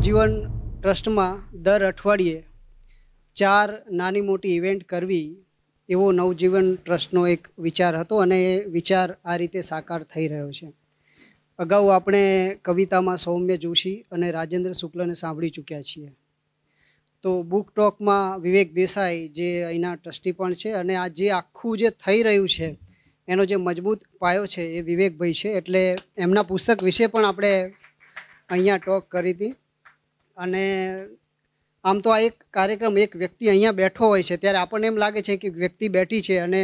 નવજીવન ટ્રસ્ટમાં દર અઠવાડિયે ચાર નાની મોટી ઇવેન્ટ કરવી એવો નવજીવન ટ્રસ્ટનો એક વિચાર હતો અને એ વિચાર આ રીતે સાકાર થઈ રહ્યો છે અગાઉ આપણે કવિતામાં સૌમ્ય જોશી અને રાજેન્દ્ર શુક્લને સાંભળી ચૂક્યા છીએ તો બુક ટોકમાં વિવેક દેસાઈ જે અહીંના ટ્રસ્ટી પણ છે અને આ જે આખું જે થઈ રહ્યું છે એનો જે મજબૂત પાયો છે એ વિવેકભાઈ છે એટલે એમના પુસ્તક વિશે પણ આપણે અહીંયા ટોક કરી હતી અને આમ તો આ એક કાર્યક્રમ એક વ્યક્તિ અહીંયા બેઠો હોય છે ત્યારે આપણને એમ લાગે છે કે વ્યક્તિ બેઠી છે અને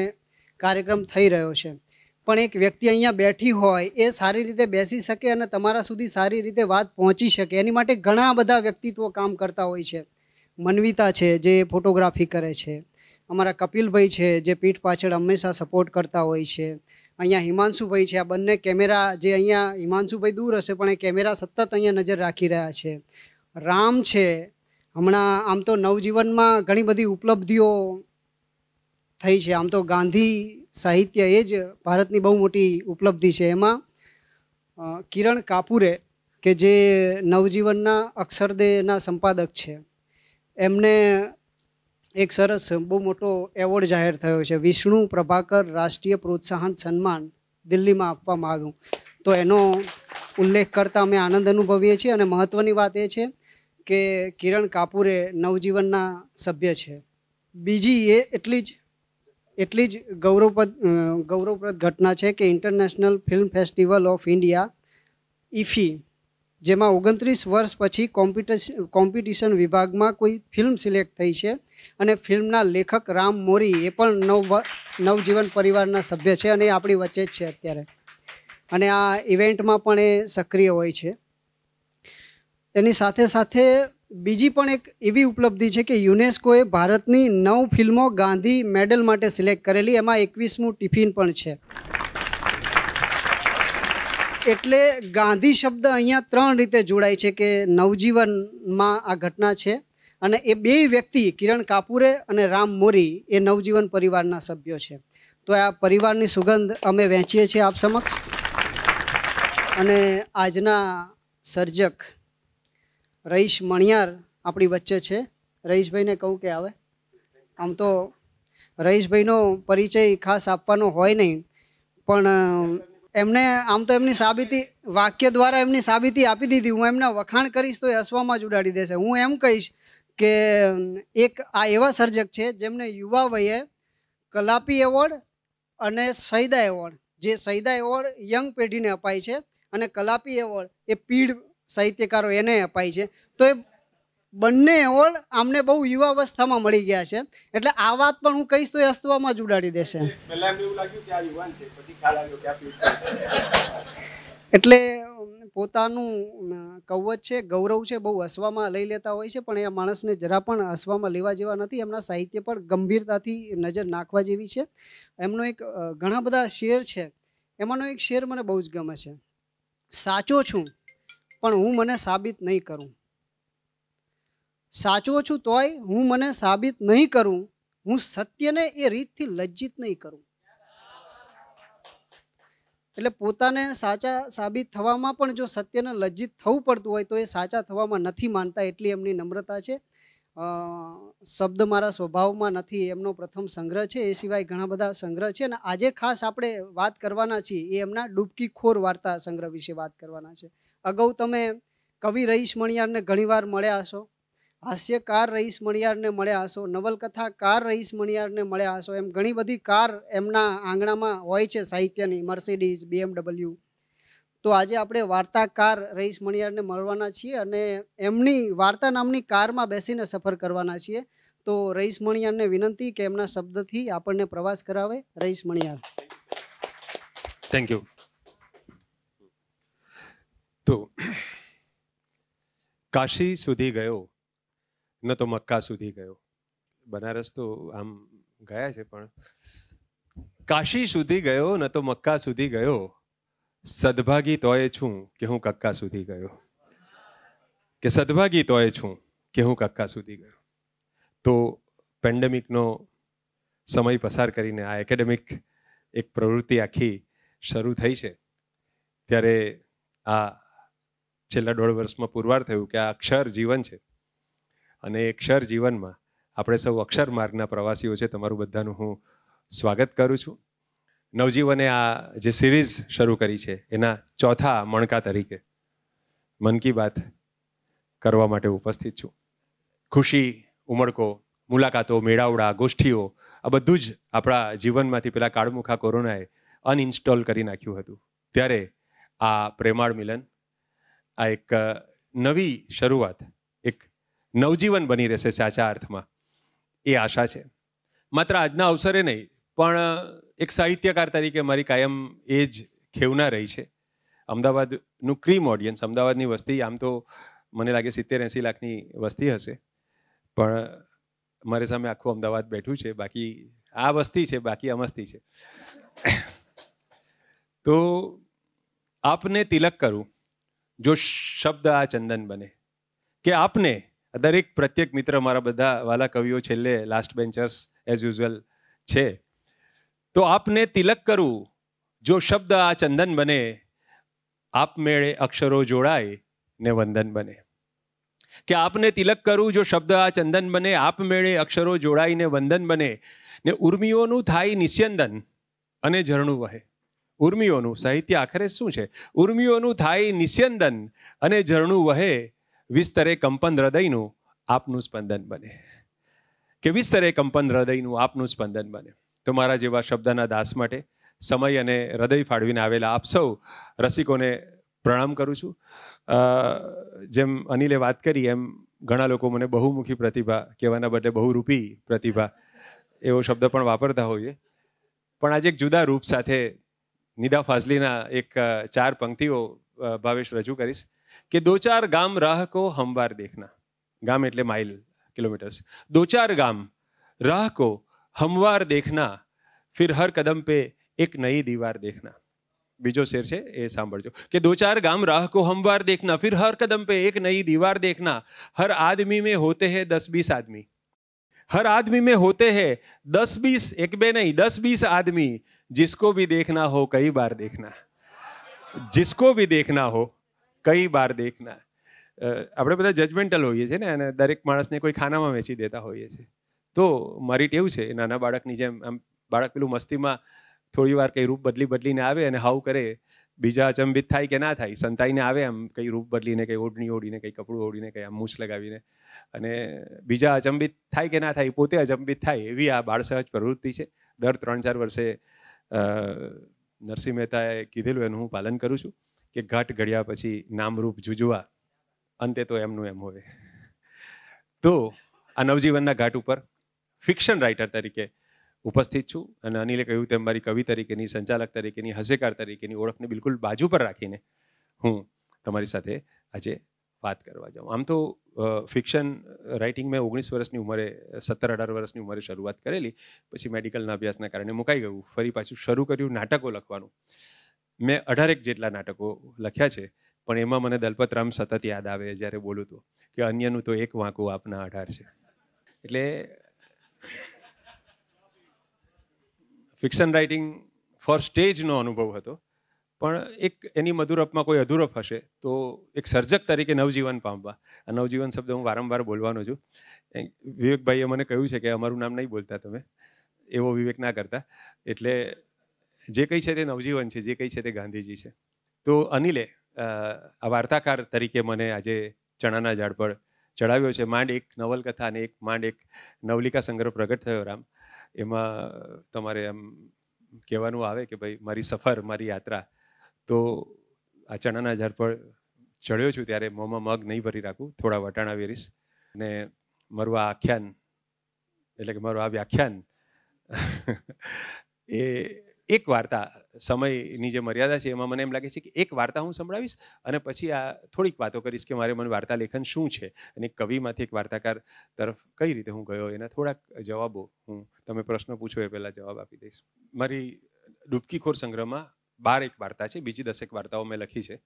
કાર્યક્રમ થઈ રહ્યો છે પણ એક વ્યક્તિ અહીંયા બેઠી હોય એ સારી રીતે બેસી શકે અને તમારા સુધી સારી રીતે વાત પહોંચી શકે એની માટે ઘણા બધા વ્યક્તિત્વો કામ કરતા હોય છે મનવિતા છે જે ફોટોગ્રાફી કરે છે અમારા કપિલભાઈ છે જે પીઠ પાછળ હંમેશા સપોર્ટ કરતા હોય છે અહીંયા હિમાંશુભાઈ છે આ બંને કેમેરા જે અહીંયા હિમાંશુભાઈ દૂર હશે પણ એ કેમેરા સતત અહીંયા નજર રાખી રહ્યા છે રામ છે હમણાં આમ તો નવજીવનમાં ઘણી બધી ઉપલબ્ધિઓ થઈ છે આમ તો ગાંધી સાહિત્ય એ જ ભારતની બહુ મોટી ઉપલબ્ધિ છે એમાં કિરણ કાપુરે કે જે નવજીવનના અક્ષરદેના સંપાદક છે એમને એક સરસ બહુ મોટો એવોર્ડ જાહેર થયો છે વિષ્ણુ પ્રભાકર રાષ્ટ્રીય પ્રોત્સાહન સન્માન દિલ્હીમાં આપવામાં આવ્યું તો એનો ઉલ્લેખ કરતાં અમે આનંદ અનુભવીએ છીએ અને મહત્ત્વની વાત એ છે કે કિરણ કાપુરે નવજીવનના સભ્ય છે બીજી એ એટલી જ એટલી જ ગૌરવપ્રદ ગૌરવપ્રદ ઘટના છે કે international film festival of India IFFI જેમાં ઓગણત્રીસ વર્ષ પછી કોમ્પિટિશન કોમ્પિટિશન વિભાગમાં કોઈ ફિલ્મ સિલેક્ટ થઈ છે અને ફિલ્મના લેખક રામ મોરી એ પણ નવ નવજીવન પરિવારના સભ્ય છે અને આપણી વચ્ચે જ છે અત્યારે અને આ ઇવેન્ટમાં પણ એ સક્રિય હોય છે એની સાથે સાથે બીજી પણ એક એવી ઉપલબ્ધિ છે કે યુનેસ્કોએ ભારતની નવ ફિલ્મો ગાંધી મેડલ માટે સિલેક્ટ કરેલી એમાં એકવીસમું ટિફિન પણ છે એટલે ગાંધી શબ્દ અહીંયા ત્રણ રીતે જોડાય છે કે નવજીવનમાં આ ઘટના છે અને એ બે વ્યક્તિ કિરણ કાપુરે અને રામ મોરી એ નવજીવન પરિવારના સભ્યો છે તો આ પરિવારની સુગંધ અમે વહેંચીએ છીએ આપ સમક્ષ અને આજના સર્જક રહીશ મણિયાર આપણી વચ્ચે છે રહીશભાઈને કહું કે આવે આમ તો રહીશભાઈનો પરિચય ખાસ આપવાનો હોય નહીં પણ એમને આમ તો એમની સાબિતી વાક્ય દ્વારા એમની સાબિતી આપી દીધી હું એમના વખાણ કરીશ તો એ હસવામાં જ ઉડાડી દેશે હું એમ કહીશ કે એક આ એવા સર્જક છે જેમને યુવા વયે કલાપી એવોર્ડ અને સૈદા એવોર્ડ જે સૈદા એવોર્ડ યંગ પેઢીને અપાય છે અને કલાપી એવોર્ડ એ પીઢ સાહિત્યકારો એને અપાય છે તો એ બંને એવોર્ડ આમને બહુ યુવા અવસ્થામાં મળી ગયા છે એટલે આ વાત પણ હું કહીશ તો એ અસ્તવામાં જ ઉડાડી દેશે એટલે પોતાનું કવચ છે ગૌરવ છે બહુ હસવામાં લઈ લેતા હોય છે પણ એ માણસને જરા પણ હસવામાં લેવા જેવા નથી એમના સાહિત્ય પર ગંભીરતાથી નજર નાખવા જેવી છે એમનો એક ઘણા બધા શેર છે એમાંનો એક શેર મને બહુ જ ગમે છે સાચો છું પણ હું મને સાબિત નહીં કરું સાચો છું તોય હું મને સાબિત નહીં કરું હું સત્યને એ રીતથી લજ્જિત નહીં કરું એટલે પોતાને સાચા સાબિત થવામાં પણ જો સત્યને લજ્જિત થવું પડતું હોય તો એ સાચા થવામાં નથી માનતા એટલી એમની નમ્રતા છે શબ્દ મારા સ્વભાવમાં નથી એમનો પ્રથમ સંગ્રહ છે એ સિવાય ઘણા બધા સંગ્રહ છે અને આજે ખાસ આપણે વાત કરવાના છીએ એ એમના ડૂબકીખોર વાર્તા સંગ્રહ વિશે વાત કરવાના છે અગાઉ તમે કવિ રહીશ મણિયારને ઘણીવાર મળ્યા હશો હાસ્યકાર રહીશ મણિયારને મળ્યા હશો નવલકથાકાર રહીશ મણિયારને મળ્યા હશો એમ ઘણી બધી કાર એમના આંગણામાં હોય છે સાહિત્યની મર્સિડીઝ બીએમડબલ્યુ તો આજે આપણે વાર્તાકાર રહીશ મણિયારને મળવાના છીએ અને એમની વાર્તા નામની કારમાં બેસીને સફર કરવાના છીએ તો રહીશ મણિયારને વિનંતી કે એમના શબ્દથી આપણને પ્રવાસ કરાવે રહીશ મણિયાર થેન્ક યુ તો કાશી સુધી ગયો ન તો મક્કા સુધી ગયો બનારસ તો આમ ગયા છે પણ કાશી સુધી ગયો ન તો મક્કા સુધી ગયો સદભાગી તોય છું કે હું કક્કા સુધી ગયો કે સદભાગી તોય છું કે હું કક્કા સુધી ગયો તો પેન્ડેમિકનો સમય પસાર કરીને આ એકેડેમિક એક પ્રવૃત્તિ આખી શરૂ થઈ છે ત્યારે આ છેલ્લા દોઢ વર્ષમાં પુરવાર થયું કે આ અક્ષર જીવન છે અને એ અક્ષર જીવનમાં આપણે સૌ અક્ષર માર્ગના પ્રવાસીઓ છે તમારું બધાનું હું સ્વાગત કરું છું નવજીવને આ જે સિરીઝ શરૂ કરી છે એના ચોથા મણકા તરીકે મન કી બાત કરવા માટે ઉપસ્થિત છું ખુશી ઉમળકો મુલાકાતો મેળાવડા ગોષ્ઠીઓ આ બધું જ આપણા જીવનમાંથી પેલા કાળમુખા કોરોનાએ અનઇન્સ્ટોલ કરી નાખ્યું હતું ત્યારે આ પ્રેમાળ મિલન આ એક નવી શરૂઆત એક નવજીવન બની રહેશે સાચા અર્થમાં એ આશા છે માત્ર આજના અવસરે નહીં પણ એક સાહિત્યકાર તરીકે મારી કાયમ એ જ ખેવના રહી છે અમદાવાદનું ક્રીમ ઓડિયન્સ અમદાવાદની વસ્તી આમ તો મને લાગે સિત્તેર એંસી લાખની વસ્તી હશે પણ મારી સામે આખું અમદાવાદ બેઠું છે બાકી આ વસ્તી છે બાકી અમસ્તી છે તો આપને તિલક કરું જો શબ્દ આ ચંદન બને કે આપને દરેક પ્રત્યેક મિત્ર મારા બધા વાલા કવિઓ છેલ્લે લાસ્ટ બેન્ચર્સ એઝ યુઝ્યુઅલ છે તો આપને તિલક કરવું જો શબ્દ આ ચંદન બને આપ મેળે અક્ષરો જોડાય ને વંદન બને કે આપને તિલક કરવું જો શબ્દ આ ચંદન બને આપ મેળે અક્ષરો જોડાઈને વંદન બને ને ઉર્મિઓનું થાય નિસ્યંદન અને ઝરણું વહે ઉર્મિઓનું સાહિત્ય આખરે શું છે ઉર્મિઓનું થાય નિસ્યંદન અને ઝરણું વહે વિસ્તરે કંપન હૃદયનું આપનું સ્પંદન બને કે વિસ્તરે કંપન હૃદયનું આપનું સ્પંદન બને તો મારા જેવા શબ્દના દાસ માટે સમય અને હૃદય ફાળવીને આવેલા આપ સૌ રસિકોને પ્રણામ કરું છું જેમ અનિલે વાત કરી એમ ઘણા લોકો મને બહુમુખી પ્રતિભા કહેવાના બદલે બહુરૂપી પ્રતિભા એવો શબ્દ પણ વાપરતા હોઈએ પણ આજે એક જુદા રૂપ સાથે નિદા ફાઝલીના એક ચાર પંક્તિઓ ભાવેશ રજૂ કરીશ કે દો ચાર ગામ રાહ કો હમવાર દેખના ગામ એટલે માઇલ કિલોમીટર્સ દો ચાર ગામ રાહ કો હમવાર દેખના ફિર હર કદમ પે એક નઈ દીવાર દેખના બીજો શેર છે એ સાંભળજો કે દો ચાર ગામ રાહ કો હમવાર દેખના ફિર હર કદમ पे એક નઈ દીવાર દેખના હર આદમી મેં હોતે હૈ દસ बीस आदमी हर आदमी में होते हैं दस बीस एक बे नहीं दस बीस आदमी जिसको भी દેખના હો કઈ बार દેખના जिसको भी દેખના હો કઈ બાર દેખના આપણે બધા જજમેન્ટલ હોઈએ છીએ ને અને દરેક માણસને કોઈ ખાનામાં વેચી દેતા હોઈએ છીએ તો મારી ટેવ છે નાના બાળકની જેમ આમ બાળક પેલું મસ્તીમાં થોડી વાર કંઈ રૂપ બદલી બદલીને આવે અને હાવ કરે બીજા અચંબિત થાય કે ના થાય સંતાઈને આવે આમ કંઈ રૂપ બદલીને કંઈ ઓઢણી ઓઢીને કંઈ કપડું ઓઢીને કંઈ આમ મૂછ લગાવીને અને બીજા અચંબિત થાય કે ના થાય પોતે અચંબિત થાય એવી આ બાળ સહજ પ્રવૃત્તિ છે દર ત્રણ ચાર વર્ષે નરસિંહ મહેતાએ કીધેલું એનું હું પાલન કરું છું કે ઘાટ ઘડ્યા પછી નામરૂપ જુજવા અંતે તો એમનું એમ હોય તો આ નવજીવનના ઘાટ ઉપર ફિક્શન રાઇટર તરીકે ઉપસ્થિત છું અને અનિલે કહ્યું તેમ મારી કવિ તરીકેની સંચાલક તરીકેની હસેકાર તરીકેની ઓળખને બિલકુલ બાજુ પર રાખીને હું તમારી સાથે આજે વાત કરવા જાઉં આમ તો ફિક્શન રાઇટિંગ મેં ઓગણીસ વર્ષની ઉંમરે સત્તર અઢાર વર્ષની ઉંમરે શરૂઆત કરેલી પછી મેડિકલના અભ્યાસના કારણે મુકાઈ ગયું ફરી પાછું શરૂ કર્યું નાટકો લખવાનું મેં અઢારેક જેટલા નાટકો લખ્યા છે પણ એમાં મને દલપતરામ સતત યાદ આવે જ્યારે બોલું તો કે અન્યનું તો એક વાંકું આપના અઢાર છે એટલે ફિક્શન રાઇટિંગ ફર્સ્ટ સ્ટેજનો અનુભવ હતો પણ એક એની મધુરપમાં કોઈ અધૂરપ હશે તો એક સર્જક તરીકે નવજીવન પામવા આ નવજીવન શબ્દ હું વારંવાર બોલવાનો છું વિવેકભાઈએ મને કહ્યું છે કે અમારું નામ નહીં બોલતા તમે એવો વિવેક ના કરતા એટલે જે કંઈ છે તે નવજીવન છે જે કંઈ છે તે ગાંધીજી છે તો અનિલે આ વાર્તાકાર તરીકે મને આજે ચણાના ઝાડ પર ચડાવ્યો છે માંડ એક નવલકથા અને એક માંડ એક નવલિકા સંગ્રહ પ્રગટ થયો રામ એમાં તમારે એમ કહેવાનું આવે કે ભાઈ મારી સફર મારી યાત્રા તો આ ચણાના ઝાડ પર ચડ્યો છું ત્યારે મોંમાં મગ નહીં ભરી રાખું થોડા વટાણા વેરીશ અને મારું આ આખ્યાન એટલે કે મારું આ વ્યાખ્યાન એ એક વાર્તા સમયની જે મર્યાદા છે એમાં મને એમ લાગે છે કે એક વાર્તા હું સંભળાવીશ અને પછી આ થોડીક વાતો કરીશ કે મારે મને વાર્તા લેખન શું છે અને કવિમાંથી એક વાર્તાકાર તરફ કઈ રીતે હું ગયો એના થોડાક જવાબો હું તમે પ્રશ્ન પૂછો એ પહેલાં જવાબ આપી દઈશ મારી ડૂબકીખોર સંગ્રહમાં બાર એક વાર્તા છે બીજી દસેક વાર્તાઓ મેં લખી છે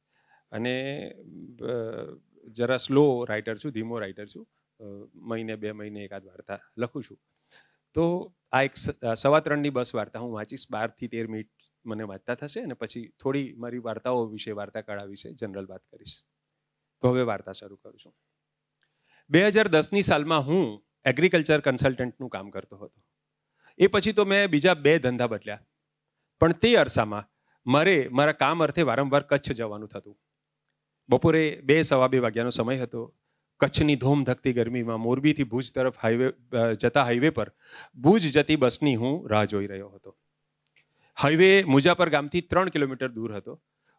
અને જરા સ્લો રાઇટર છું ધીમો રાઇટર છું મહિને બે મહિને એકાદ વાર્તા લખું છું તો આ એક સવા ત્રણની બસ વાર્તા હું વાંચીશ બારથી તેર મિનિટ મને વાંચતા થશે અને પછી થોડી મારી વાર્તાઓ વિશે વાર્તાકાળા વિશે જનરલ વાત કરીશ તો હવે વાર્તા શરૂ કરું છું બે હજાર દસની સાલમાં હું એગ્રીકલ્ચર કન્સલ્ટન્ટનું કામ કરતો હતો એ પછી તો મેં બીજા બે ધંધા બદલ્યા પણ તે અરસામાં મારે મારા કામ અર્થે વારંવાર કચ્છ જવાનું થતું બપોરે બે સવા બે વાગ્યાનો સમય હતો કચ્છની ધૂમ ધકતી ગરમીમાં મોરબીથી ભુજ તરફ હાઈવે જતા હાઈવે પર ભુજ જતી બસની હું રાહ જોઈ રહ્યો હતો હાઈવે મુજાપર ગામથી ત્રણ કિલોમીટર દૂર હતો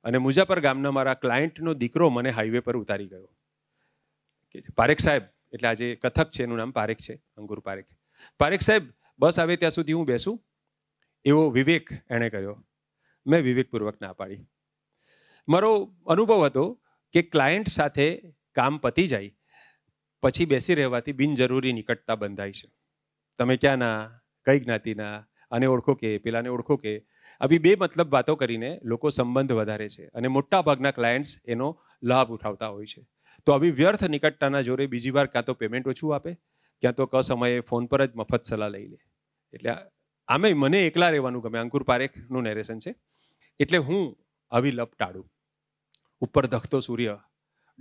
અને મુજાપર ગામના મારા ક્લાયન્ટનો દીકરો મને હાઈવે પર ઉતારી ગયો પારેખ સાહેબ એટલે આજે કથક છે એનું નામ પારેખ છે અંગુર પારેખ પારેખ સાહેબ બસ આવે ત્યાં સુધી હું બેસું એવો વિવેક એણે કર્યો મેં વિવેકપૂર્વક ના પાડી મારો અનુભવ હતો કે ક્લાયન્ટ સાથે કામ પતી જાય પછી બેસી રહેવાથી બિનજરૂરી નિકટતા બંધાય છે તમે ક્યાંના કઈ જ્ઞાતિના અને ઓળખો કે પેલાને ઓળખો કે આવી બે મતલબ વાતો કરીને લોકો સંબંધ વધારે છે અને મોટા ભાગના ક્લાયન્ટ્સ એનો લાભ ઉઠાવતા હોય છે તો આવી વ્યર્થ નિકટતાના જોરે બીજી વાર ક્યાં તો પેમેન્ટ ઓછું આપે ક્યાં તો ક સમયે ફોન પર જ મફત સલાહ લઈ લે એટલે આમે મને એકલા રહેવાનું ગમે અંકુર પારેખનું નેરેશન છે એટલે હું આવી લપ ઉપર ધખતો સૂર્ય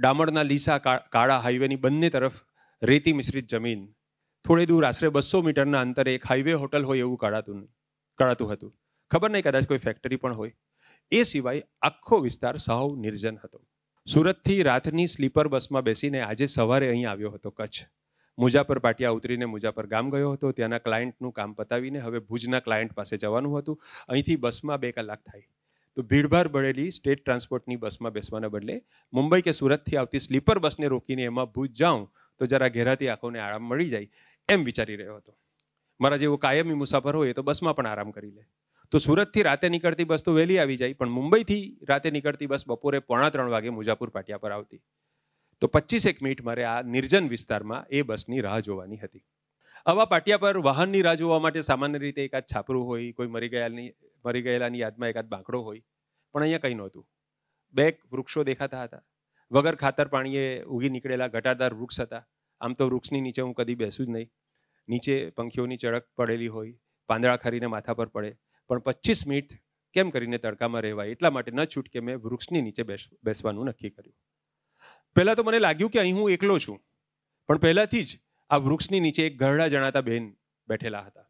ડામરના લીસા કાળા હાઈવેની બંને તરફ રેતી મિશ્રિત જમીન થોડે દૂર આશરે બસો મીટરના અંતરે એક હાઈવે હોટલ હોય એવું કળાતું કળાતું હતું ખબર નહીં કદાચ કોઈ ફેક્ટરી પણ હોય એ સિવાય આખો વિસ્તાર સાવ નિર્જન હતો સુરતથી રાતની સ્લીપર બસમાં બેસીને આજે સવારે અહીં આવ્યો હતો કચ્છ મુજાપર પાટિયા ઉતરીને મુજાપર ગામ ગયો હતો ત્યાંના ક્લાયન્ટનું કામ પતાવીને હવે ભુજના ક્લાયન્ટ પાસે જવાનું હતું અહીંથી બસમાં બે કલાક થાય તો ભીડભાડ ભરેલી સ્ટેટ ટ્રાન્સપોર્ટની બસમાં બેસવાના બદલે મુંબઈ કે સુરતથી આવતી સ્લીપર બસને રોકીને એમાં ભુજ જાઉં તો જરા ઘેરાથી આંખોને આરામ મળી જાય એમ વિચારી રહ્યો હતો મારા જેવો કાયમી મુસાફર હોય તો બસમાં પણ આરામ કરી લે તો સુરતથી રાતે નીકળતી બસ તો વહેલી આવી જાય પણ મુંબઈથી રાતે નીકળતી બસ બપોરે પોણા ત્રણ વાગે મુજાપુર પાટિયા પર આવતી તો એક મિનિટ મારે આ નિર્જન વિસ્તારમાં એ બસની રાહ જોવાની હતી આવા પાટિયા પર વાહનની રાહ જોવા માટે સામાન્ય રીતે એકાદ છાપરું હોય કોઈ મરી ગયેલાની મરી ગયેલાની યાદમાં એકાદ બાંકડો હોય પણ અહીંયા કંઈ નહોતું બે વૃક્ષો દેખાતા હતા વગર ખાતર પાણીએ ઉગી નીકળેલા ઘટાદાર વૃક્ષ હતા આમ તો વૃક્ષની નીચે હું કદી બેસું જ નહીં નીચે પંખીઓની ચળક પડેલી હોય પાંદડા ખરીને માથા પર પડે પણ પચીસ મિનિટ કેમ કરીને તડકામાં રહેવાય એટલા માટે ન છૂટકે મેં વૃક્ષની નીચે બેસવાનું નક્કી કર્યું પહેલાં તો મને લાગ્યું કે અહીં હું એકલો છું પણ પહેલાંથી જ આ વૃક્ષની નીચે એક ગરડા જણાતા બહેન બેઠેલા હતા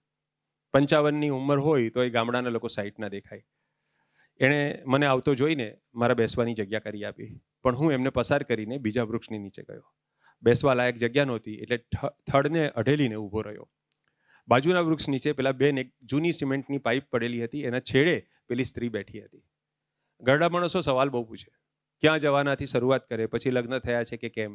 પંચાવનની ઉંમર હોય તો એ ગામડાના લોકો સાઈટ ના દેખાય એણે મને આવતો જોઈને મારા બેસવાની જગ્યા કરી આપી પણ હું એમને પસાર કરીને બીજા વૃક્ષની નીચે ગયો બેસવા લાયક જગ્યા નહોતી એટલે થડને અઢેલીને ઊભો રહ્યો બાજુના વૃક્ષ નીચે પેલા બેન એક જૂની સિમેન્ટની પાઇપ પડેલી હતી એના છેડે પેલી સ્ત્રી બેઠી હતી ગરડા માણસો સવાલ બહુ પૂછે ક્યાં જવાનાથી શરૂઆત કરે પછી લગ્ન થયા છે કે કેમ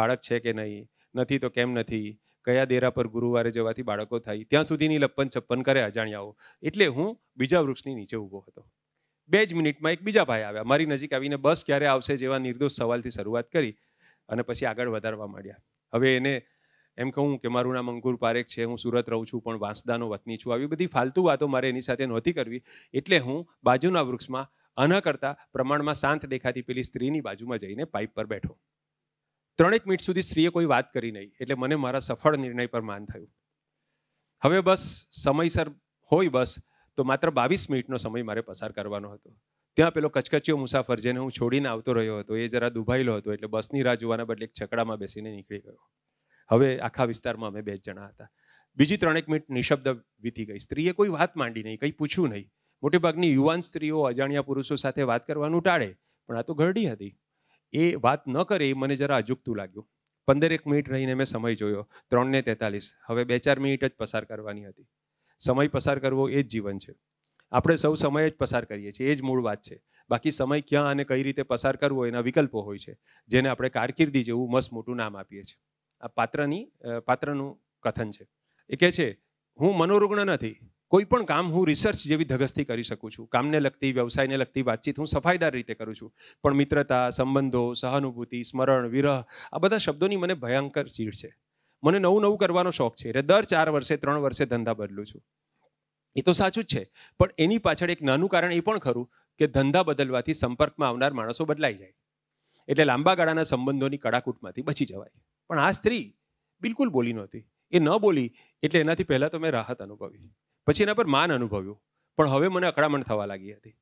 બાળક છે કે નહીં નથી તો કેમ નથી કયા દેરા પર ગુરુવારે જવાથી બાળકો થાય ત્યાં સુધીની લપ્પન છપ્પન કરે અજાણ્યાઓ એટલે હું બીજા વૃક્ષની નીચે ઊભો હતો બે જ મિનિટમાં એક બીજા ભાઈ આવ્યા મારી નજીક આવીને બસ ક્યારે આવશે જેવા નિર્દોષ સવાલથી શરૂઆત કરી અને પછી આગળ વધારવા માંડ્યા હવે એને એમ કહું કે મારું નામ અંકુર પારેખ છે હું સુરત રહું છું પણ વાંસદાનો વતની છું આવી બધી ફાલતુ વાતો મારે એની સાથે નહોતી કરવી એટલે હું બાજુના વૃક્ષમાં આના કરતાં પ્રમાણમાં શાંત દેખાતી પેલી સ્ત્રીની બાજુમાં જઈને પાઇપ પર બેઠો ત્રણેક મિનિટ સુધી સ્ત્રીએ કોઈ વાત કરી નહીં એટલે મને મારા સફળ નિર્ણય પર માન થયું હવે બસ સમયસર હોય બસ તો માત્ર બાવીસ મિનિટનો સમય મારે પસાર કરવાનો હતો ત્યાં પેલો કચકચીઓ મુસાફર જેને હું છોડીને આવતો રહ્યો હતો એ જરા દુભાયેલો હતો એટલે બસની રાહ જોવાના બદલે એક છકડામાં બેસીને નીકળી ગયો હવે આખા વિસ્તારમાં અમે બે જ જણા હતા બીજી ત્રણેક મિનિટ નિશબ્દ વીતી ગઈ સ્ત્રીએ કોઈ વાત માંડી નહીં કંઈ પૂછ્યું નહીં મોટેભાગની યુવાન સ્ત્રીઓ અજાણ્યા પુરુષો સાથે વાત કરવાનું ટાળે પણ આ તો ઘરડી હતી એ વાત ન કરે મને જરા અજુકતું લાગ્યું પંદર એક મિનિટ રહીને મેં સમય જોયો ત્રણને તેતાલીસ હવે બે ચાર મિનિટ જ પસાર કરવાની હતી સમય પસાર કરવો એ જ જીવન છે આપણે સૌ સમય જ પસાર કરીએ છીએ એ જ મૂળ વાત છે બાકી સમય ક્યાં અને કઈ રીતે પસાર કરવો એના વિકલ્પો હોય છે જેને આપણે કારકિર્દી જેવું મસ્ત મોટું નામ આપીએ છીએ આ પાત્રની પાત્રનું કથન છે એ કહે છે હું મનોરુગ્ણ નથી કોઈ પણ કામ હું રિસર્ચ જેવી ધગસથી કરી શકું છું કામને લગતી વ્યવસાયને લગતી વાતચીત હું સફાઈદાર રીતે કરું છું પણ મિત્રતા સંબંધો સહાનુભૂતિ સ્મરણ વિરહ આ બધા શબ્દોની મને ભયંકર ચીડ છે મને નવું નવું કરવાનો શોખ છે એટલે દર ચાર વર્ષે ત્રણ વર્ષે ધંધા બદલું છું એ તો સાચું જ છે પણ એની પાછળ એક નાનું કારણ એ પણ ખરું કે ધંધા બદલવાથી સંપર્કમાં આવનાર માણસો બદલાઈ જાય એટલે લાંબા ગાળાના સંબંધોની કડાકૂટમાંથી બચી જવાય પણ આ સ્ત્રી બિલકુલ બોલી નહોતી એ ન બોલી એટલે એનાથી પહેલાં તો મેં રાહત અનુભવી પછી એના પર માન અનુભવ્યું પણ હવે મને અકળામણ થવા લાગી હતી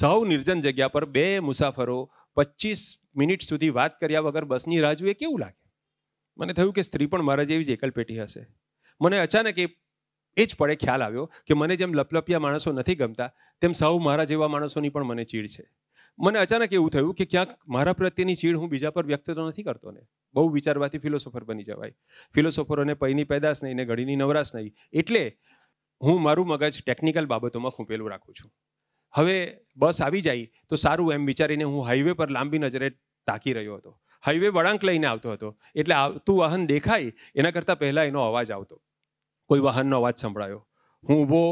સૌ નિર્જન જગ્યા પર બે મુસાફરો પચીસ મિનિટ સુધી વાત કર્યા વગર બસની રાહ જોઈએ કેવું લાગે મને થયું કે સ્ત્રી પણ મારા જેવી જ એકલપેટી હશે મને અચાનક એ એ જ પડે ખ્યાલ આવ્યો કે મને જેમ લપલપિયા માણસો નથી ગમતા તેમ સૌ મારા જેવા માણસોની પણ મને ચીડ છે મને અચાનક એવું થયું કે ક્યાંક મારા પ્રત્યેની ચીડ હું બીજા પર વ્યક્ત તો નથી કરતો ને બહુ વિચારવાથી ફિલોસોફર બની જવાય ફિલોસોફરોને પૈની પેદાશ નહીં ને ઘડીની નવરાશ નહીં એટલે હું મારું મગજ ટેકનિકલ બાબતોમાં ખૂંપેલું રાખું છું હવે બસ આવી જાય તો સારું એમ વિચારીને હું હાઈવે પર લાંબી નજરે તાકી રહ્યો હતો હાઈવે વળાંક લઈને આવતો હતો એટલે આવતું વાહન દેખાય એના કરતાં પહેલાં એનો અવાજ આવતો કોઈ વાહનનો અવાજ સંભળાયો હું ઊભો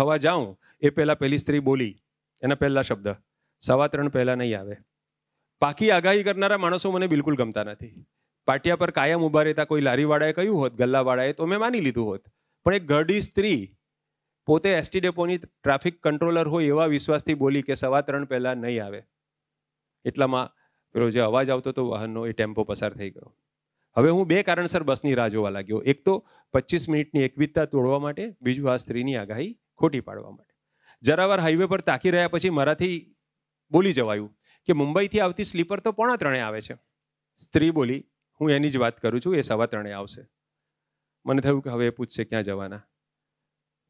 થવા જાઉં એ પહેલાં પહેલી સ્ત્રી બોલી એના પહેલાં શબ્દ સવા ત્રણ પહેલાં નહીં આવે પાકી આગાહી કરનારા માણસો મને બિલકુલ ગમતા નથી પાટિયા પર કાયમ ઉભા રહેતા કોઈ લારીવાળાએ કહ્યું હોત ગલ્લાવાળાએ તો મેં માની લીધું હોત પણ એક ઘરડી સ્ત્રી પોતે એસટી ડેપોની ટ્રાફિક કંટ્રોલર હોય એવા વિશ્વાસથી બોલી કે સવા ત્રણ પહેલાં નહીં આવે એટલામાં પેલો જે અવાજ આવતો હતો વાહનનો એ ટેમ્પો પસાર થઈ ગયો હવે હું બે કારણસર બસની રાહ જોવા લાગ્યો એક તો પચીસ મિનિટની એકવિધતા તોડવા માટે બીજું આ સ્ત્રીની આગાહી ખોટી પાડવા માટે જરાવાર હાઈવે પર તાકી રહ્યા પછી મારાથી બોલી જવાયું કે મુંબઈથી આવતી સ્લીપર તો પોણા ત્રણે આવે છે સ્ત્રી બોલી હું એની જ વાત કરું છું એ સવા ત્રણે આવશે મને થયું કે હવે એ પૂછશે ક્યાં જવાના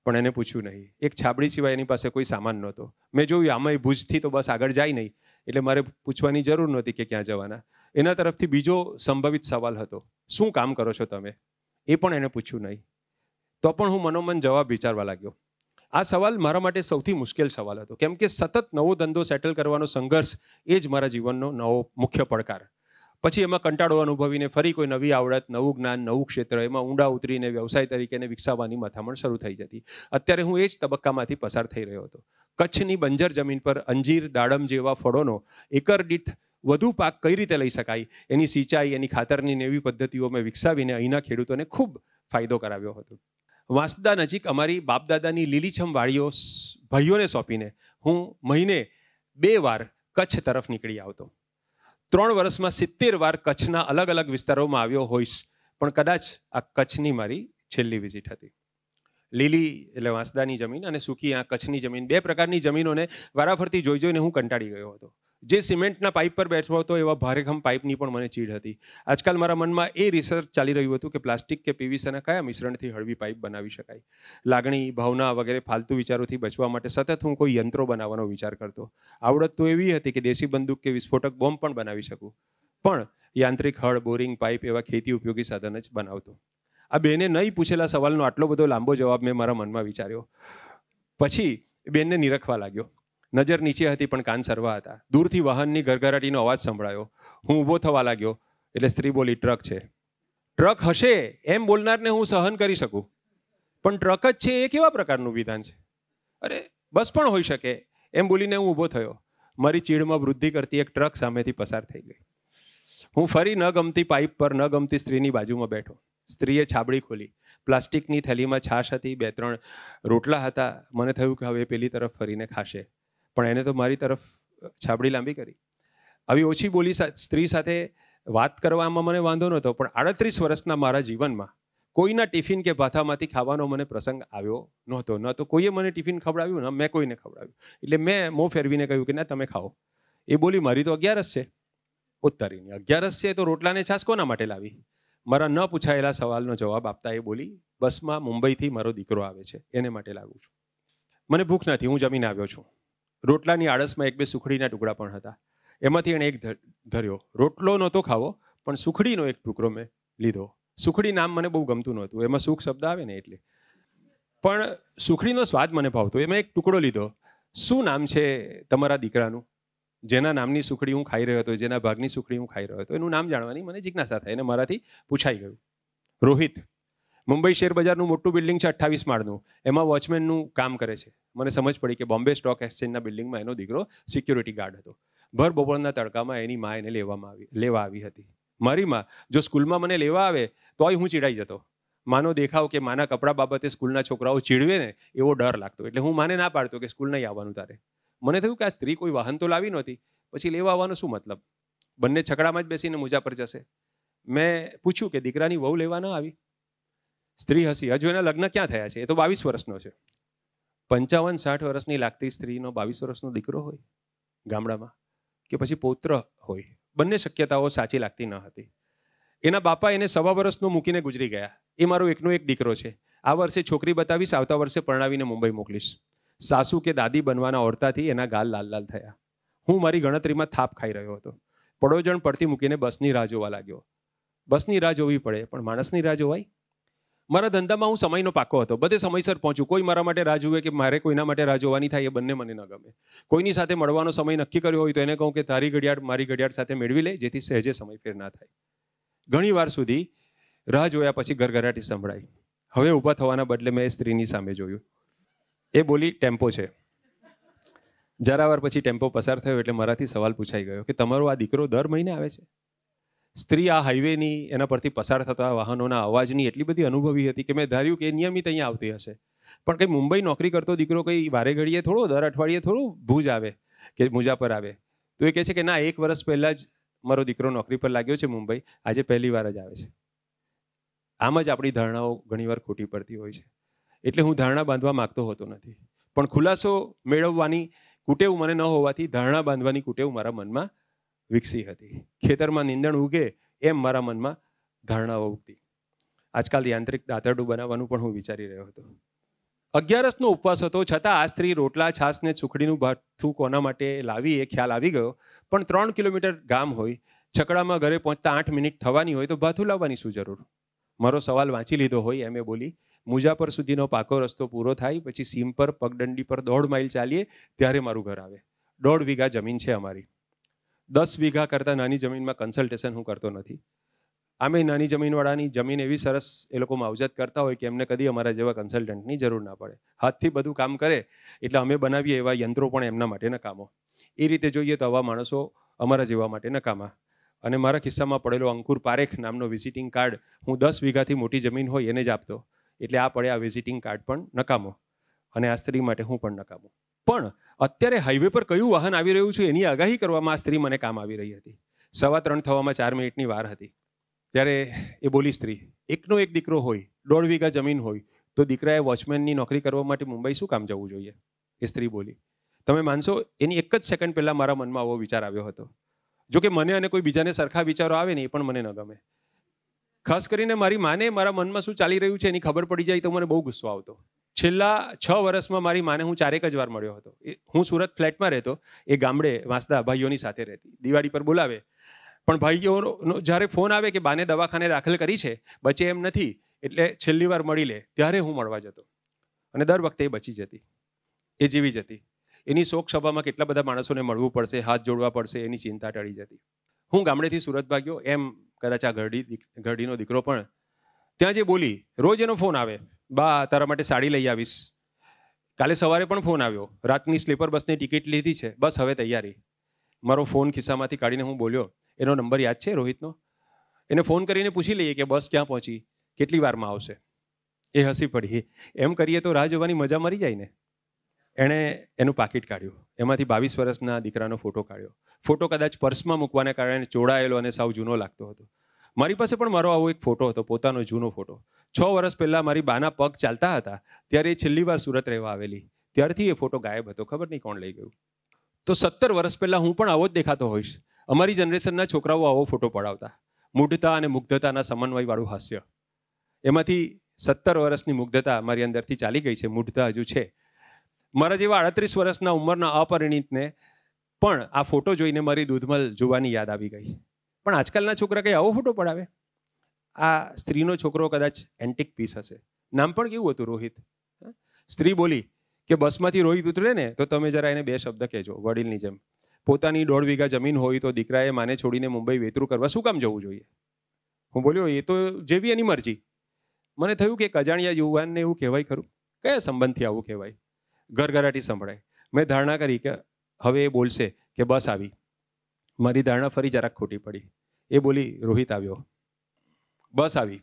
પણ એને પૂછ્યું નહીં એક છાબડી સિવાય એની પાસે કોઈ સામાન નહોતો મેં જોયું આમાંય ભુજથી તો બસ આગળ જાય નહીં એટલે મારે પૂછવાની જરૂર નહોતી કે ક્યાં જવાના એના તરફથી બીજો સંભવિત સવાલ હતો શું કામ કરો છો તમે એ પણ એને પૂછ્યું નહીં તો પણ હું મનોમન જવાબ વિચારવા લાગ્યો આ સવાલ મારા માટે સૌથી મુશ્કેલ સવાલ હતો કેમ કે સતત નવો ધંધો સેટલ કરવાનો સંઘર્ષ એ જ મારા જીવનનો નવો મુખ્ય પડકાર પછી એમાં કંટાળો અનુભવીને ફરી કોઈ નવી આવડત નવું જ્ઞાન નવું ક્ષેત્ર એમાં ઊંડા ઉતરીને વ્યવસાય તરીકેને વિકસાવવાની મથામણ શરૂ થઈ જતી અત્યારે હું એ જ તબક્કામાંથી પસાર થઈ રહ્યો હતો કચ્છની બંજર જમીન પર અંજીર દાડમ જેવા ફળોનો એકર દીઠ વધુ પાક કઈ રીતે લઈ શકાય એની સિંચાઈ એની ખાતરની એવી પદ્ધતિઓ મેં વિકસાવીને અહીંના ખેડૂતોને ખૂબ ફાયદો કરાવ્યો હતો વાંસદા નજીક અમારી બાપદાદાની લીલીછમ વાડીઓ ભાઈઓને સોંપીને હું મહિને બે વાર કચ્છ તરફ નીકળી આવતો ત્રણ વર્ષમાં સિત્તેર વાર કચ્છના અલગ અલગ વિસ્તારોમાં આવ્યો હોઈશ પણ કદાચ આ કચ્છની મારી છેલ્લી વિઝિટ હતી લીલી એટલે વાંસદાની જમીન અને સૂકી આ કચ્છની જમીન બે પ્રકારની જમીનોને વારાફરતી જોઈ જોઈને હું કંટાળી ગયો હતો જે સિમેન્ટના પાઇપ પર બેઠો હતો એવા ભારેખમ પાઇપની પણ મને ચીડ હતી આજકાલ મારા મનમાં એ રિસર્ચ ચાલી રહ્યું હતું કે પ્લાસ્ટિક કે પીવીસીના કયા મિશ્રણથી હળવી પાઇપ બનાવી શકાય લાગણી ભાવના વગેરે ફાલતુ વિચારોથી બચવા માટે સતત હું કોઈ યંત્રો બનાવવાનો વિચાર કરતો આવડત તો એવી હતી કે દેશી બંદૂક કે વિસ્ફોટક બોમ્બ પણ બનાવી શકું પણ યાંત્રિક હળ બોરિંગ પાઇપ એવા ખેતી ઉપયોગી સાધન જ બનાવતો આ બેને નહીં પૂછેલા સવાલનો આટલો બધો લાંબો જવાબ મેં મારા મનમાં વિચાર્યો પછી બેનને નિરખવા લાગ્યો નજર નીચે હતી પણ કાન સરવા હતા દૂરથી વાહનની ગરગરાટીનો અવાજ સંભળાયો હું ઊભો થવા લાગ્યો એટલે સ્ત્રી બોલી ટ્રક છે ટ્રક હશે એમ બોલનારને હું સહન કરી શકું પણ ટ્રક જ છે એ કેવા પ્રકારનું વિધાન છે અરે બસ પણ હોઈ શકે એમ બોલીને હું ઊભો થયો મારી ચીડમાં વૃદ્ધિ કરતી એક ટ્રક સામેથી પસાર થઈ ગઈ હું ફરી ન ગમતી પાઇપ પર ન ગમતી સ્ત્રીની બાજુમાં બેઠો સ્ત્રીએ છાબડી ખોલી પ્લાસ્ટિકની થેલીમાં છાશ હતી બે ત્રણ રોટલા હતા મને થયું કે હવે પેલી તરફ ફરીને ખાશે પણ એને તો મારી તરફ છાબડી લાંબી કરી આવી ઓછી બોલી સ્ત્રી સાથે વાત કરવામાં મને વાંધો નહોતો પણ આડત્રીસ વર્ષના મારા જીવનમાં કોઈના ટિફિન કે ભાથામાંથી ખાવાનો મને પ્રસંગ આવ્યો નહોતો ન તો કોઈએ મને ટિફિન ખવડાવ્યું ન મેં કોઈને ખવડાવ્યું એટલે મેં મોં ફેરવીને કહ્યું કે ના તમે ખાઓ એ બોલી મારી તો અગિયારસ છે ઉત્તરીની અગિયારસ છે તો રોટલાને છાસ કોના માટે લાવી મારા ન પૂછાયેલા સવાલનો જવાબ આપતા એ બોલી બસમાં મુંબઈથી મારો દીકરો આવે છે એને માટે લાવું છું મને ભૂખ નથી હું જમીને આવ્યો છું રોટલાની આળસમાં એક બે સુખડીના ટુકડા પણ હતા એમાંથી એણે એક ધર્યો રોટલો નહોતો ખાવો પણ સુખડીનો એક ટુકડો મેં લીધો સુખડી નામ મને બહુ ગમતું નહોતું એમાં સુખ શબ્દ આવે ને એટલે પણ સુખડીનો સ્વાદ મને ભાવતો એમાં એક ટુકડો લીધો શું નામ છે તમારા દીકરાનું જેના નામની સુખડી હું ખાઈ રહ્યો હતો જેના ભાગની સુખડી હું ખાઈ રહ્યો હતો એનું નામ જાણવાની મને જિજ્ઞાસા થઈ એને મારાથી પૂછાઈ ગયું રોહિત મુંબઈ શેર બજારનું મોટું બિલ્ડિંગ છે અઠ્ઠાવીસ માળનું એમાં વોચમેનનું કામ કરે છે મને સમજ પડી કે બોમ્બે સ્ટોક એક્સચેન્જના બિલ્ડિંગમાં એનો દીકરો સિક્યુરિટી ગાર્ડ હતો ભર બપોરના તડકામાં એની મા એને લેવામાં આવી લેવા આવી હતી મારી મા જો સ્કૂલમાં મને લેવા આવે તોય હું ચીડાઈ જતો માનો દેખાવ કે માના કપડાં બાબતે સ્કૂલના છોકરાઓ ચીડવે ને એવો ડર લાગતો એટલે હું માને ના પાડતો કે સ્કૂલ નહીં આવવાનું તારે મને થયું કે આ સ્ત્રી કોઈ વાહન તો લાવી નહોતી પછી લેવા આવવાનો શું મતલબ બંને છકડામાં જ બેસીને મુજા પર જશે મેં પૂછ્યું કે દીકરાની વહુ લેવા ન આવી સ્ત્રી હસી હજુ એના લગ્ન ક્યાં થયા છે એ તો બાવીસ વર્ષનો છે પંચાવન સાઠ વર્ષની લાગતી સ્ત્રીનો બાવીસ વર્ષનો દીકરો હોય ગામડામાં કે પછી પૌત્ર હોય બંને શક્યતાઓ સાચી લાગતી ન હતી એના બાપા એને સવા વર્ષનું મૂકીને ગુજરી ગયા એ મારો એકનો એક દીકરો છે આ વર્ષે છોકરી બતાવીશ આવતા વર્ષે પરણાવીને મુંબઈ મોકલીશ સાસુ કે દાદી બનવાના ઓરતાથી એના ગાલ લાલ લાલ થયા હું મારી ગણતરીમાં થાપ ખાઈ રહ્યો હતો પડોજણ પડતી મૂકીને બસની રાહ જોવા લાગ્યો બસની રાહ જોવી પડે પણ માણસની રાહ જોવાય મારા ધંધામાં હું સમયનો પાકો હતો બધે સમયસર પહોંચ્યું કોઈ મારા માટે રાહ જુએ કે મારે કોઈના માટે રાહ જોવાની થાય એ બંને મને ન ગમે કોઈની સાથે મળવાનો સમય નક્કી કર્યો હોય તો એને કહું કે તારી ઘડિયાળ મારી ઘડિયાળ સાથે મેળવી લે જેથી સહેજે સમય ફેર ના થાય ઘણી વાર સુધી રાહ જોયા પછી ગરગરાટી સંભળાઈ હવે ઊભા થવાના બદલે મેં એ સ્ત્રીની સામે જોયું એ બોલી ટેમ્પો છે જરા વાર પછી ટેમ્પો પસાર થયો એટલે મારાથી સવાલ પૂછાઈ ગયો કે તમારો આ દીકરો દર મહિને આવે છે સ્ત્રી આ હાઈવેની એના પરથી પસાર થતા વાહનોના અવાજની એટલી બધી અનુભવી હતી કે મેં ધાર્યું કે નિયમિત અહીંયા આવતી હશે પણ કંઈ મુંબઈ નોકરી કરતો દીકરો કંઈ વારે ઘડીએ થોડો દર અઠવાડિયે થોડું ભૂજ આવે કે મુજાપર આવે તો એ કહે છે કે ના એક વર્ષ પહેલાં જ મારો દીકરો નોકરી પર લાગ્યો છે મુંબઈ આજે પહેલી વાર જ આવે છે આમ જ આપણી ધારણાઓ ઘણીવાર ખોટી પડતી હોય છે એટલે હું ધારણા બાંધવા માગતો હોતો નથી પણ ખુલાસો મેળવવાની કુટેવ મને ન હોવાથી ધારણા બાંધવાની કુટેવ મારા મનમાં વિકસી હતી ખેતરમાં નિંદણ ઉગે એમ મારા મનમાં ધારણાઓ ઉગતી આજકાલ યાંત્રિક દાંતરડું બનાવવાનું પણ હું વિચારી રહ્યો હતો અગિયારસનો ઉપવાસ હતો છતાં આ સ્ત્રી રોટલા છાસ ને સુખડીનું ભાથું કોના માટે લાવી એ ખ્યાલ આવી ગયો પણ ત્રણ કિલોમીટર ગામ હોય છકડામાં ઘરે પહોંચતા આઠ મિનિટ થવાની હોય તો ભાથું લાવવાની શું જરૂર મારો સવાલ વાંચી લીધો હોય એમ એ બોલી મુજાપર સુધીનો પાકો રસ્તો પૂરો થાય પછી સીમ પર પગદંડી પર દોઢ માઇલ ચાલીએ ત્યારે મારું ઘર આવે દોઢ વીઘા જમીન છે અમારી દસ વીઘા કરતાં નાની જમીનમાં કન્સલ્ટેશન હું કરતો નથી આમે નાની જમીનવાળાની જમીન એવી સરસ એ લોકો માવજત કરતા હોય કે એમને કદી અમારા જેવા કન્સલ્ટન્ટની જરૂર ના પડે હાથથી બધું કામ કરે એટલે અમે બનાવીએ એવા યંત્રો પણ એમના માટેના કામો એ રીતે જોઈએ તો આવા માણસો અમારા જેવા માટેના કામા અને મારા કિસ્સામાં પડેલો અંકુર પારેખ નામનો વિઝિટિંગ કાર્ડ હું દસ વીઘાથી મોટી જમીન હોય એને જ આપતો એટલે આ પડે આ વિઝિટિંગ કાર્ડ પણ નકામો અને આ સ્ત્રી માટે હું પણ નકામું પણ અત્યારે હાઈવે પર કયું વાહન આવી રહ્યું છે એની આગાહી કરવામાં આ સ્ત્રી મને કામ આવી રહી હતી સવા ત્રણ થવામાં ચાર મિનિટની વાર હતી ત્યારે એ બોલી સ્ત્રી એકનો એક દીકરો હોય દોઢ વીઘા જમીન હોય તો દીકરાએ વોચમેનની નોકરી કરવા માટે મુંબઈ શું કામ જવું જોઈએ એ સ્ત્રી બોલી તમે માનશો એની એક જ સેકન્ડ પહેલાં મારા મનમાં આવો વિચાર આવ્યો હતો જો કે મને અને કોઈ બીજાને સરખા વિચારો આવે ને એ પણ મને ન ગમે ખાસ કરીને મારી માને મારા મનમાં શું ચાલી રહ્યું છે એની ખબર પડી જાય તો મને બહુ ગુસ્સો આવતો છેલ્લા છ વર્ષમાં મારી માને હું ચારેક જ વાર મળ્યો હતો હું સુરત ફ્લેટમાં રહેતો એ ગામડે વાંસદા ભાઈઓની સાથે રહેતી દિવાળી પર બોલાવે પણ ભાઈઓનો જ્યારે ફોન આવે કે બાને દવાખાને દાખલ કરી છે બચે એમ નથી એટલે છેલ્લી વાર મળી લે ત્યારે હું મળવા જતો અને દર વખતે એ બચી જતી એ જીવી જતી એની શોક સભામાં કેટલા બધા માણસોને મળવું પડશે હાથ જોડવા પડશે એની ચિંતા ટળી જતી હું ગામડેથી સુરત ભાગ્યો એમ કદાચ આ ઘરડી ઘરડીનો દીકરો પણ ત્યાં જે બોલી રોજ એનો ફોન આવે બા તારા માટે સાડી લઈ આવીશ કાલે સવારે પણ ફોન આવ્યો રાતની સ્લીપર બસની ટિકિટ લીધી છે બસ હવે તૈયારી મારો ફોન ખિસ્સામાંથી કાઢીને હું બોલ્યો એનો નંબર યાદ છે રોહિતનો એને ફોન કરીને પૂછી લઈએ કે બસ ક્યાં પહોંચી કેટલી વારમાં આવશે એ હસી પડી એમ કરીએ તો રાહ જોવાની મજા મરી જાય ને એણે એનું પાકીટ કાઢ્યું એમાંથી બાવીસ વર્ષના દીકરાનો ફોટો કાઢ્યો ફોટો કદાચ પર્સમાં મૂકવાને કારણે ચોડાયેલો અને સાવ જૂનો લાગતો હતો મારી પાસે પણ મારો આવો એક ફોટો હતો પોતાનો જૂનો ફોટો છ વર્ષ પહેલાં મારી બાના પગ ચાલતા હતા ત્યારે એ છેલ્લી વાર સુરત રહેવા આવેલી ત્યારથી એ ફોટો ગાયબ હતો ખબર નહીં કોણ લઈ ગયું તો સત્તર વર્ષ પહેલાં હું પણ આવો જ દેખાતો હોઈશ અમારી જનરેશનના છોકરાઓ આવો ફોટો પડાવતા મૂઢતા અને મુગ્ધતાના સમન્વયવાળું હાસ્ય એમાંથી સત્તર વર્ષની મુગ્ધતા મારી અંદરથી ચાલી ગઈ છે મૂઢતા હજુ છે મારા જેવા આડત્રીસ વર્ષના ઉંમરના અપરિણિતને પણ આ ફોટો જોઈને મારી દૂધમલ જોવાની યાદ આવી ગઈ પણ આજકાલના છોકરા કંઈ આવો ફોટો પડાવે આ સ્ત્રીનો છોકરો કદાચ એન્ટિક પીસ હશે નામ પણ કેવું હતું રોહિત સ્ત્રી બોલી કે બસમાંથી રોહિત ઉતરે ને તો તમે જરા એને બે શબ્દ કહેજો વડીલની જેમ પોતાની દોઢ વીઘા જમીન હોય તો દીકરાએ માને છોડીને મુંબઈ વેતરું કરવા શું કામ જવું જોઈએ હું બોલ્યો એ તો જેવી એની મરજી મને થયું કે કજાણિયા યુવાનને એવું કહેવાય ખરું કયા સંબંધથી આવું કહેવાય ઘરઘરાટી સંભળાય મેં ધારણા કરી કે હવે એ બોલશે કે બસ આવી મારી ધારણા ફરી જરાક ખોટી પડી એ બોલી રોહિત આવ્યો બસ આવી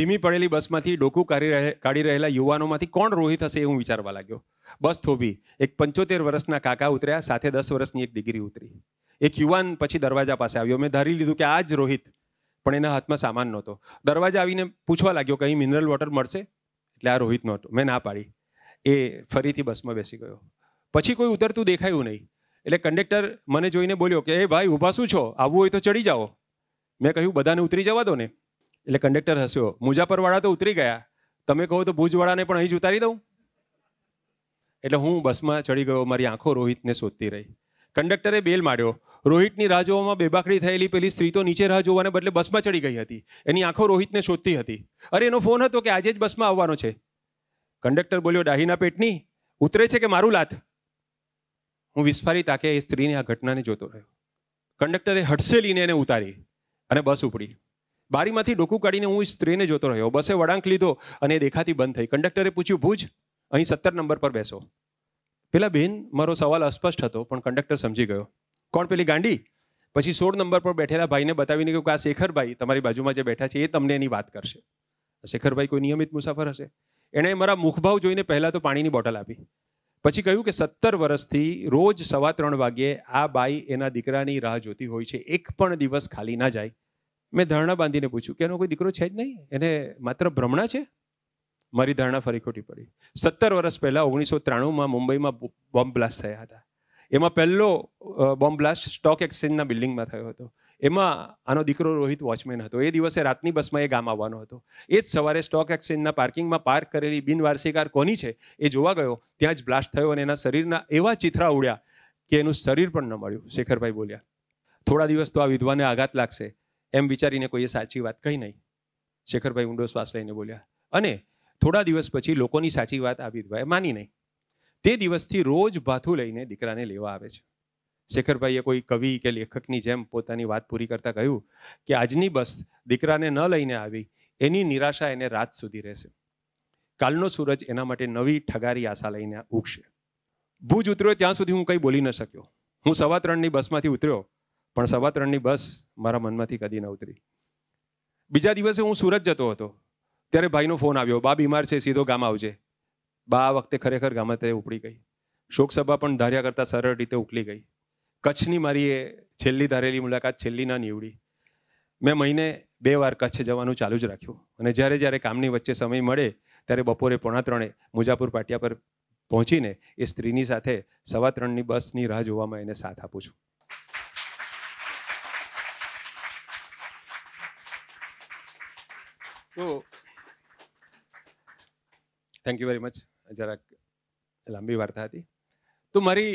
ધીમી પડેલી બસમાંથી ડોકું કાઢી રહે કાઢી રહેલા યુવાનોમાંથી કોણ રોહિત હશે એ હું વિચારવા લાગ્યો બસ થોભી એક પંચોતેર વર્ષના કાકા ઉતર્યા સાથે દસ વર્ષની એક ડિગ્રી ઉતરી એક યુવાન પછી દરવાજા પાસે આવ્યો મેં ધારી લીધું કે આ જ રોહિત પણ એના હાથમાં સામાન નહોતો દરવાજા આવીને પૂછવા લાગ્યો કંઈ મિનરલ વોટર મળશે એટલે આ રોહિત નહોતો મેં ના પાડી એ ફરીથી બસમાં બેસી ગયો પછી કોઈ ઉતરતું દેખાયું નહીં એટલે કંડક્ટર મને જોઈને બોલ્યો કે એ ભાઈ ઊભા શું છો આવવું હોય તો ચડી જાઓ મેં કહ્યું બધાને ઉતરી જવા દો ને એટલે કંડક્ટર હસ્યો મુજાફરવાળા તો ઉતરી ગયા તમે કહો તો ભુજવાળાને પણ અહીં જ ઉતારી દઉં એટલે હું બસમાં ચડી ગયો મારી આંખો રોહિતને શોધતી રહી કંડક્ટરે બેલ માર્યો રોહિતની રાહ જોવામાં બેબાકડી થયેલી પેલી સ્ત્રી તો નીચે રાહ જોવાને બદલે બસમાં ચડી ગઈ હતી એની આંખો રોહિતને શોધતી હતી અરે એનો ફોન હતો કે આજે જ બસમાં આવવાનો છે કંડક્ટર બોલ્યો ડાહીના પેટની ઉતરે છે કે મારું લાથ હું વિસ્ફારી તાકે એ સ્ત્રીની આ ઘટનાને જોતો રહ્યો કંડક્ટરે લઈને એને ઉતારી અને બસ ઉપડી બારીમાંથી ડોકું કાઢીને હું સ્ત્રીને જોતો રહ્યો બસે વળાંક લીધો અને દેખાતી બંધ થઈ કંડક્ટરે પૂછ્યું ભુજ અહીં સત્તર નંબર પર બેસો પેલા બેન મારો સવાલ અસ્પષ્ટ હતો પણ કંડક્ટર સમજી ગયો કોણ પેલી ગાંડી પછી સોળ નંબર પર બેઠેલા ભાઈને બતાવીને કહ્યું કે આ શેખરભાઈ તમારી બાજુમાં જે બેઠા છે એ તમને એની વાત કરશે શેખરભાઈ કોઈ નિયમિત મુસાફર હશે એણે મારા મુખભાવ જોઈને પહેલાં તો પાણીની બોટલ આપી પછી કહ્યું કે સત્તર વર્ષથી રોજ સવા ત્રણ વાગ્યે આ બાઈ એના દીકરાની રાહ જોતી હોય છે એક પણ દિવસ ખાલી ના જાય મેં ધારણા બાંધીને પૂછ્યું કે એનો કોઈ દીકરો છે જ નહીં એને માત્ર ભ્રમણા છે મારી ધારણા ફરી ખોટી પડી સત્તર વર્ષ પહેલાં ઓગણીસો ત્રાણુંમાં મુંબઈમાં બોમ્બ બ્લાસ્ટ થયા હતા એમાં પહેલો બોમ્બ બ્લાસ્ટ સ્ટોક એક્સચેન્જના બિલ્ડિંગમાં થયો હતો એમાં આનો દીકરો રોહિત વોચમેન હતો એ દિવસે રાતની બસમાં એ ગામ આવવાનો હતો એ જ સવારે સ્ટોક એક્સચેન્જના પાર્કિંગમાં પાર્ક કરેલી બિનવારસી કાર કોની છે એ જોવા ગયો ત્યાં જ બ્લાસ્ટ થયો અને એના શરીરના એવા ચિથરા ઉડ્યા કે એનું શરીર પણ ન મળ્યું શેખરભાઈ બોલ્યા થોડા દિવસ તો આ વિધવાને આઘાત લાગશે એમ વિચારીને કોઈએ સાચી વાત કહી નહીં શેખરભાઈ ઊંડો શ્વાસ લઈને બોલ્યા અને થોડા દિવસ પછી લોકોની સાચી વાત આ વિધવાએ માની નહીં તે દિવસથી રોજ ભાથું લઈને દીકરાને લેવા આવે છે શેખરભાઈએ કોઈ કવિ કે લેખકની જેમ પોતાની વાત પૂરી કરતા કહ્યું કે આજની બસ દીકરાને ન લઈને આવી એની નિરાશા એને રાત સુધી રહેશે કાલનો સૂરજ એના માટે નવી ઠગારી આશા લઈને ઉગશે ભુજ ઉતર્યો ત્યાં સુધી હું કંઈ બોલી ન શક્યો હું સવા ત્રણની બસમાંથી ઉતર્યો પણ સવા ત્રણની બસ મારા મનમાંથી કદી ન ઉતરી બીજા દિવસે હું સુરત જતો હતો ત્યારે ભાઈનો ફોન આવ્યો બા બીમાર છે સીધો ગામ આવજે બા આ વખતે ખરેખર ગામતે ઉપડી ગઈ શોકસભા પણ ધાર્યા કરતાં સરળ રીતે ઉકલી ગઈ કચ્છની મારી એ છેલ્લી ધારેલી મુલાકાત છેલ્લી ના નીવડી મેં મહિને બે વાર કચ્છ જવાનું ચાલુ જ રાખ્યું અને જ્યારે જ્યારે કામની વચ્ચે સમય મળે ત્યારે બપોરે પોણા ત્રણે મુજાપુર પાટિયા પર પહોંચીને એ સ્ત્રીની સાથે સવા ત્રણની બસની રાહ જોવામાં એને સાથ આપું છું તો થેન્ક યુ વેરી મચ જરાક લાંબી વાર્તા હતી તો મારી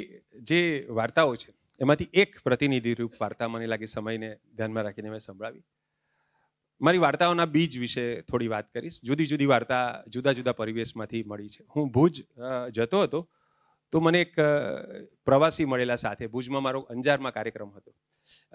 જે વાર્તાઓ છે એમાંથી એક પ્રતિનિધિ રૂપ વાર્તા મને લાગે સમયને ધ્યાનમાં રાખીને મેં સંભળાવી મારી વાર્તાઓના બીજ વિશે થોડી વાત કરીશ જુદી જુદી વાર્તા જુદા જુદા પરિવેશમાંથી મળી છે હું ભુજ જતો હતો તો મને એક પ્રવાસી મળેલા સાથે ભુજમાં મારો અંજારમાં કાર્યક્રમ હતો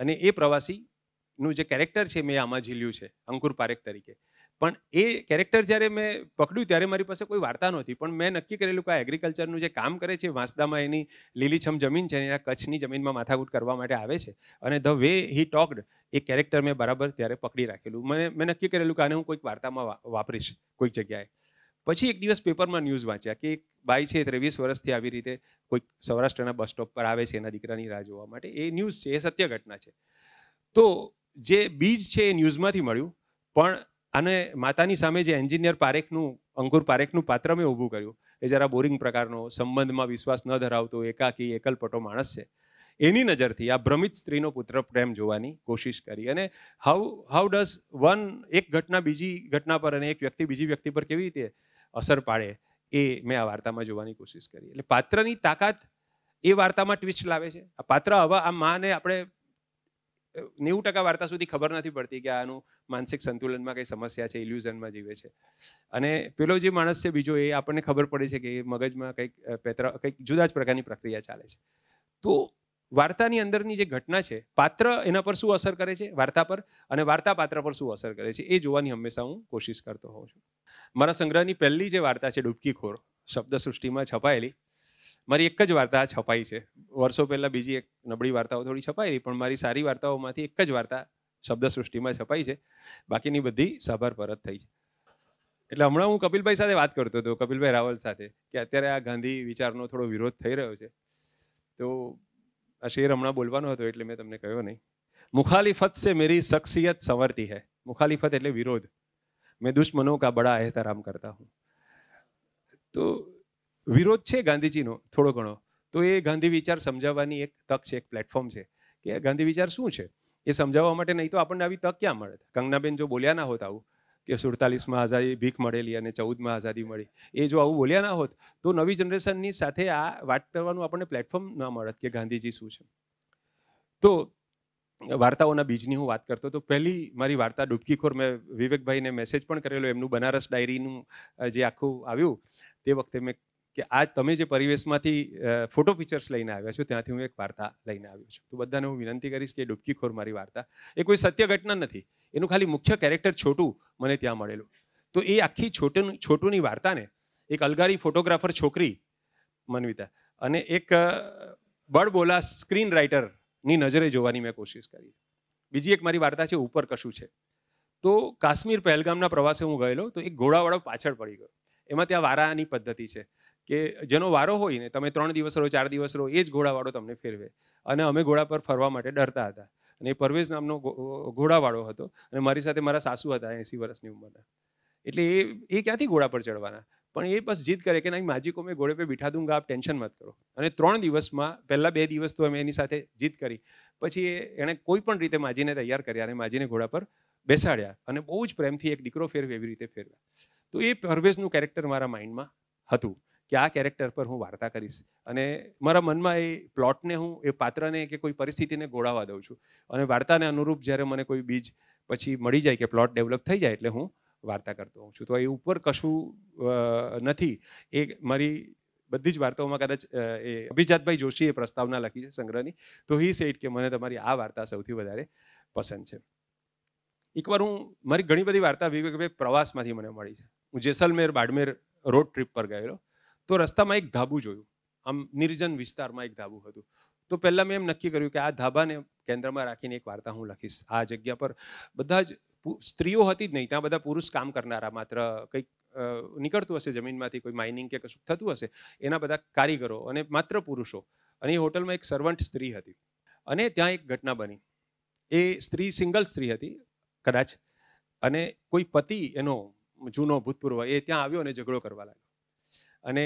અને એ પ્રવાસીનું જે કેરેક્ટર છે મેં આમાં ઝીલ્યું છે અંકુર પારેખ તરીકે પણ એ કેરેક્ટર જ્યારે મેં પકડ્યું ત્યારે મારી પાસે કોઈ વાર્તા નહોતી પણ મેં નક્કી કરેલું કે આ એગ્રીકલ્ચરનું જે કામ કરે છે વાંસદામાં એની લીલીછમ જમીન છે એના કચ્છની જમીનમાં માથાકૂટ કરવા માટે આવે છે અને ધ વે હી ટોકડ એ કેરેક્ટર મેં બરાબર ત્યારે પકડી રાખેલું મને મેં નક્કી કરેલું કે આને હું કોઈક વાર્તામાં વાપરીશ કોઈક જગ્યાએ પછી એક દિવસ પેપરમાં ન્યૂઝ વાંચ્યા કે એક બાઈ છે ત્રેવીસ વર્ષથી આવી રીતે કોઈક સૌરાષ્ટ્રના બસ સ્ટોપ પર આવે છે એના દીકરાની રાહ જોવા માટે એ ન્યૂઝ છે એ સત્ય ઘટના છે તો જે બીજ છે એ ન્યૂઝમાંથી મળ્યું પણ અને માતાની સામે જે એન્જિનિયર પારેખનું અંકુર પારેખનું પાત્ર મેં ઊભું કર્યું એ જરા બોરિંગ પ્રકારનો સંબંધમાં વિશ્વાસ ન ધરાવતો એકાકી એકલપટો માણસ છે એની નજરથી આ ભ્રમિત સ્ત્રીનો પુત્ર પ્રેમ જોવાની કોશિશ કરી અને હાઉ હાઉ ડઝ વન એક ઘટના બીજી ઘટના પર અને એક વ્યક્તિ બીજી વ્યક્તિ પર કેવી રીતે અસર પાડે એ મેં આ વાર્તામાં જોવાની કોશિશ કરી એટલે પાત્રની તાકાત એ વાર્તામાં ટ્વિસ્ટ લાવે છે આ પાત્ર હવે આ માને આપણે નેવું ટકા વાર્તા સુધી ખબર નથી પડતી કે આનું માનસિક સંતુલનમાં કંઈ સમસ્યા છે ઇલ્યુઝનમાં જીવે છે અને પેલો જે માણસ છે બીજો એ આપણને ખબર પડે છે કે એ મગજમાં કંઈક પેતરા કંઈક જુદા જ પ્રકારની પ્રક્રિયા ચાલે છે તો વાર્તાની અંદરની જે ઘટના છે પાત્ર એના પર શું અસર કરે છે વાર્તા પર અને વાર્તા પાત્ર પર શું અસર કરે છે એ જોવાની હંમેશા હું કોશિશ કરતો હોઉં છું મારા સંગ્રહની પહેલી જે વાર્તા છે ડૂબકીખોર શબ્દસૃષ્ટિમાં છપાયેલી મારી એક જ વાર્તા છપાઈ છે વર્ષો પહેલાં બીજી એક નબળી વાર્તાઓ થોડી છપાઈ રહી પણ મારી સારી વાર્તાઓમાંથી એક જ વાર્તા શબ્દ સૃષ્ટિમાં છપાઈ છે બાકીની બધી સાભાર પરત થઈ છે એટલે હમણાં હું કપિલભાઈ સાથે વાત કરતો હતો કપિલભાઈ રાવલ સાથે કે અત્યારે આ ગાંધી વિચારનો થોડો વિરોધ થઈ રહ્યો છે તો આ શેર હમણાં બોલવાનો હતો એટલે મેં તમને કહ્યો નહીં મુખાલિફત સે મેરી શખ્સિયત સંવર્તી હૈ મુખાલિફત એટલે વિરોધ મેં દુશ્મનો કા બડા એહતરામ કરતા હું તો વિરોધ છે ગાંધીજીનો થોડો ઘણો તો એ ગાંધી વિચાર સમજાવવાની એક તક છે એક પ્લેટફોર્મ છે કે ગાંધી વિચાર શું છે એ સમજાવવા માટે નહીં તો આપણને આવી તક ક્યાં મળે કંગનાબેન જો બોલ્યા ના હોત આવું કે સુડતાલીસમાં આઝાદી ભીખ મળેલી અને ચૌદમાં આઝાદી મળી એ જો આવું બોલ્યા ના હોત તો નવી જનરેશનની સાથે આ વાત કરવાનું આપણને પ્લેટફોર્મ ના મળત કે ગાંધીજી શું છે તો વાર્તાઓના બીજની હું વાત કરતો તો પહેલી મારી વાર્તા ડૂબકીખોર મેં વિવેકભાઈને મેસેજ પણ કરેલો એમનું બનારસ ડાયરીનું જે આખું આવ્યું તે વખતે મેં કે આજ તમે જે પરિવેશમાંથી ફોટો પિક્ચર્સ લઈને આવ્યા છો ત્યાંથી હું એક વાર્તા લઈને આવ્યો છું તો બધાને હું વિનંતી કરીશ કે ડૂબકીખોર મારી વાર્તા એ કોઈ સત્ય ઘટના નથી એનું ખાલી મુખ્ય કેરેક્ટર છોટું મને ત્યાં મળેલું તો એ આખી છોટું છોટુંની વાર્તાને એક અલગારી ફોટોગ્રાફર છોકરી મનવિતા અને એક બળબોલા સ્ક્રીન રાઇટરની નજરે જોવાની મેં કોશિશ કરી બીજી એક મારી વાર્તા છે ઉપર કશું છે તો કાશ્મીર પહેલગામના પ્રવાસે હું ગયેલો તો એક ઘોડાવાળો પાછળ પડી ગયો એમાં ત્યાં વારાની પદ્ધતિ છે કે જેનો વારો હોય ને તમે ત્રણ દિવસ રહો ચાર દિવસ રહો એ જ ઘોડાવાળો તમને ફેરવે અને અમે ઘોડા પર ફરવા માટે ડરતા હતા અને એ પરવેઝ નામનો ઘોડાવાળો હતો અને મારી સાથે મારા સાસુ હતા એંસી વર્ષની ઉંમરના એટલે એ એ ક્યાંથી ઘોડા પર ચડવાના પણ એ બસ જીદ કરે કે નહીં માજીકો મેં ઘોડે પર બીઠા દઉંગા આપ ટેન્શન મત કરો અને ત્રણ દિવસમાં પહેલાં બે દિવસ તો અમે એની સાથે જીદ કરી પછી એણે કોઈ પણ રીતે માજીને તૈયાર કર્યા અને માજીને ઘોડા પર બેસાડ્યા અને બહુ જ પ્રેમથી એક દીકરો ફેરવે એવી રીતે ફેરવ્યા તો એ પરવેઝનું કેરેક્ટર મારા માઇન્ડમાં હતું કે આ કેરેક્ટર પર હું વાર્તા કરીશ અને મારા મનમાં એ પ્લોટને હું એ પાત્રને કે કોઈ પરિસ્થિતિને ગોળાવા દઉં છું અને વાર્તાને અનુરૂપ જ્યારે મને કોઈ બીજ પછી મળી જાય કે પ્લોટ ડેવલપ થઈ જાય એટલે હું વાર્તા કરતો હોઉં છું તો એ ઉપર કશું નથી એ મારી બધી જ વાર્તાઓમાં કદાચ એ અભિજાતભાઈ જોશી એ પ્રસ્તાવના લખી છે સંગ્રહની તો હી સેટ કે મને તમારી આ વાર્તા સૌથી વધારે પસંદ છે એકવાર હું મારી ઘણી બધી વાર્તા વિવેકભાઈ પ્રવાસમાંથી મને મળી છે હું જેસલમેર બાડમેર રોડ ટ્રીપ પર ગયેલો તો રસ્તામાં એક ધાબું જોયું આમ નિર્જન વિસ્તારમાં એક ધાબું હતું તો પહેલાં મેં એમ નક્કી કર્યું કે આ ધાબાને કેન્દ્રમાં રાખીને એક વાર્તા હું લખીશ આ જગ્યા પર બધા જ સ્ત્રીઓ હતી જ નહીં ત્યાં બધા પુરુષ કામ કરનારા માત્ર કંઈક નીકળતું હશે જમીનમાંથી કોઈ માઇનિંગ કે કશું થતું હશે એના બધા કારીગરો અને માત્ર પુરુષો અને એ હોટલમાં એક સર્વન્ટ સ્ત્રી હતી અને ત્યાં એક ઘટના બની એ સ્ત્રી સિંગલ સ્ત્રી હતી કદાચ અને કોઈ પતિ એનો જૂનો ભૂતપૂર્વ એ ત્યાં આવ્યો અને ઝઘડો કરવા લાગ્યો અને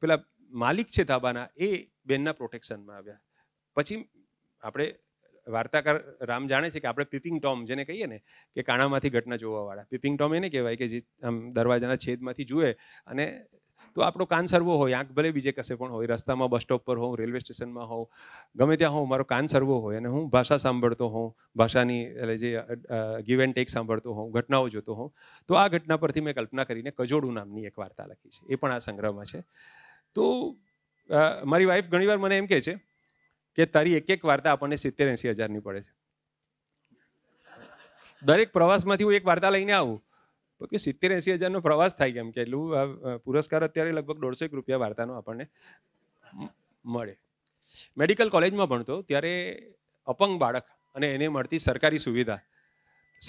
પેલા માલિક છે ધાબાના એ બેનના પ્રોટેક્શનમાં આવ્યા પછી આપણે વાર્તાકાર રામ જાણે છે કે આપણે પીપિંગ ટોમ જેને કહીએ ને કે કાણામાંથી ઘટના જોવાવાળા પીપિંગ ટોમ એને કહેવાય કે જે આમ દરવાજાના છેદમાંથી જુએ અને તો આપણો કાન સર્વો હોય આંખ ભલે બીજે કશે પણ હોય રસ્તામાં બસ સ્ટોપ પર હોઉં રેલવે સ્ટેશનમાં હોઉં ગમે ત્યાં હોઉં મારો કાન સર્વો હોય અને હું ભાષા સાંભળતો હોઉં ભાષાની એટલે જે ગિવ એન્ડ ટેક સાંભળતો હોઉં ઘટનાઓ જોતો હોઉં તો આ ઘટના પરથી મેં કલ્પના કરીને કજોડું નામની એક વાર્તા લખી છે એ પણ આ સંગ્રહમાં છે તો મારી વાઈફ ઘણીવાર મને એમ કહે છે કે તારી એક એક વાર્તા આપણને સિત્તેર એંસી હજારની પડે છે દરેક પ્રવાસમાંથી હું એક વાર્તા લઈને આવું કે સિત્તેર એંસી હજારનો પ્રવાસ થાય કેમ કે એટલું પુરસ્કાર અત્યારે લગભગ દોઢસેક રૂપિયા વાર્તાનો આપણને મળે મેડિકલ કોલેજમાં ભણતો ત્યારે અપંગ બાળક અને એને મળતી સરકારી સુવિધા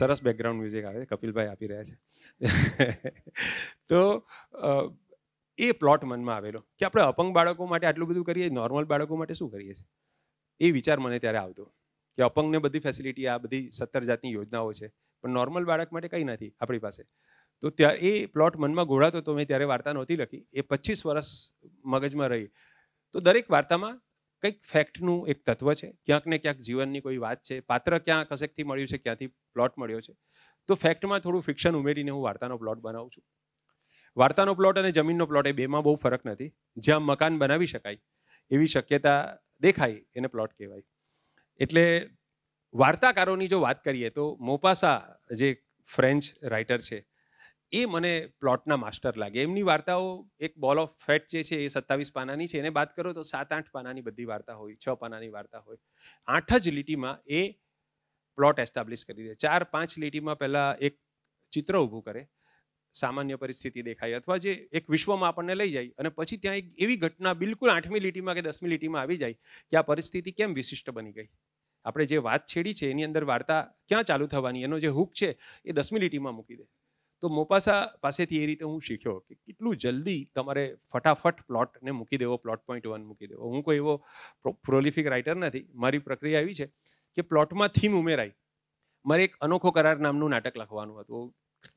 સરસ બેકગ્રાઉન્ડ મ્યુઝિક આવે કપિલભાઈ આપી રહ્યા છે તો એ પ્લોટ મનમાં આવેલો કે આપણે અપંગ બાળકો માટે આટલું બધું કરીએ નોર્મલ બાળકો માટે શું કરીએ છીએ એ વિચાર મને ત્યારે આવતો કે અપંગને બધી ફેસિલિટી આ બધી સત્તર જાતની યોજનાઓ છે પણ નોર્મલ બાળક માટે કંઈ નથી આપણી પાસે તો ત્યાં એ પ્લોટ મનમાં ઘોળાતો તો મેં ત્યારે વાર્તા નહોતી લખી એ પચીસ વર્ષ મગજમાં રહી તો દરેક વાર્તામાં કંઈક ફેક્ટનું એક તત્વ છે ક્યાંક ને ક્યાંક જીવનની કોઈ વાત છે પાત્ર ક્યાં કશેકથી મળ્યું છે ક્યાંથી પ્લોટ મળ્યો છે તો ફેક્ટમાં થોડું ફિક્શન ઉમેરીને હું વાર્તાનો પ્લોટ બનાવું છું વાર્તાનો પ્લોટ અને જમીનનો પ્લોટ એ બેમાં બહુ ફરક નથી જ્યાં મકાન બનાવી શકાય એવી શક્યતા દેખાય એને પ્લોટ કહેવાય એટલે વાર્તાકારોની જો વાત કરીએ તો મોપાસા જે ફ્રેન્ચ રાઇટર છે એ મને પ્લોટના માસ્ટર લાગે એમની વાર્તાઓ એક બોલ ઓફ ફેટ જે છે એ સત્તાવીસ પાનાની છે એને વાત કરો તો સાત આઠ પાનાની બધી વાર્તા હોય છ પાનાની વાર્તા હોય આઠ જ લીટીમાં એ પ્લોટ એસ્ટાબ્લિશ કરી દે ચાર પાંચ લીટીમાં પહેલાં એક ચિત્ર ઊભું કરે સામાન્ય પરિસ્થિતિ દેખાય અથવા જે એક વિશ્વમાં આપણને લઈ જાય અને પછી ત્યાં એક એવી ઘટના બિલકુલ આઠમી લીટીમાં કે દસમી લીટીમાં આવી જાય કે આ પરિસ્થિતિ કેમ વિશિષ્ટ બની ગઈ આપણે જે વાત છેડી છે એની અંદર વાર્તા ક્યાં ચાલુ થવાની એનો જે હુક છે એ દસમી લીટીમાં મૂકી દે તો મોપાસા પાસેથી એ રીતે હું શીખ્યો કે કેટલું જલ્દી તમારે ફટાફટ પ્લોટને મૂકી દેવો પ્લોટ પોઈન્ટ વન મૂકી દેવો હું કોઈ એવો પ્રોલિફિક રાઇટર નથી મારી પ્રક્રિયા એવી છે કે પ્લોટમાં થીમ ઉમેરાય મારે એક અનોખો કરાર નામનું નાટક લખવાનું હતું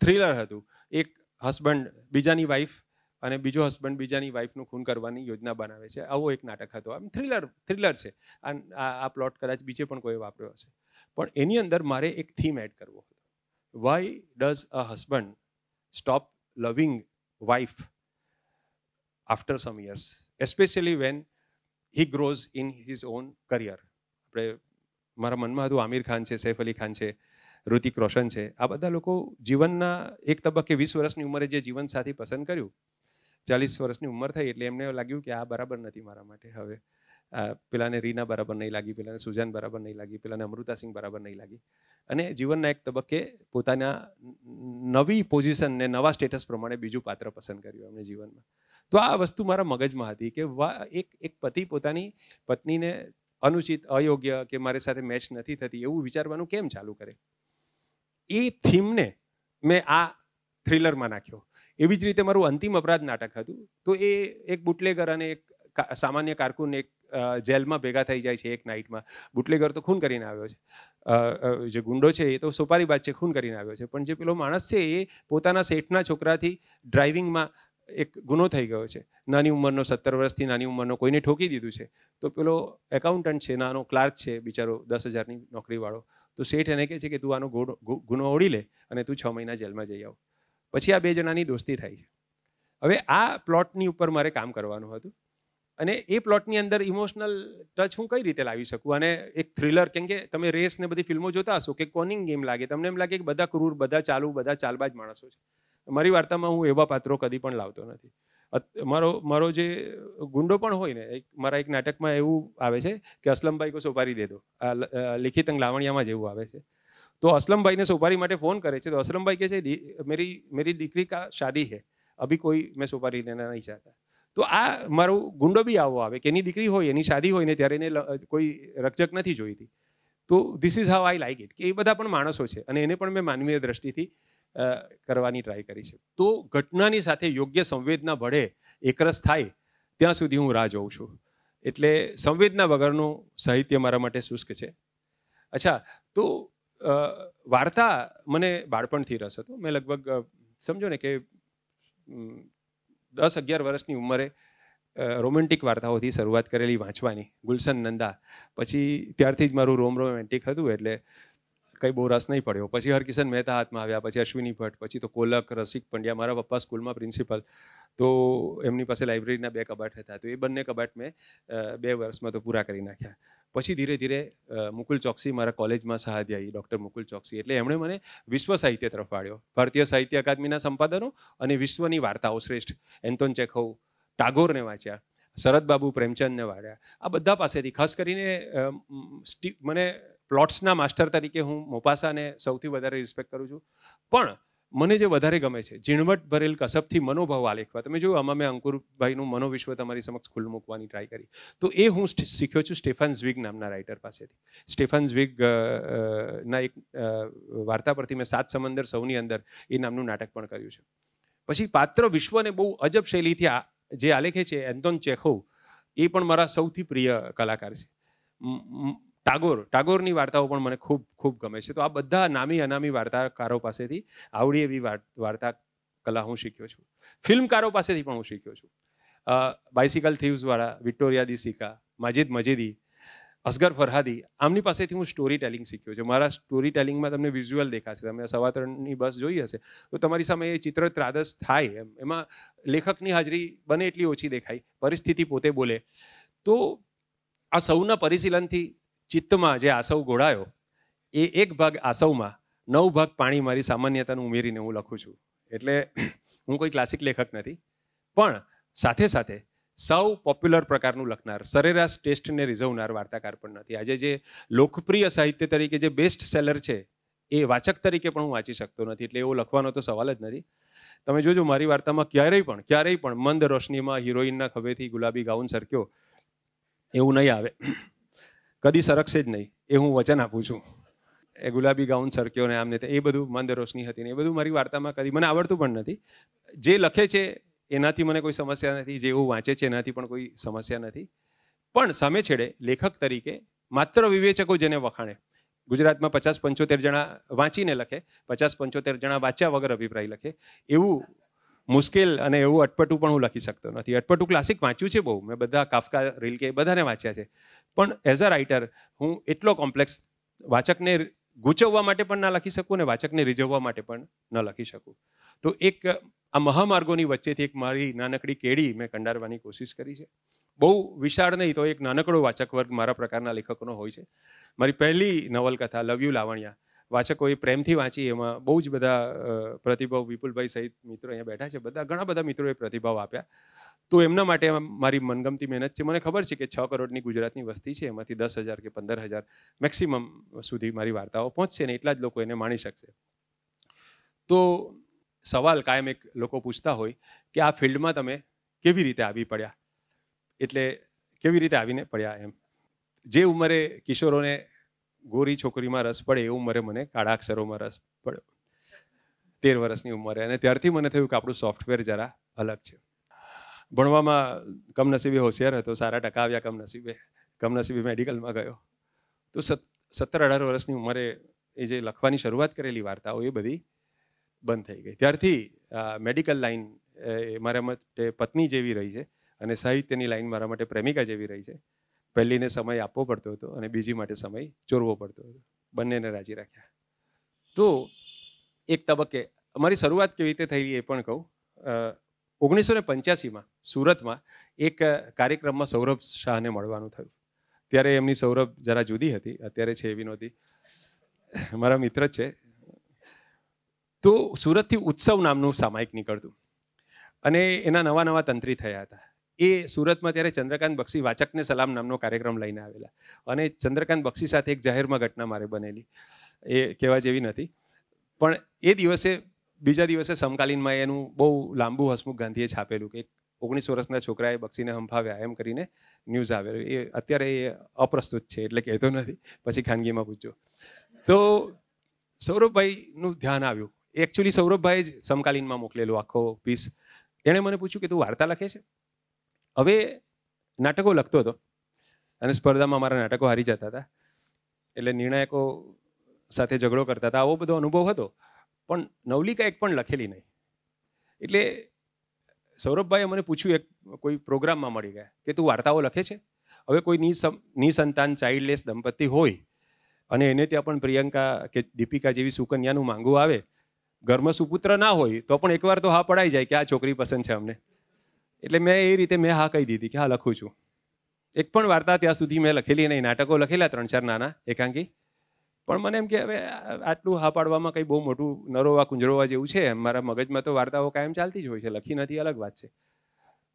થ્રિલર હતું એક હસબન્ડ બીજાની વાઈફ અને બીજો હસબન્ડ બીજાની વાઈફનું ખૂન કરવાની યોજના બનાવે છે આવો એક નાટક હતો આમ થ્રિલર થ્રિલર છે આ આ પ્લોટ કદાચ બીજે પણ કોઈ વાપર્યો હશે પણ એની અંદર મારે એક થીમ એડ કરવો હતો why does a husband stop loving wife after some years especially when he grows in his own career આપણે મારા મનમાં હતું આમિર ખાન છે સૈફ અલી ખાન છે ઋતિક રોશન છે આ બધા લોકો જીવનના એક તબક્કે વીસ વર્ષની ઉંમરે જે જીવન જીવનસાથી પસંદ કર્યું ચાલીસ વર્ષની ઉંમર થઈ એટલે એમને લાગ્યું કે આ બરાબર નથી મારા માટે હવે પેલાને રીના બરાબર નહીં લાગી પેલાને સુજાન બરાબર નહીં લાગી પેલાને અમૃતાસિંહ બરાબર નહીં લાગી અને જીવનના એક તબક્કે પોતાના નવી પોઝિશનને નવા સ્ટેટસ પ્રમાણે બીજું પાત્ર પસંદ કર્યું એમને જીવનમાં તો આ વસ્તુ મારા મગજમાં હતી કે એક એક પતિ પોતાની પત્નીને અનુચિત અયોગ્ય કે મારી સાથે મેચ નથી થતી એવું વિચારવાનું કેમ ચાલુ કરે એ થીમને મેં આ થ્રિલરમાં નાખ્યો એવી જ રીતે મારું અંતિમ અપરાધ નાટક હતું તો એ એક બુટલેગર અને એક સામાન્ય કારકુન એક જેલમાં ભેગા થઈ જાય છે એક નાઇટમાં બુટલેગર તો ખૂન કરીને આવ્યો છે જે ગુંડો છે એ તો સોપારી બાદ છે ખૂન કરીને આવ્યો છે પણ જે પેલો માણસ છે એ પોતાના શેઠના છોકરાથી ડ્રાઇવિંગમાં એક ગુનો થઈ ગયો છે નાની ઉંમરનો સત્તર વર્ષથી નાની ઉંમરનો કોઈને ઠોકી દીધું છે તો પેલો એકાઉન્ટન્ટ છે નાનો ક્લાર્ક છે બિચારો દસ હજારની નોકરીવાળો તો શેઠ એને કહે છે કે તું આનો ગુનો ઓળી લે અને તું છ મહિના જેલમાં જઈ આવ પછી આ બે જણાની દોસ્તી થાય છે હવે આ પ્લોટની ઉપર મારે કામ કરવાનું હતું અને એ પ્લોટની અંદર ઇમોશનલ ટચ હું કઈ રીતે લાવી શકું અને એક થ્રિલર કેમ કે તમે રેસ ને બધી ફિલ્મો જોતા હશો કે કોનિંગ ગેમ લાગે તમને એમ લાગે કે બધા ક્રૂર બધા ચાલુ બધા ચાલબાજ માણસો છે મારી વાર્તામાં હું એવા પાત્રો કદી પણ લાવતો નથી મારો મારો જે ગુંડો પણ હોય ને એક મારા એક નાટકમાં એવું આવે છે કે અસલમભાઈ કો સોપારી દે દો લિખિત અંગ લાવણિયામાં જેવું આવે છે તો અસલમભાઈને भाई સોપારી માટે ફોન કરે છે તો અસલમભાઈ ભાઈ કહે છે મેરી મેરી દીકરી કા શાદી હૈ અભી કોઈ મેં સોપારી લેના નહીં ચાહતા તો આ મારું ગુંડો બી આવો આવે કે એની દીકરી હોય એની શાદી હોય ને ત્યારે એને કોઈ રકજક નથી જોઈતી તો this is how I like it કે એ બધા પણ માણસો છે અને એને પણ મેં માનવીય દ્રષ્ટિથી કરવાની ટ્રાય કરી છે તો ઘટનાની સાથે યોગ્ય સંવેદના ભળે એકરસ થાય ત્યાં સુધી હું રાહ જોઉં છું એટલે સંવેદના વગરનું સાહિત્ય મારા માટે શુષ્ક છે અચ્છા તો વાર્તા મને બાળપણથી રસ હતો મેં લગભગ સમજો ને કે દસ અગિયાર વર્ષની ઉંમરે રોમેન્ટિક વાર્તાઓથી શરૂઆત કરેલી વાંચવાની ગુલશન નંદા પછી ત્યારથી જ મારું રોમ રોમેન્ટિક હતું એટલે કંઈ બહુ રસ નહીં પડ્યો પછી હરકિશન મહેતા હાથમાં આવ્યા પછી અશ્વિની ભટ્ટ પછી તો કોલક રસિક પંડ્યા મારા પપ્પા સ્કૂલમાં પ્રિન્સિપલ તો એમની પાસે લાઇબ્રેરીના બે કબાટ હતા તો એ બંને કબાટ મેં બે વર્ષમાં તો પૂરા કરી નાખ્યા પછી ધીરે ધીરે મુકુલ ચોકસી મારા કોલેજમાં સહાધ્યાયી ડૉક્ટર મુકુલ ચોકસી એટલે એમણે મને વિશ્વ સાહિત્ય તરફ વાળ્યો ભારતીય સાહિત્ય અકાદમીના સંપાદનો અને વિશ્વની વાર્તાઓ શ્રેષ્ઠ એન્તોન ચેખવ ટાગોરને વાંચ્યા શરદબાબુ પ્રેમચંદને વાળ્યા આ બધા પાસેથી ખાસ કરીને મને પ્લોટ્સના માસ્ટર તરીકે હું મોપાસાને સૌથી વધારે રિસ્પેક્ટ કરું છું પણ મને જે વધારે ગમે છે ઝીણવટ ભરેલ કસબથી મનોભાવ આલેખવા તમે જોયું આમાં મેં અંકુરભાઈનું મનોવિશ્વ તમારી સમક્ષ ખુલ્લું મૂકવાની ટ્રાય કરી તો એ હું શીખ્યો છું સ્ટેફન ઝ્વિગ નામના રાઇટર પાસેથી સ્ટેફન ઝ્વિગ એક વાર્તા પરથી મેં સાત સમંદર સૌની અંદર એ નામનું નાટક પણ કર્યું છે પછી પાત્ર વિશ્વને બહુ અજબ શૈલીથી જે આલેખે છે એન્ટોન ચેખોવ એ પણ મારા સૌથી પ્રિય કલાકાર છે ટાગોર ટાગોરની વાર્તાઓ પણ મને ખૂબ ખૂબ ગમે છે તો આ બધા નામી અનામી વાર્તાકારો પાસેથી આવડી એવી વાર્તા કલા હું શીખ્યો છું ફિલ્મકારો પાસેથી પણ હું શીખ્યો છું બાઇસિકલ થીવ્સવાળા વિક્ટોરિયા દી સિકા માજિદ મજીદી અસગર ફરહાદી આમની પાસેથી હું સ્ટોરી ટેલિંગ શીખ્યો છું મારા સ્ટોરી ટેલિંગમાં તમને વિઝ્યુઅલ દેખાશે તમે સવા ત્રણની બસ જોઈ હશે તો તમારી સામે એ ચિત્ર ત્રાદસ થાય એમ એમાં લેખકની હાજરી બને એટલી ઓછી દેખાય પરિસ્થિતિ પોતે બોલે તો આ સૌના પરિશીલનથી ચિત્તમાં જે આસવ ઘોળાયો એ એક ભાગ આસવમાં નવ ભાગ પાણી મારી સામાન્યતાને ઉમેરીને હું લખું છું એટલે હું કોઈ ક્લાસિક લેખક નથી પણ સાથે સાથે સૌ પોપ્યુલર પ્રકારનું લખનાર સરેરાશ ટેસ્ટને રીઝવનાર વાર્તાકાર પણ નથી આજે જે લોકપ્રિય સાહિત્ય તરીકે જે બેસ્ટ સેલર છે એ વાચક તરીકે પણ હું વાંચી શકતો નથી એટલે એવો લખવાનો તો સવાલ જ નથી તમે જોજો મારી વાર્તામાં ક્યારેય પણ ક્યારેય પણ મંદ રોશનીમાં હિરોઈનના ખભેથી ગુલાબી ગાઉન સરક્યો એવું નહીં આવે કદી સરકશે જ નહીં એ હું વચન આપું છું એ ગુલાબી ગાઉન સરક્યો ને આમને એ બધું મંદરોશની હતી ને એ બધું મારી વાર્તામાં કદી મને આવડતું પણ નથી જે લખે છે એનાથી મને કોઈ સમસ્યા નથી જે એવું વાંચે છે એનાથી પણ કોઈ સમસ્યા નથી પણ સામે છેડે લેખક તરીકે માત્ર વિવેચકો જેને વખાણે ગુજરાતમાં પચાસ પંચોતેર જણા વાંચીને લખે પચાસ પંચોતેર જણા વાંચ્યા વગર અભિપ્રાય લખે એવું મુશ્કેલ અને એવું અટપટું પણ હું લખી શકતો નથી અટપટું ક્લાસિક વાંચ્યું છે બહુ મેં બધા કાફકા રિલકે બધાને વાંચ્યા છે પણ એઝ અ રાઇટર હું એટલો કોમ્પ્લેક્સ વાચકને ગૂંચવવા માટે પણ ના લખી શકું અને વાચકને રીઝવવા માટે પણ ન લખી શકું તો એક આ મહામાર્ગોની વચ્ચેથી એક મારી નાનકડી કેડી મેં કંડારવાની કોશિશ કરી છે બહુ વિશાળ નહીં તો એક નાનકડો વાચક વર્ગ મારા પ્રકારના લેખકોનો હોય છે મારી પહેલી નવલકથા લવ યુ લાવણ્યા વાચકોએ પ્રેમથી વાંચી એમાં બહુ જ બધા પ્રતિભાવ વિપુલભાઈ સહિત મિત્રો અહીંયા બેઠા છે બધા ઘણા બધા મિત્રોએ પ્રતિભાવ આપ્યા તો એમના માટે મારી મનગમતી મહેનત છે મને ખબર છે કે છ કરોડની ગુજરાતની વસ્તી છે એમાંથી દસ હજાર કે પંદર હજાર મેક્સિમમ સુધી મારી વાર્તાઓ પહોંચશે ને એટલા જ લોકો એને માણી શકશે તો સવાલ કાયમ એક લોકો પૂછતા હોય કે આ ફિલ્ડમાં તમે કેવી રીતે આવી પડ્યા એટલે કેવી રીતે આવીને પડ્યા એમ જે ઉંમરે કિશોરોને ગોરી છોકરીમાં રસ પડે એ ઉંમરે મને કાળા અક્ષરોમાં રસ પડ્યો તેર વર્ષની ઉંમરે અને ત્યારથી મને થયું કે આપણું સોફ્ટવેર જરા અલગ છે ભણવામાં કમનસીબે હોશિયાર હતો સારા ટકા આવ્યા કમનસીબે કમનસીબે મેડિકલમાં ગયો તો સત્તર અઢાર વર્ષની ઉંમરે એ જે લખવાની શરૂઆત કરેલી વાર્તાઓ એ બધી બંધ થઈ ગઈ ત્યારથી મેડિકલ લાઈન મારા માટે પત્ની જેવી રહી છે અને સાહિત્યની લાઈન મારા માટે પ્રેમિકા જેવી રહી છે પહેલીને સમય આપવો પડતો હતો અને બીજી માટે સમય ચોરવો પડતો હતો બંનેને રાજી રાખ્યા તો એક તબક્કે અમારી શરૂઆત કેવી રીતે થઈ એ પણ કહું ઓગણીસો ને પંચ્યાસીમાં સુરતમાં એક કાર્યક્રમમાં સૌરભ શાહને મળવાનું થયું ત્યારે એમની સૌરભ જરા જુદી હતી અત્યારે છે એવી નહોતી મારા મિત્ર જ છે તો સુરતથી ઉત્સવ નામનું સામાયિક નીકળતું અને એના નવા નવા તંત્રી થયા હતા એ સુરતમાં ત્યારે ચંદ્રકાંત બક્ષી વાચકને સલામ નામનો કાર્યક્રમ લઈને આવેલા અને ચંદ્રકાંત બક્ષી સાથે એક જાહેરમાં ઘટના મારે બનેલી એ કહેવા જેવી નથી પણ એ દિવસે બીજા દિવસે સમકાલીનમાં એનું બહુ લાંબુ હસમુખ ગાંધીએ છાપેલું કે ઓગણીસ વર્ષના છોકરાએ બક્ષીને હંફાવ્યા એમ કરીને ન્યૂઝ આવેલું એ અત્યારે એ અપ્રસ્તુત છે એટલે કહેતો નથી પછી ખાનગીમાં પૂછજો તો સૌરભભાઈનું ધ્યાન આવ્યું એકચ્યુઅલી સૌરભભાઈ જ સમકાલીનમાં મોકલેલું આખો પીસ એણે મને પૂછ્યું કે તું વાર્તા લખે છે હવે નાટકો લખતો હતો અને સ્પર્ધામાં મારા નાટકો હારી જતા હતા એટલે નિર્ણાયકો સાથે ઝઘડો કરતા હતા આવો બધો અનુભવ હતો પણ નવલિકા એક પણ લખેલી નહીં એટલે સૌરભભાઈએ મને પૂછ્યું એક કોઈ પ્રોગ્રામમાં મળી ગયા કે તું વાર્તાઓ લખે છે હવે કોઈ નિસંતાન ચાઇલ્ડલેસ દંપતી હોય અને એને ત્યાં પણ પ્રિયંકા કે દીપિકા જેવી સુકન્યાનું માંગવું આવે ઘરમાં સુપુત્ર ના હોય તો પણ એકવાર તો હા પડાઈ જાય કે આ છોકરી પસંદ છે અમને એટલે મેં એ રીતે મેં હા કહી દીધી કે હા લખું છું એક પણ વાર્તા ત્યાં સુધી મેં લખેલી નહીં નાટકો લખેલા ત્રણ ચાર નાના એકાંકી પણ મને એમ કે હવે આટલું હા પાડવામાં કંઈ બહુ મોટું નરોવા કુંજરોવા જેવું છે મારા મગજમાં તો વાર્તાઓ કાયમ ચાલતી જ હોય છે લખી નથી અલગ વાત છે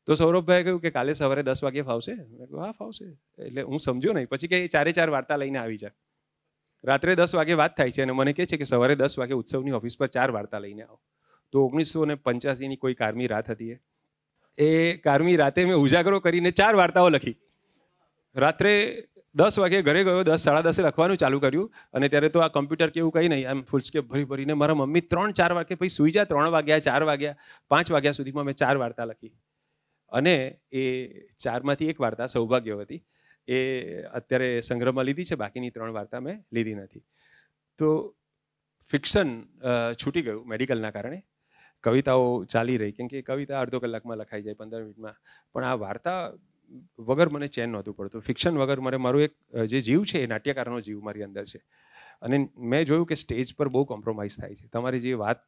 તો સૌરભભાઈએ કહ્યું કે કાલે સવારે દસ વાગે ફાવશે મેં કહ્યું હા ફાવશે એટલે હું સમજ્યો નહીં પછી કે એ ચારે ચાર વાર્તા લઈને આવી જાય રાત્રે દસ વાગે વાત થાય છે અને મને કહે છે કે સવારે દસ વાગે ઉત્સવની ઓફિસ પર ચાર વાર્તા લઈને આવો તો ઓગણીસો ને પંચ્યાસીની કોઈ કારમી રાત હતી એ કારમી રાતે મેં ઉજાગરો કરીને ચાર વાર્તાઓ લખી રાત્રે દસ વાગે ઘરે ગયો દસ સાડા દસે લખવાનું ચાલુ કર્યું અને ત્યારે તો આ કમ્પ્યુટર કેવું કંઈ નહીં આમ ફૂલસ્કેપ ભરી ભરીને મારા મમ્મી ત્રણ ચાર વાગે પછી સુઈ જાય ત્રણ વાગ્યા ચાર વાગ્યા પાંચ વાગ્યા સુધીમાં મેં ચાર વાર્તા લખી અને એ ચારમાંથી એક વાર્તા સૌભાગ્ય હતી એ અત્યારે સંગ્રહમાં લીધી છે બાકીની ત્રણ વાર્તા મેં લીધી નથી તો ફિક્શન છૂટી ગયું મેડિકલના કારણે કવિતાઓ ચાલી રહી કેમ કે કવિતા અડધો કલાકમાં લખાઈ જાય પંદર મિનિટમાં પણ આ વાર્તા વગર મને ચેન નહોતું પડતું ફિક્શન વગર મારે મારું એક જે જીવ છે એ નાટ્યકારનો જીવ મારી અંદર છે અને મેં જોયું કે સ્ટેજ પર બહુ કોમ્પ્રોમાઇઝ થાય છે તમારી જે વાત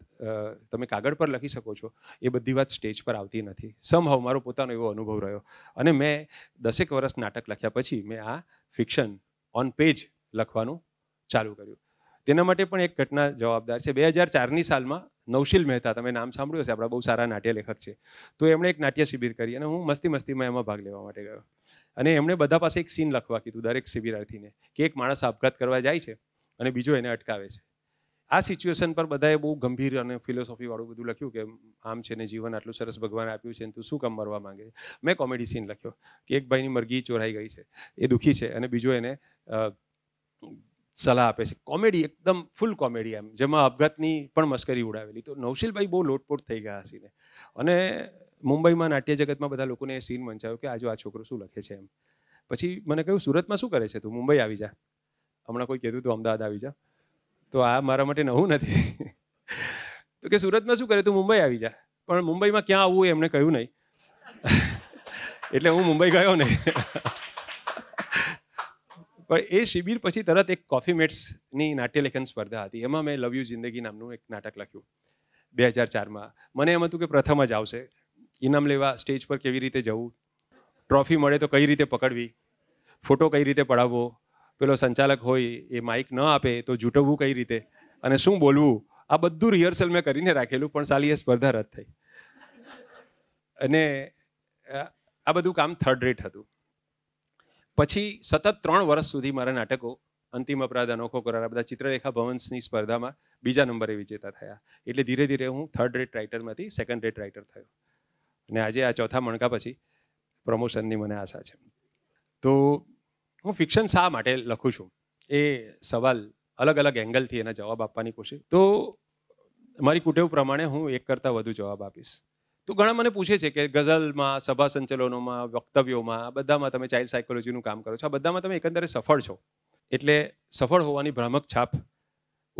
તમે કાગળ પર લખી શકો છો એ બધી વાત સ્ટેજ પર આવતી નથી સમહાવ મારો પોતાનો એવો અનુભવ રહ્યો અને મેં દસેક વર્ષ નાટક લખ્યા પછી મેં આ ફિક્શન ઓન પેજ લખવાનું ચાલુ કર્યું તેના માટે પણ એક ઘટના જવાબદાર છે બે હજાર ચારની સાલમાં નવશીલ મહેતા તમે નામ સાંભળ્યું હશે આપણા બહુ સારા નાટ્ય લેખક છે તો એમણે એક નાટ્ય શિબિર કરી અને હું મસ્તી મસ્તીમાં એમાં ભાગ લેવા માટે ગયો અને એમણે બધા પાસે એક સીન લખવા કીધું દરેક શિબિરાર્થીને કે એક માણસ આપઘાત કરવા જાય છે અને બીજો એને અટકાવે છે આ સિચ્યુએશન પર બધાએ બહુ ગંભીર અને ફિલોસોફીવાળું બધું લખ્યું કે આમ છે ને જીવન આટલું સરસ ભગવાન આપ્યું છે ને તું શું કામ મરવા માંગે છે મેં કોમેડી સીન લખ્યો કે એક ભાઈની મરઘી ચોરાઈ ગઈ છે એ દુઃખી છે અને બીજો એને સલાહ આપે છે કોમેડી એકદમ ફૂલ કોમેડી એમ જેમાં આપઘાતની પણ મશ્કરી ઉડાવેલી તો નવશીલભાઈ બહુ લોટપોટ થઈ ગયા હસીને અને મુંબઈમાં નાટ્ય જગતમાં બધા લોકોને એ સીન મંચાયો કે આજે આ છોકરો શું લખે છે એમ પછી મને કહ્યું સુરતમાં શું કરે છે તું મુંબઈ આવી જા હમણાં કોઈ કીધું તું અમદાવાદ આવી જા તો આ મારા માટે નવું નથી તો કે સુરતમાં શું કરે તું મુંબઈ આવી જા પણ મુંબઈમાં ક્યાં આવવું એમણે કહ્યું નહીં એટલે હું મુંબઈ ગયો નહીં પણ એ શિબિર પછી તરત એક કોફી મેટ્સની નાટ્યલેખન સ્પર્ધા હતી એમાં મેં લવ યુ જિંદગી નામનું એક નાટક લખ્યું બે હજાર ચારમાં મને એમ હતું કે પ્રથમ જ આવશે ઇનામ લેવા સ્ટેજ પર કેવી રીતે જવું ટ્રોફી મળે તો કઈ રીતે પકડવી ફોટો કઈ રીતે પડાવવો પેલો સંચાલક હોય એ માઇક ન આપે તો જૂટવવું કઈ રીતે અને શું બોલવું આ બધું રિહર્સલ મેં કરીને રાખેલું પણ સાલી એ સ્પર્ધા રદ થઈ અને આ બધું કામ થર્ડ રેટ હતું પછી સતત ત્રણ વર્ષ સુધી મારા નાટકો અંતિમ અપરાધ અનોખો કરાર બધા ચિત્રરેખા ભવન્સની સ્પર્ધામાં બીજા નંબરે વિજેતા થયા એટલે ધીરે ધીરે હું થર્ડ રેટ રાઇટરમાંથી સેકન્ડ રેટ રાઇટર થયો અને આજે આ ચોથા મણકા પછી પ્રમોશનની મને આશા છે તો હું ફિક્શન શા માટે લખું છું એ સવાલ અલગ અલગ એંગલથી એના જવાબ આપવાની કોશિશ તો મારી કુટેવ પ્રમાણે હું એક કરતાં વધુ જવાબ આપીશ તો ઘણા મને પૂછે છે કે ગઝલમાં સભા સંચલનોમાં વક્તવ્યોમાં આ બધામાં તમે ચાઇલ્ડ સાયકોલોજીનું કામ કરો છો આ બધામાં તમે એકંદરે સફળ છો એટલે સફળ હોવાની ભ્રામક છાપ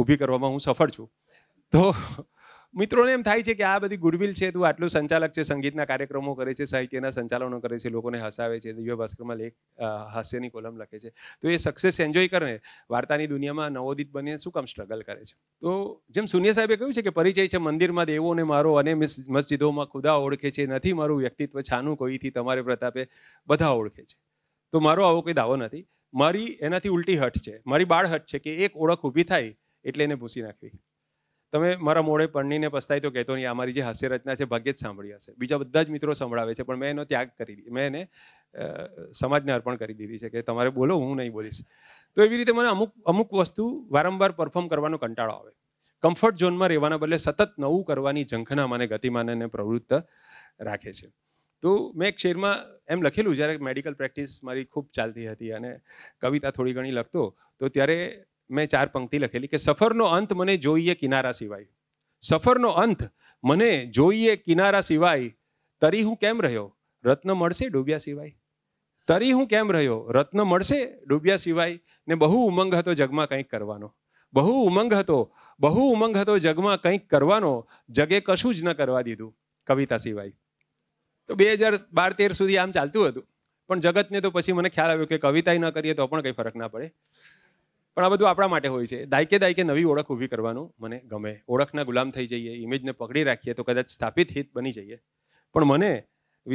ઊભી કરવામાં હું સફળ છું તો મિત્રોને એમ થાય છે કે આ બધી ગુડવિલ છે તું આટલું સંચાલક છે સંગીતના કાર્યક્રમો કરે છે સાહિત્યના સંચાલનો કરે છે લોકોને હસાવે છે દિવ્ય ભાસ્કરમાં લેખ હાસ્યની કોલમ લખે છે તો એ સક્સેસ એન્જોય કરે વાર્તાની દુનિયામાં નવોદિત બનીને શું કામ સ્ટ્રગલ કરે છે તો જેમ સુનિયા સાહેબે કહ્યું છે કે પરિચય છે મંદિરમાં દેવોને મારો અને મસ્જિદોમાં ખુદા ઓળખે છે નથી મારું વ્યક્તિત્વ છાનું કોઈથી તમારે પ્રતાપે બધા ઓળખે છે તો મારો આવો કોઈ દાવો નથી મારી એનાથી ઉલટી હઠ છે મારી બાળ હટ છે કે એક ઓળખ ઊભી થાય એટલે એને ભૂસી નાખવી તમે મારા મોડે પરણીને પસ્તાય તો કહેતો નહીં આ જે હાસ્ય રચના છે ભાગ્યે જ સાંભળી હશે બીજા બધા જ મિત્રો સંભળાવે છે પણ મેં એનો ત્યાગ કરી દીધી મેં એને સમાજને અર્પણ કરી દીધી છે કે તમારે બોલો હું નહીં બોલીશ તો એવી રીતે મને અમુક અમુક વસ્તુ વારંવાર પરફોર્મ કરવાનો કંટાળો આવે કમ્ફર્ટ ઝોનમાં રહેવાના બદલે સતત નવું કરવાની ઝંખના મને ગતિમાનને પ્રવૃત્ત રાખે છે તો મેં એક શેરમાં એમ લખેલું જ્યારે મેડિકલ પ્રેક્ટિસ મારી ખૂબ ચાલતી હતી અને કવિતા થોડી ઘણી લખતો તો ત્યારે મેં ચાર પંક્તિ લખેલી કે સફરનો અંત મને જોઈએ કિનારા સિવાય સફરનો અંત મને જોઈએ કિનારા સિવાય તરી હું કેમ રહ્યો રત્ન મળશે ડૂબ્યા સિવાય તરી હું કેમ રહ્યો રત્ન મળશે ડૂબ્યા સિવાય ને બહુ ઉમંગ હતો જગમાં કંઈક કરવાનો બહુ ઉમંગ હતો બહુ ઉમંગ હતો જગમાં કંઈક કરવાનો જગે કશું જ ન કરવા દીધું કવિતા સિવાય તો બે હજાર બાર તેર સુધી આમ ચાલતું હતું પણ જગતને તો પછી મને ખ્યાલ આવ્યો કે કવિતાય ન કરીએ તો પણ કંઈ ફરક ના પડે પણ આ બધું આપણા માટે હોય છે દાયકે દાયકે નવી ઓળખ ઊભી કરવાનું મને ગમે ઓળખના ગુલામ થઈ જઈએ ઇમેજને પકડી રાખીએ તો કદાચ સ્થાપિત હિત બની જઈએ પણ મને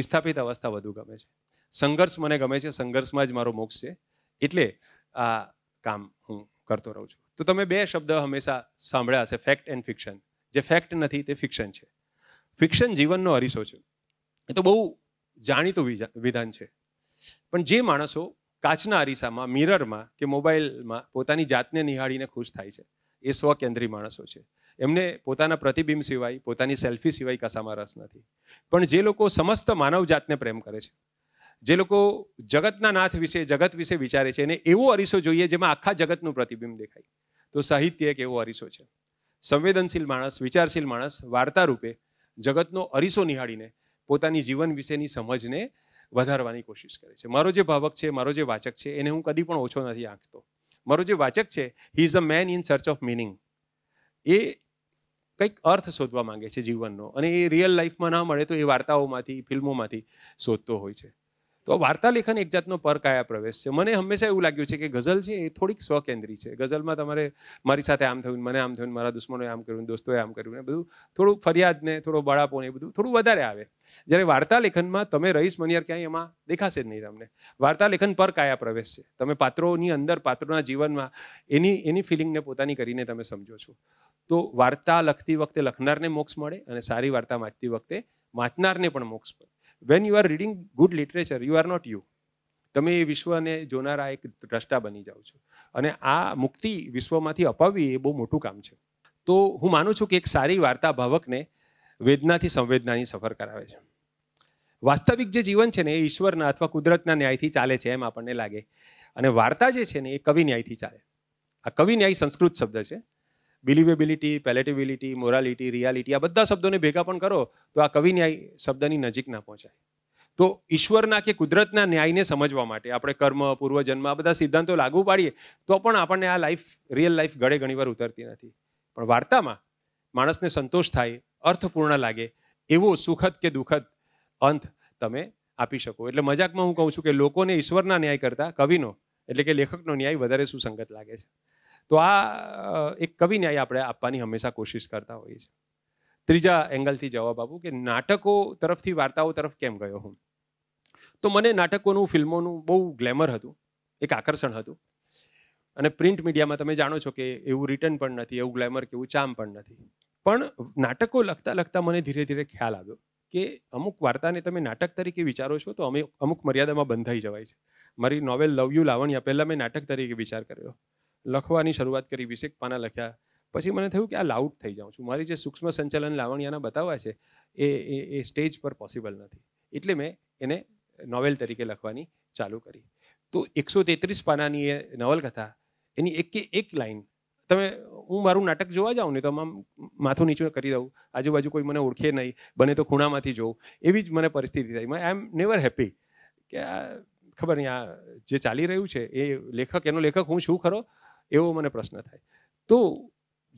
વિસ્થાપિત અવસ્થા વધુ ગમે છે સંઘર્ષ મને ગમે છે સંઘર્ષમાં જ મારો મોક્ષ છે એટલે આ કામ હું કરતો રહું છું તો તમે બે શબ્દ હંમેશા સાંભળ્યા હશે ફેક્ટ એન્ડ ફિક્શન જે ફેક્ટ નથી તે ફિક્શન છે ફિક્શન જીવનનો અરીસો છે એ તો બહુ જાણીતું વિધાન છે પણ જે માણસો કાચના અરીસામાં મિરરમાં કે મોબાઈલમાં પોતાની જાતને નિહાળીને ખુશ થાય છે એ સ્વકેન્દ્રી માણસો છે એમને પોતાના પ્રતિબિંબ સિવાય પોતાની સેલ્ફી સિવાય કશામાં રસ નથી પણ જે લોકો સમસ્ત માનવજાતને પ્રેમ કરે છે જે લોકો જગતના નાથ વિશે જગત વિશે વિચારે છે એને એવો અરીસો જોઈએ જેમાં આખા જગતનું પ્રતિબિંબ દેખાય તો સાહિત્ય એક એવો અરીસો છે સંવેદનશીલ માણસ વિચારશીલ માણસ વાર્તા રૂપે જગતનો અરીસો નિહાળીને પોતાની જીવન વિશેની સમજને વધારવાની કોશિશ કરે છે મારો જે ભાવક છે મારો જે વાચક છે એને હું કદી પણ ઓછો નથી આંખતો મારો જે વાચક છે he is a man in search of meaning એ કંઈક અર્થ શોધવા માંગે છે જીવનનો અને એ રિયલ લાઈફમાં ના મળે તો એ વાર્તાઓમાંથી ફિલ્મોમાંથી શોધતો હોય છે તો વાર્તા લેખન એક જાતનો પરકાયા પ્રવેશ છે મને હંમેશા એવું લાગ્યું છે કે ગઝલ છે એ થોડીક સ્વકેન્દ્રી છે ગઝલમાં તમારે મારી સાથે આમ થયું મને આમ થયું મારા દુશ્મનોએ આમ કર્યું દોસ્તોએ આમ કર્યું ને બધું થોડું ફરિયાદ ને થોડો બળાપો ને એ બધું થોડું વધારે આવે જ્યારે વાર્તા લેખનમાં તમે રહીશ મનિયાર ક્યાંય એમાં દેખાશે જ નહીં તમને વાર્તા લેખન પરકાયા પ્રવેશ છે તમે પાત્રોની અંદર પાત્રોના જીવનમાં એની એની ફિલિંગને પોતાની કરીને તમે સમજો છો તો વાર્તા લખતી વખતે લખનારને મોક્ષ મળે અને સારી વાર્તા વાંચતી વખતે વાંચનારને પણ મોક્ષ મળે when you are reading good literature you are not you તમે એ વિશ્વને જોનારા એક દ્રષ્ટા બની જાઓ છો અને આ મુક્તિ વિશ્વમાંથી અપાવવી એ બહુ મોટું કામ છે તો હું માનું છું કે એક સારી વાર્તા ભાવકને વેદનાથી સંવેદનાની સફર કરાવે છે વાસ્તવિક જે જીવન છે ને એ ઈશ્વરના અથવા કુદરતના ન્યાયથી ચાલે છે એમ આપણને લાગે અને વાર્તા જે છે ને એ કવિ ન્યાયથી ચાલે આ કવિ ન્યાય સંસ્કૃત શબ્દ છે બિલિવેબિલિટી પેલેટેબિલિટી મોરાલિટી રિયાલિટી આ બધા શબ્દોને ભેગા પણ કરો તો આ કવિ ન્યાય શબ્દની નજીક ના પહોંચાય તો ઈશ્વરના કે કુદરતના ન્યાયને સમજવા માટે આપણે કર્મ પૂર્વજન્મ આ બધા સિદ્ધાંતો લાગુ પાડીએ તો પણ આપણને આ લાઈફ રિયલ લાઈફ ગળે ઘણીવાર ઉતરતી નથી પણ વાર્તામાં માણસને સંતોષ થાય અર્થપૂર્ણ લાગે એવો સુખદ કે દુઃખદ અંત તમે આપી શકો એટલે મજાકમાં હું કહું છું કે લોકોને ઈશ્વરના ન્યાય કરતા કવિનો એટલે કે લેખકનો ન્યાય વધારે સુસંગત લાગે છે તો આ એક કવિ ન્યાય આપણે આપવાની હંમેશા કોશિશ કરતા હોઈએ છીએ ત્રીજા એંગલથી જવાબ આપું કે નાટકો તરફથી વાર્તાઓ તરફ કેમ ગયો હું તો મને નાટકોનું ફિલ્મોનું બહુ ગ્લેમર હતું એક આકર્ષણ હતું અને પ્રિન્ટ મીડિયામાં તમે જાણો છો કે એવું રિટર્ન પણ નથી એવું ગ્લેમર કે એવું ચામ પણ નથી પણ નાટકો લખતા લખતા મને ધીરે ધીરે ખ્યાલ આવ્યો કે અમુક વાર્તાને તમે નાટક તરીકે વિચારો છો તો અમે અમુક મર્યાદામાં બંધાઈ જવાય છે મારી નોવેલ લવ યુ લાવણ્યા પહેલાં મેં નાટક તરીકે વિચાર કર્યો લખવાની શરૂઆત કરી વીસેક પાના લખ્યા પછી મને થયું કે આ લાઉડ થઈ જાઉં છું મારી જે સૂક્ષ્મ સંચાલન લાવણિયાના બતાવ્યા છે એ એ સ્ટેજ પર પોસિબલ નથી એટલે મેં એને નોવેલ તરીકે લખવાની ચાલુ કરી તો એકસો તેત્રીસ પાનાની એ નવલકથા એની એક કે એક લાઈન તમે હું મારું નાટક જોવા જાઉં ને તો આમ માથું નીચું કરી દઉં આજુબાજુ કોઈ મને ઓળખે નહીં બને તો ખૂણામાંથી જોઉં એવી જ મને પરિસ્થિતિ થઈ આઈ એમ નેવર હેપી કે આ ખબર નહીં આ જે ચાલી રહ્યું છે એ લેખક એનો લેખક હું છું ખરો એવો મને પ્રશ્ન થાય તો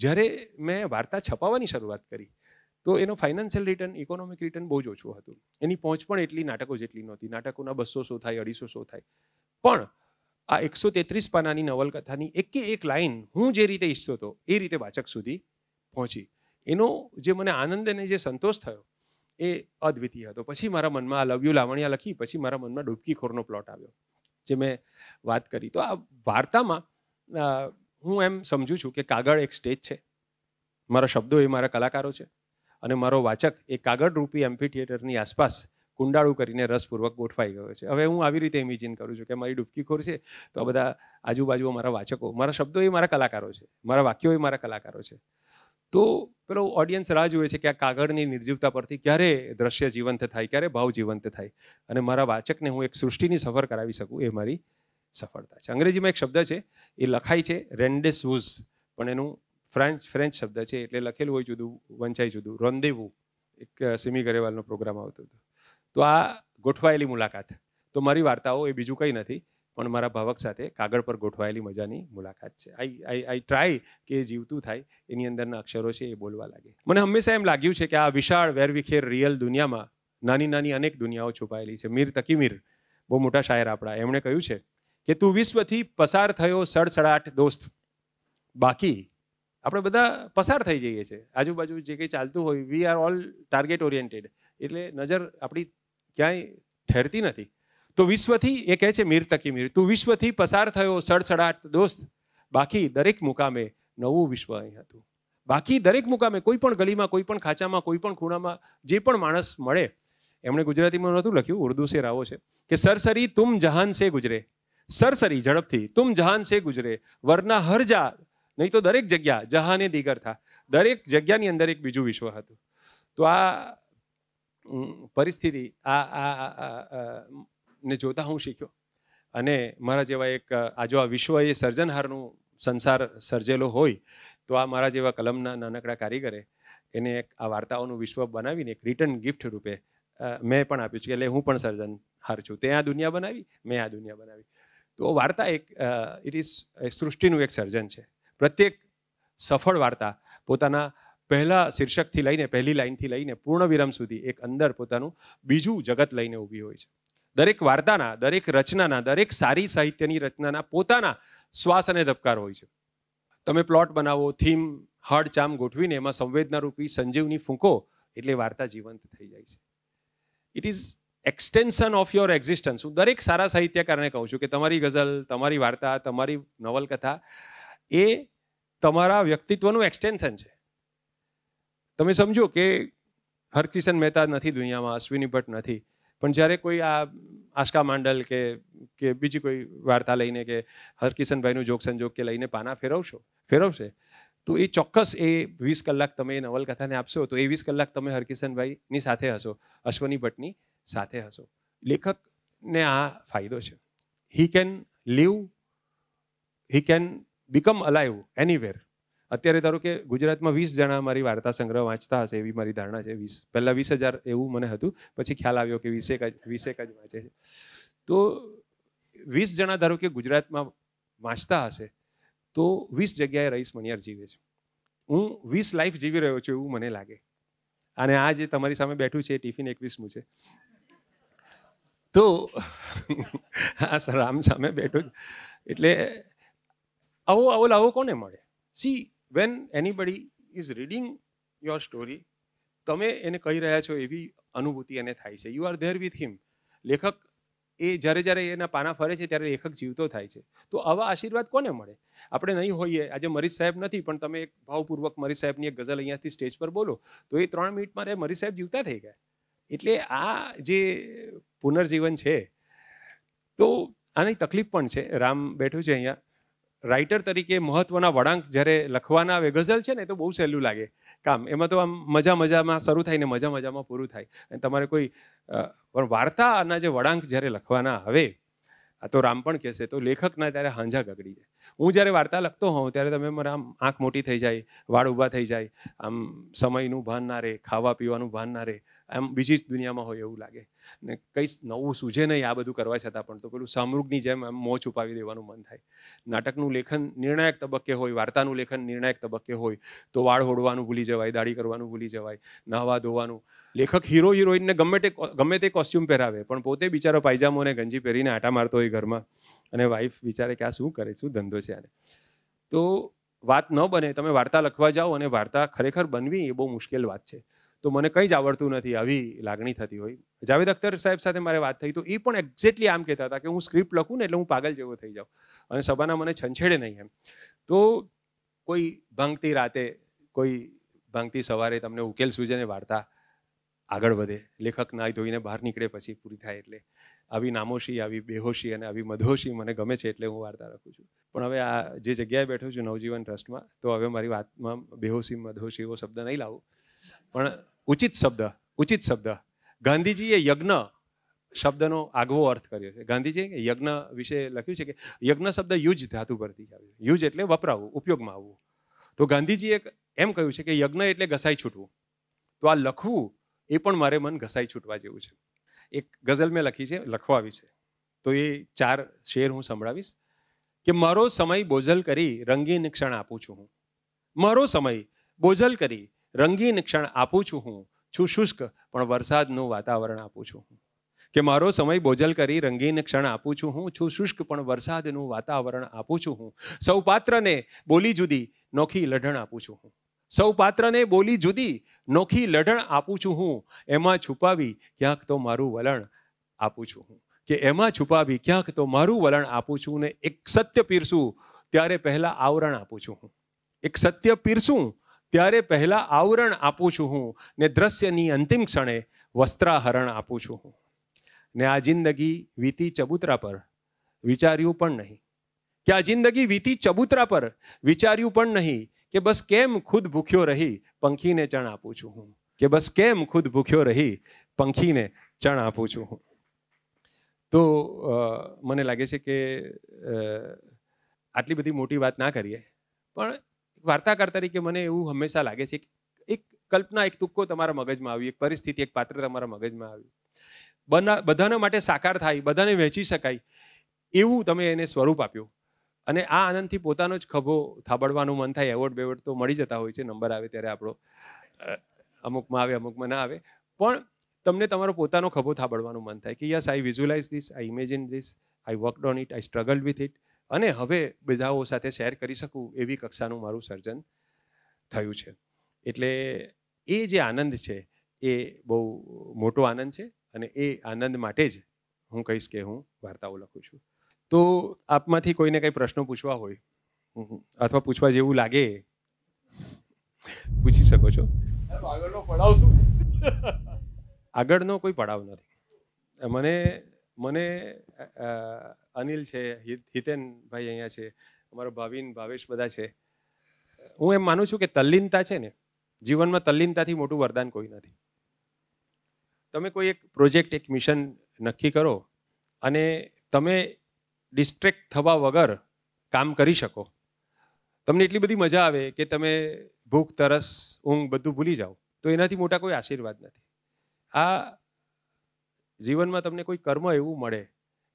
જ્યારે મેં વાર્તા છપાવવાની શરૂઆત કરી તો એનો ફાઇનાન્શિયલ રિટર્ન ઇકોનોમિક રિટર્ન બહુ જ ઓછું હતું એની પહોંચ પણ એટલી નાટકો જેટલી નહોતી નાટકોના બસો શો થાય અઢીસો શો થાય પણ આ એકસો તેત્રીસ પાનાની નવલકથાની એકે એક લાઇન હું જે રીતે ઈચ્છતો હતો એ રીતે વાચક સુધી પહોંચી એનો જે મને આનંદ અને જે સંતોષ થયો એ અદ્વિતીય હતો પછી મારા મનમાં આ લવ્યુ લાવણ્યા લખી પછી મારા મનમાં ડૂબકીખોરનો પ્લોટ આવ્યો જે મેં વાત કરી તો આ વાર્તામાં હું એમ સમજું છું કે કાગળ એક સ્ટેજ છે મારા શબ્દો એ મારા કલાકારો છે અને મારો વાચક એ કાગળ રૂપી એમ્ફી થિયેટરની આસપાસ કુંડાળું કરીને રસપૂર્વક ગોઠવાઈ ગયો છે હવે હું આવી રીતે ઇમેજિન કરું છું કે મારી ડૂબકીખોર છે તો આ બધા આજુબાજુ મારા વાચકો મારા શબ્દો એ મારા કલાકારો છે મારા વાક્યો એ મારા કલાકારો છે તો પેલો ઓડિયન્સ રાહ જોવે છે કે આ કાગળની નિર્જીવતા પરથી ક્યારે દ્રશ્ય જીવંત થાય ક્યારે ભાવ જીવંત થાય અને મારા વાચકને હું એક સૃષ્ટિની સફર કરાવી શકું એ મારી સફળતા છે અંગ્રેજીમાં એક શબ્દ છે એ લખાય છે રેન્ડેસવુઝ પણ એનું ફ્રેન્ચ ફ્રેન્ચ શબ્દ છે એટલે લખેલું હોય જુદું વંચાય જુદું રોંદેવું એક સિમી ગરેવાલનો પ્રોગ્રામ આવતો હતો તો આ ગોઠવાયેલી મુલાકાત તો મારી વાર્તાઓ એ બીજું કંઈ નથી પણ મારા ભાવક સાથે કાગળ પર ગોઠવાયેલી મજાની મુલાકાત છે આઈ આઈ આઈ ટ્રાય કે એ જીવતું થાય એની અંદરના અક્ષરો છે એ બોલવા લાગે મને હંમેશા એમ લાગ્યું છે કે આ વિશાળ વેરવિખેર રિયલ દુનિયામાં નાની નાની અનેક દુનિયાઓ છુપાયેલી છે મીર તકીમીર બહુ મોટા શાયર આપણા એમણે કહ્યું છે કે તું વિશ્વથી પસાર થયો સડસડાટ દોસ્ત બાકી આપણે બધા પસાર થઈ જઈએ છીએ આજુબાજુ જે કંઈ ચાલતું હોય we are all target oriented એટલે નજર આપણી ક્યાંય ઠેરતી નથી તો વિશ્વથી એ કહે છે મીર તકી મીર તું વિશ્વથી પસાર થયો સડસડાટ દોસ્ત બાકી દરેક મુકામે નવું વિશ્વ અહીં હતું બાકી દરેક મુકામે કોઈ પણ ગલીમાં કોઈ પણ ખાંચામાં કોઈ પણ ખૂણામાં જે પણ માણસ મળે એમણે ગુજરાતીમાં નહોતું લખ્યું ઉર્દુ સે રાવો છે કે સરસરી તુમ જહાન સે ગુજરે સરસરી ઝડપથી તુમ જહાન સે ગુજરે વરના હર જા નહીં તો દરેક જગ્યા જહાને દીગર થા દરેક જગ્યાની અંદર એક બીજું વિશ્વ હતું તો આ પરિસ્થિતિ આ આ ને જોતા હું શીખ્યો અને મારા જેવા એક આ જો આ વિશ્વ એ સર્જનહારનું સંસાર સર્જેલો હોય તો આ મારા જેવા કલમના નાનકડા કારીગરે એને એક આ વાર્તાઓનું વિશ્વ બનાવીને એક રિટર્ન ગિફ્ટ રૂપે મેં પણ આપ્યું છે એટલે હું પણ સર્જનહાર છું તે આ દુનિયા બનાવી મેં આ દુનિયા બનાવી તો વાર્તા એક ઇટ ઇઝ સૃષ્ટિનું એક સર્જન છે પ્રત્યેક સફળ વાર્તા પોતાના પહેલાં શીર્ષકથી લઈને પહેલી લાઇનથી લઈને પૂર્ણ વિરામ સુધી એક અંદર પોતાનું બીજું જગત લઈને ઊભી હોય છે દરેક વાર્તાના દરેક રચનાના દરેક સારી સાહિત્યની રચનાના પોતાના શ્વાસ અને ધબકાર હોય છે તમે પ્લોટ બનાવો થીમ ચામ ગોઠવીને એમાં સંવેદનારૂપી સંજીવની ફૂંકો એટલે વાર્તા જીવંત થઈ જાય છે it is extension of your existence હું દરેક સારા સાહિત્યકારને કહું છું કે તમારી ગઝલ તમારી વાર્તા તમારી નવલકથા એ તમારા વ્યક્તિત્વનું એક્સટેન્શન છે તમે સમજો કે હરકિશન મહેતા નથી દુનિયામાં અશ્વિની ભટ્ટ નથી પણ જ્યારે કોઈ આ આશકા માંડલ કે કે બીજી કોઈ વાર્તા લઈને કે હરકિશનભાઈનું જોગ સંજોગ કે લઈને પાના ફેરવશો ફેરવશે તો એ ચોક્કસ એ વીસ કલાક તમે એ નવલકથાને આપશો તો એ વીસ કલાક તમે હરકિશનભાઈની સાથે હશો અશ્વની ભટ્ટની સાથે હશો લેખકને આ ફાયદો છે he can live he can become alive anywhere અત્યારે ધારો કે ગુજરાતમાં વીસ જણા મારી વાર્તા સંગ્રહ વાંચતા હશે એવી મારી ધારણા છે વીસ પહેલાં વીસ હજાર એવું મને હતું પછી ખ્યાલ આવ્યો કે વીસેક જ વીસેક જ વાંચે છે તો વીસ જણા ધારો કે ગુજરાતમાં વાંચતા હશે તો વીસ જગ્યાએ રહીશ મણિયાર જીવે છે હું વીસ લાઈફ જીવી રહ્યો છું એવું મને લાગે અને આ જે તમારી સામે બેઠું છે ટિફિન એકવીસમું છે તો આ સર આમ સામે બેઠો એટલે આવો આવો લાવો કોને મળે see when anybody is reading your story તમે એને કહી રહ્યા છો એવી અનુભૂતિ એને થાય છે you are there with him લેખક એ જ્યારે જ્યારે એના પાના ફરે છે ત્યારે લેખક જીવતો થાય છે તો આવા આશીર્વાદ કોને મળે આપણે નહીં હોઈએ આજે મરીજ સાહેબ નથી પણ તમે એક ભાવપૂર્વક મરીજ સાહેબની એક ગઝલ અહીંયાથી સ્ટેજ પર બોલો તો એ ત્રણ મિનિટમાં મરીજ સાહેબ જીવતા થઈ ગયા એટલે આ જે પુનર્જીવન છે તો આની તકલીફ પણ છે રામ બેઠું છે અહીંયા રાઇટર તરીકે મહત્વના વળાંક જ્યારે લખવાના આવે ગઝલ છે ને તો બહુ સહેલું લાગે કામ એમાં તો આમ મજા મજામાં શરૂ થાય ને મજા મજામાં પૂરું થાય અને તમારે કોઈ પણ વાર્તાના જે વળાંક જ્યારે લખવાના આવે આ તો રામ પણ કહેશે તો લેખકના ત્યારે હાંજા ગગડી જાય હું જ્યારે વાર્તા લખતો હોઉં ત્યારે તમે મારા આમ આંખ મોટી થઈ જાય વાળ ઊભા થઈ જાય આમ સમયનું ભાન ના રહે ખાવા પીવાનું ભાન ના રહે આમ બીજી જ દુનિયામાં હોય એવું લાગે ને કંઈ નવું સૂજે નહીં આ બધું કરવા છતાં પણ તો પેલું સામૃગની જેમ એમ મોં છુપાવી દેવાનું મન થાય નાટકનું લેખન નિર્ણાયક તબક્કે હોય વાર્તાનું લેખન નિર્ણાયક તબક્કે હોય તો વાળ હોડવાનું ભૂલી જવાય દાઢી કરવાનું ભૂલી જવાય નહાવા ધોવાનું લેખક હીરો હિરોઈનને ગમે તે ગમે તે કોસ્ચ્યુમ પહેરાવે પણ પોતે બિચારો પાયજામો અને ગંજી પહેરીને આટા મારતો હોય ઘરમાં અને વાઈફ બિચારે કે આ શું કરે શું ધંધો છે આને તો વાત ન બને તમે વાર્તા લખવા જાઓ અને વાર્તા ખરેખર બનવી એ બહુ મુશ્કેલ વાત છે તો મને કંઈ જ આવડતું નથી આવી લાગણી થતી હોય જાવેદ અખ્તર સાહેબ સાથે મારે વાત થઈ તો એ પણ એક્ઝેક્ટલી આમ કહેતા હતા કે હું સ્ક્રિપ્ટ લખું ને એટલે હું પાગલ જેવો થઈ જાઉં અને સભાના મને છંછેડે નહીં એમ તો કોઈ ભંગતી રાતે કોઈ ભંગતી સવારે તમને ઉકેલ ને વાર્તા આગળ વધે લેખક નાઈ ધોઈને બહાર નીકળે પછી પૂરી થાય એટલે આવી નામોશી આવી બેહોશી અને આવી મધોશી મને ગમે છે એટલે હું વાર્તા રાખું છું પણ હવે આ જે જગ્યાએ બેઠો છું નવજીવન ટ્રસ્ટમાં તો હવે મારી વાતમાં બેહોશી મધોશી એવો શબ્દ નહીં લાવું પણ ઉચિત શબ્દ ઉચિત શબ્દ ગાંધીજીએ યજ્ઞ શબ્દનો આગવો અર્થ કર્યો છે ગાંધીજીએ યજ્ઞ વિશે લખ્યું છે કે યજ્ઞ શબ્દ યુજ ધાતુ પરથી આવ્યો યુજ એટલે વપરાવું ઉપયોગમાં આવવું તો ગાંધીજીએ એમ કહ્યું છે કે યજ્ઞ એટલે ઘસાઈ છૂટવું તો આ લખવું એ પણ મારે મન ઘસાઈ છૂટવા જેવું છે એક ગઝલ મેં લખી છે લખવા વિશે તો એ ચાર શેર હું સંભળાવીશ કે મારો સમય બોઝલ કરી રંગીન ક્ષણ આપું છું હું મારો સમય બોઝલ કરી રંગીન ક્ષણ આપું છું હું છું શુષ્ક પણ વરસાદનું વાતાવરણ આપું છું હું કે મારો સમય બોજલ કરી રંગીન ક્ષણ આપું છું હું છું શુષ્ક પણ વરસાદનું વાતાવરણ આપું છું હું સૌ પાત્રને બોલી જુદી નોખી લઢણ આપું છું હું સૌ પાત્રને બોલી જુદી નોખી લઢણ આપું છું હું એમાં છુપાવી ક્યાંક તો મારું વલણ આપું છું હું કે એમાં છુપાવી ક્યાંક તો મારું વલણ આપું છું ને એક સત્ય પીરસું ત્યારે પહેલાં આવરણ આપું છું હું એક સત્ય પીરસું ત્યારે પહેલાં આવરણ આપું છું હું ને દ્રશ્યની અંતિમ ક્ષણે વસ્ત્રાહરણ આપું છું હું ને આ જિંદગી વીતી ચબૂતરા પર વિચાર્યું પણ નહીં કે આ જિંદગી વીતી ચબૂતરા પર વિચાર્યું પણ નહીં કે બસ કેમ ખુદ ભૂખ્યો રહી પંખીને ચણ આપું છું હું કે બસ કેમ ખુદ ભૂખ્યો રહી પંખીને ચણ આપું છું હું તો મને લાગે છે કે આટલી બધી મોટી વાત ના કરીએ પણ વાર્તાકાર તરીકે મને એવું હંમેશા લાગે છે કે એક કલ્પના એક તુક્કો તમારા મગજમાં આવી એક પરિસ્થિતિ એક પાત્ર તમારા મગજમાં આવ્યું બના બધાના માટે સાકાર થાય બધાને વહેંચી શકાય એવું તમે એને સ્વરૂપ આપ્યું અને આ આનંદથી પોતાનો જ ખભો થાબડવાનું મન થાય એવોર્ડ બેવોર્ડ તો મળી જતા હોય છે નંબર આવે ત્યારે આપણો અમુકમાં આવે અમુકમાં ના આવે પણ તમને તમારો પોતાનો ખભો થાબડવાનું મન થાય કે yes I visualise this I imagine this I work on it I struggle with it અને હવે બીજાઓ સાથે શેર કરી શકું એવી કક્ષાનું મારું સર્જન થયું છે એટલે એ જે આનંદ છે એ બહુ મોટો આનંદ છે અને એ આનંદ માટે જ હું કહીશ કે હું વાર્તાઓ લખું છું તો આપમાંથી કોઈને કંઈ પ્રશ્નો પૂછવા હોય અથવા પૂછવા જેવું લાગે પૂછી શકો છો આગળનો પડાવ શું આગળનો કોઈ પડાવ નથી મને મને અનિલ છે હિતેનભાઈ અહીંયા છે અમારો ભાવિન ભાવેશ બધા છે હું એમ માનું છું કે તલ્લીનતા છે ને જીવનમાં તલ્લીનતાથી મોટું વરદાન કોઈ નથી તમે કોઈ એક પ્રોજેક્ટ એક મિશન નક્કી કરો અને તમે ડિસ્ટ્રેક્ટ થવા વગર કામ કરી શકો તમને એટલી બધી મજા આવે કે તમે ભૂખ તરસ ઊંઘ બધું ભૂલી જાઓ તો એનાથી મોટા કોઈ આશીર્વાદ નથી આ જીવનમાં તમને કોઈ કર્મ એવું મળે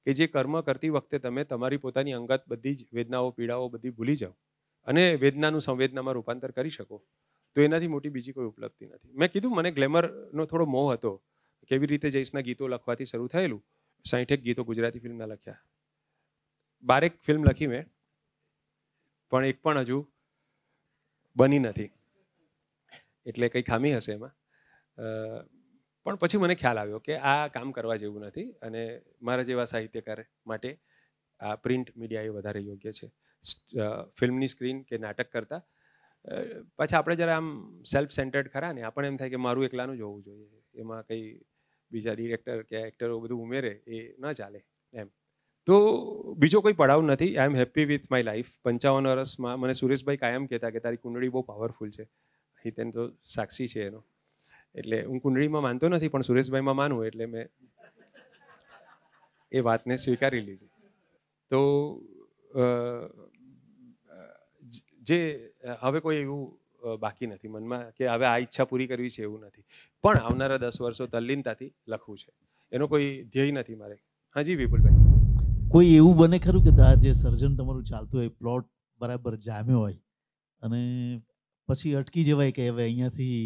કે જે કર્મ કરતી વખતે તમે તમારી પોતાની અંગત બધી જ વેદનાઓ પીડાઓ બધી ભૂલી જાઓ અને વેદનાનું સંવેદનામાં રૂપાંતર કરી શકો તો એનાથી મોટી બીજી કોઈ ઉપલબ્ધિ નથી મેં કીધું મને ગ્લેમરનો થોડો મોહ હતો કેવી રીતે જઈશના ગીતો લખવાથી શરૂ થયેલું સાહીઠેક ગીતો ગુજરાતી ફિલ્મના લખ્યા બારેક ફિલ્મ લખી મેં પણ એક પણ હજુ બની નથી એટલે કંઈ ખામી હશે એમાં પણ પછી મને ખ્યાલ આવ્યો કે આ કામ કરવા જેવું નથી અને મારા જેવા સાહિત્યકાર માટે આ પ્રિન્ટ મીડિયા એ વધારે યોગ્ય છે ફિલ્મની સ્ક્રીન કે નાટક કરતાં પાછા આપણે જરા આમ સેલ્ફ સેન્ટર્ડ ખરા ને આપણને એમ થાય કે મારું એકલાનું જ હોવું જોઈએ એમાં કંઈ બીજા ડિરેક્ટર કે એક્ટરો બધું ઉમેરે એ ન ચાલે એમ તો બીજો કોઈ પડાવ નથી I am happy with my life પંચાવન વર્ષમાં મને સુરેશભાઈ કાયમ કહેતા કે તારી કુંડળી બહુ પાવરફુલ છે હિતેન તો સાક્ષી છે એનો એટલે હું કુંડળીમાં માનતો નથી પણ સુરેશભાઈમાં માનું એટલે મેં એ વાતને સ્વીકારી લીધી તો જે હવે કોઈ એવું બાકી નથી મનમાં કે હવે આ ઈચ્છા પૂરી કરવી છે એવું નથી પણ આવનારા દસ વર્ષો તલ્લીનતાથી લખવું છે એનો કોઈ ધ્યેય નથી મારે હાજી વિપુલભાઈ કોઈ એવું બને ખરું કે દા જે સર્જન તમારું ચાલતું હોય પ્લોટ બરાબર જામ્યો હોય અને પછી અટકી જવાય કે હવે અહીંયાથી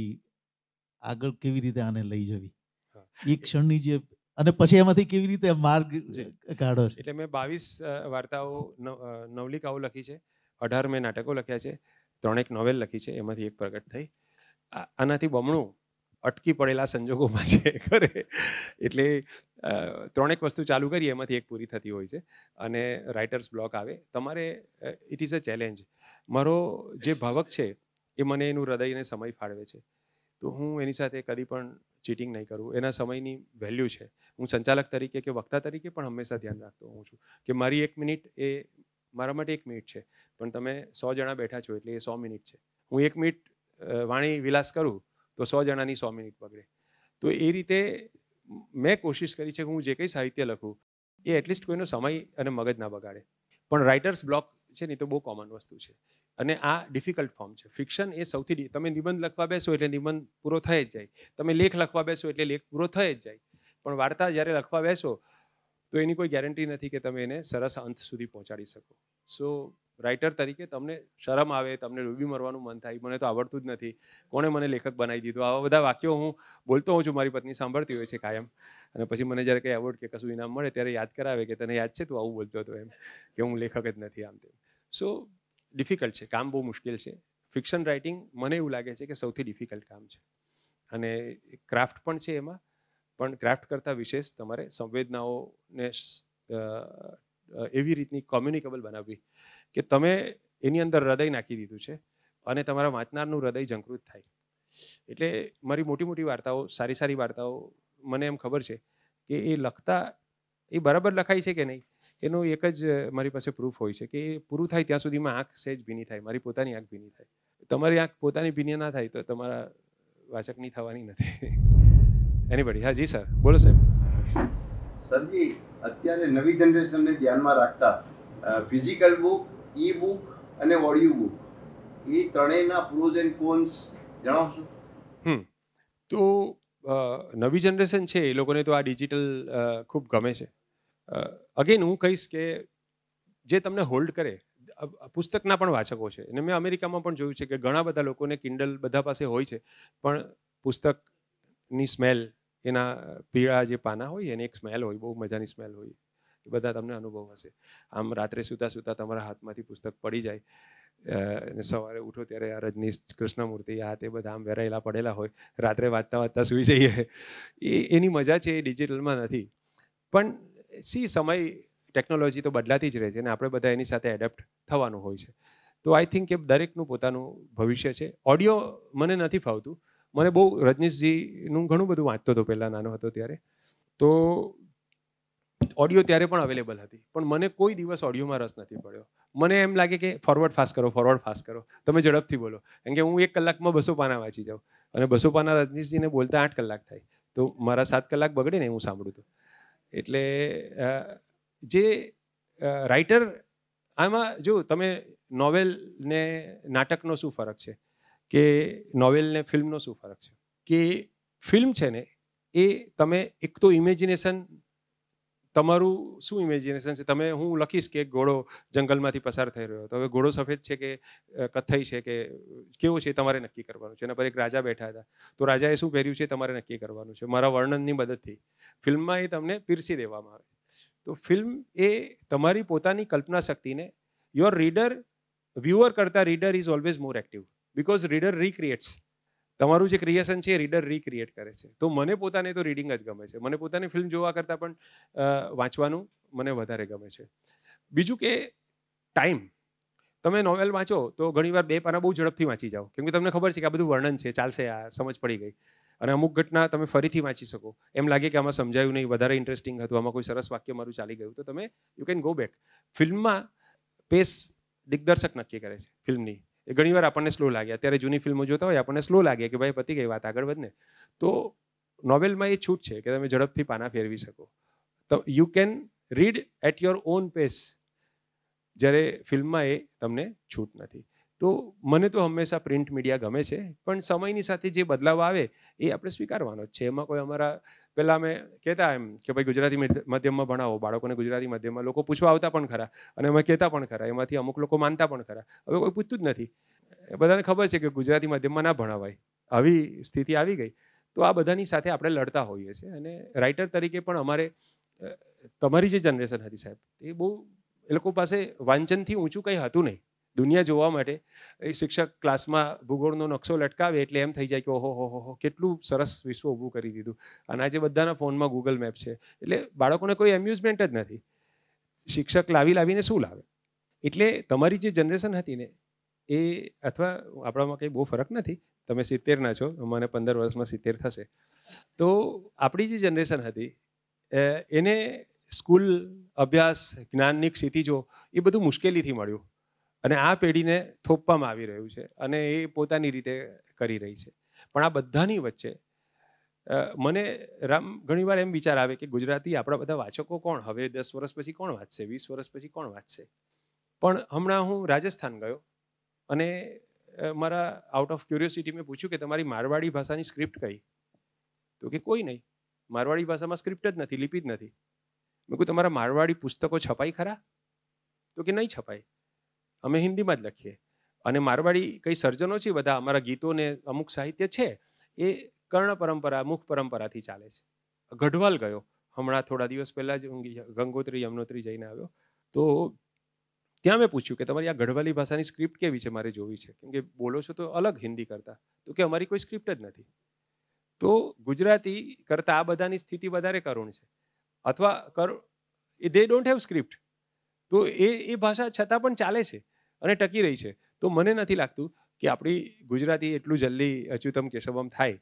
આગળ કેવી રીતે આને લઈ જવી એ ક્ષણની જે અને પછી એમાંથી કેવી રીતે માર્ગ કાઢો એટલે મેં બાવીસ વાર્તાઓ નવલિકાઓ લખી છે અઢાર મેં નાટકો લખ્યા છે ત્રણેક નોવેલ લખી છે એમાંથી એક પ્રગટ થઈ આનાથી બમણું અટકી પડેલા સંજોગોમાં છે કરે એટલે ત્રણેક વસ્તુ ચાલુ કરીએ એમાંથી એક પૂરી થતી હોય છે અને રાઇટર્સ બ્લોક આવે તમારે ઇટ ઇઝ અ ચેલેન્જ મારો જે ભાવક છે એ મને એનું હૃદયને સમય ફાળવે છે તો હું એની સાથે કદી પણ ચીટિંગ નહીં કરું એના સમયની વેલ્યુ છે હું સંચાલક તરીકે કે વક્તા તરીકે પણ હંમેશા ધ્યાન રાખતો હોઉં છું કે મારી એક મિનિટ એ મારા માટે એક મિનિટ છે પણ તમે સો જણા બેઠા છો એટલે એ સો મિનિટ છે હું એક મિનિટ વાણી વિલાસ કરું તો સો જણાની સો મિનિટ બગડે તો એ રીતે મેં કોશિશ કરી છે કે હું જે કંઈ સાહિત્ય લખું એ એટલીસ્ટ કોઈનો સમય અને મગજ ના બગાડે પણ રાઇટર્સ બ્લોક છે ને તો બહુ કોમન વસ્તુ છે અને આ ડિફિકલ્ટ ફોર્મ છે ફિક્શન એ સૌથી તમે નિબંધ લખવા બેસો એટલે નિબંધ પૂરો થઈ જ જાય તમે લેખ લખવા બેસો એટલે લેખ પૂરો થઈ જ જાય પણ વાર્તા જ્યારે લખવા બેસો તો એની કોઈ ગેરંટી નથી કે તમે એને સરસ અંત સુધી પહોંચાડી શકો સો રાઇટર તરીકે તમને શરમ આવે તમને ડૂબી મરવાનું મન થાય મને તો આવડતું જ નથી કોણે મને લેખક બનાવી દીધું આવા બધા વાક્યો હું બોલતો હોઉં છું મારી પત્ની સાંભળતી હોય છે કાયમ અને પછી મને જ્યારે કંઈ એવોર્ડ કે કશું ઇનામ મળે ત્યારે યાદ કરાવે કે તને યાદ છે તું આવું બોલતો હતો એમ કે હું લેખક જ નથી આમ તેમ સો ડિફિકલ્ટ છે કામ બહુ મુશ્કેલ છે ફિક્શન રાઇટિંગ મને એવું લાગે છે કે સૌથી ડિફિકલ્ટ કામ છે અને ક્રાફ્ટ પણ છે એમાં પણ ક્રાફ્ટ કરતાં વિશેષ તમારે સંવેદનાઓને એવી રીતની કોમ્યુનિકેબલ બનાવવી કે તમે એની અંદર હૃદય નાખી દીધું છે અને તમારા વાંચનારનું હૃદય જંકૃત થાય એટલે મારી મોટી મોટી વાર્તાઓ સારી સારી વાર્તાઓ મને એમ ખબર છે કે એ લખતા એ બરાબર લખાય છે કે નહીં એનું એક જ મારી પાસે પ્રૂફ હોય છે કે એ પૂરું થાય ત્યાં સુધીમાં આંખ સહેજ ભીની થાય મારી પોતાની આંખ ભીની થાય તમારી આંખ પોતાની ભીની ના થાય તો તમારા વાચકની થવાની નથી એની બધી હા જી સર બોલો સાહેબ સરજી અત્યારે નવી જનરેશનને ધ્યાનમાં રાખતા ફિઝિકલ બુક ઈ બુક અને ઓડિયો બુક એ ત્રણેયના પ્રોઝ એન્ડ કોન્સ જણાવશો હમ તો નવી જનરેશન છે એ લોકોને તો આ ડિજિટલ ખૂબ ગમે છે અગેન હું કહીશ કે જે તમને હોલ્ડ કરે પુસ્તકના પણ વાચકો છે અને મેં અમેરિકામાં પણ જોયું છે કે ઘણા બધા લોકોને કિન્ડલ બધા પાસે હોય છે પણ પુસ્તકની સ્મેલ એના પીળા જે પાના હોય એની એક સ્મેલ હોય બહુ મજાની સ્મેલ હોય એ બધા તમને અનુભવ હશે આમ રાત્રે સૂતા સૂતા તમારા હાથમાંથી પુસ્તક પડી જાય અને સવારે ઉઠો ત્યારે આ રજનીશ કૃષ્ણમૂર્તિ આ તે બધા આમ વેરાયેલા પડેલા હોય રાત્રે વાંચતા વાંચતા સૂઈ જઈએ એ એની મજા છે એ ડિજિટલમાં નથી પણ સી સમય ટેકનોલોજી તો બદલાતી જ રહે છે અને આપણે બધા એની સાથે એડેપ્ટ થવાનું હોય છે તો આઈ થિંક એ દરેકનું પોતાનું ભવિષ્ય છે ઓડિયો મને નથી ફાવતું મને બહુ રજનીશજીનું ઘણું બધું વાંચતો હતો પહેલાં નાનો હતો ત્યારે તો ઓડિયો ત્યારે પણ અવેલેબલ હતી પણ મને કોઈ દિવસ ઓડિયોમાં રસ નથી પડ્યો મને એમ લાગે કે ફોરવર્ડ ફાસ્ટ કરો ફોરવર્ડ ફાસ્ટ કરો તમે ઝડપથી બોલો કેમ કે હું એક કલાકમાં બસો પાના વાંચી જાઉં અને બસો પાના રજનીશજીને બોલતા આઠ કલાક થાય તો મારા સાત કલાક બગડે ને હું સાંભળું તો એટલે જે રાઇટર આમાં જો તમે નોવેલ ને નાટકનો શું ફરક છે કે નોવેલને ફિલ્મનો શું ફરક છે કે ફિલ્મ છે ને એ તમે એક તો ઇમેજિનેશન તમારું શું ઇમેજિનેશન છે તમે હું લખીશ કે ઘોડો જંગલમાંથી પસાર થઈ રહ્યો હતો હવે ઘોડો સફેદ છે કે કથ્થઈ છે કે કેવો છે તમારે નક્કી કરવાનું છે એના પર એક રાજા બેઠા હતા તો રાજાએ શું પહેર્યું છે તમારે નક્કી કરવાનું છે મારા વર્ણનની મદદથી ફિલ્મમાં એ તમને પીરસી દેવામાં આવે તો ફિલ્મ એ તમારી પોતાની કલ્પના શક્તિને યોર રીડર વ્યુઅર કરતાં reader is always more active because reader recreates તમારું જે ક્રિએશન છે રીડર રીક્રિએટ કરે છે તો મને પોતાને તો રીડિંગ જ ગમે છે મને પોતાની ફિલ્મ જોવા કરતાં પણ વાંચવાનું મને વધારે ગમે છે બીજું કે ટાઈમ તમે નોવેલ વાંચો તો ઘણીવાર બે પાના બહુ ઝડપથી વાંચી જાઓ કેમ કે તમને ખબર છે કે આ બધું વર્ણન છે ચાલશે આ સમજ પડી ગઈ અને અમુક ઘટના તમે ફરીથી વાંચી શકો એમ લાગે કે આમાં સમજાયું નહીં વધારે ઇન્ટરેસ્ટિંગ હતું આમાં કોઈ સરસ વાક્ય મારું ચાલી ગયું તો તમે યુ કેન ગો બેક ફિલ્મમાં પેસ દિગ્દર્શક નક્કી કરે છે ફિલ્મની એ ઘણીવાર આપણને સ્લો લાગે અત્યારે જૂની ફિલ્મો જોતા હોય આપણને સ્લો લાગે કે ભાઈ પતી ગઈ વાત આગળ વધને તો નોવેલમાં એ છૂટ છે કે તમે ઝડપથી પાના ફેરવી શકો તો you can read at your own pace જ્યારે ફિલ્મમાં એ તમને છૂટ નથી તો મને તો હંમેશા પ્રિન્ટ મીડિયા ગમે છે પણ સમયની સાથે જે બદલાવ આવે એ આપણે સ્વીકારવાનો જ છે એમાં કોઈ અમારા પહેલાં અમે કહેતા એમ કે ભાઈ ગુજરાતી માધ્યમમાં ભણાવો બાળકોને ગુજરાતી માધ્યમમાં લોકો પૂછવા આવતા પણ ખરા અને અમે કહેતા પણ ખરા એમાંથી અમુક લોકો માનતા પણ ખરા હવે કોઈ પૂછતું જ નથી બધાને ખબર છે કે ગુજરાતી માધ્યમમાં ના ભણાવાય આવી સ્થિતિ આવી ગઈ તો આ બધાની સાથે આપણે લડતા હોઈએ છીએ અને રાઇટર તરીકે પણ અમારે તમારી જે જનરેશન હતી સાહેબ એ બહુ એ લોકો પાસે વાંચનથી ઊંચું કંઈ હતું નહીં દુનિયા જોવા માટે એ શિક્ષક ક્લાસમાં ભૂગોળનો નકશો લટકાવે એટલે એમ થઈ જાય કે ઓહો હો હો કેટલું સરસ વિશ્વ ઊભું કરી દીધું અને આજે બધાના ફોનમાં ગૂગલ મેપ છે એટલે બાળકોને કોઈ એમ્યુઝમેન્ટ જ નથી શિક્ષક લાવી લાવીને શું લાવે એટલે તમારી જે જનરેશન હતી ને એ અથવા આપણામાં કંઈ બહુ ફરક નથી તમે સિત્તેરના છો મને પંદર વર્ષમાં સિત્તેર થશે તો આપણી જે જનરેશન હતી એને સ્કૂલ અભ્યાસ જ્ઞાનની ક્ષિતિજો એ બધું મુશ્કેલીથી મળ્યું અને આ પેઢીને થોપવામાં આવી રહ્યું છે અને એ પોતાની રીતે કરી રહી છે પણ આ બધાની વચ્ચે મને રામ ઘણીવાર એમ વિચાર આવે કે ગુજરાતી આપણા બધા વાચકો કોણ હવે દસ વર્ષ પછી કોણ વાંચશે વીસ વર્ષ પછી કોણ વાંચશે પણ હમણાં હું રાજસ્થાન ગયો અને મારા આઉટ ઓફ ક્યુરિયોસિટી મેં પૂછ્યું કે તમારી મારવાડી ભાષાની સ્ક્રિપ્ટ કઈ તો કે કોઈ નહીં મારવાડી ભાષામાં સ્ક્રિપ્ટ જ નથી લિપિ જ નથી મેં કહ્યું તમારા મારવાડી પુસ્તકો છપાઈ ખરા તો કે નહીં છપાય અમે હિન્દીમાં જ લખીએ અને મારવાડી કઈ સર્જનો છે બધા અમારા ગીતોને અમુક સાહિત્ય છે એ કર્ણ પરંપરા મુખ પરંપરાથી ચાલે છે ગઢવાલ ગયો હમણાં થોડા દિવસ પહેલાં જ ગંગોત્રી યમનોત્રી જઈને આવ્યો તો ત્યાં મેં પૂછ્યું કે તમારી આ ગઢવાલી ભાષાની સ્ક્રિપ્ટ કેવી છે મારે જોવી છે કેમ કે બોલો છો તો અલગ હિન્દી કરતા તો કે અમારી કોઈ સ્ક્રિપ્ટ જ નથી તો ગુજરાતી કરતાં આ બધાની સ્થિતિ વધારે કરુણ છે અથવા કર દે ડોન્ટ હેવ સ્ક્રિપ્ટ તો એ એ ભાષા છતાં પણ ચાલે છે અને ટકી રહી છે તો મને નથી લાગતું કે આપણી ગુજરાતી એટલું જલ્દી અચ્યુતમ કેશવમ થાય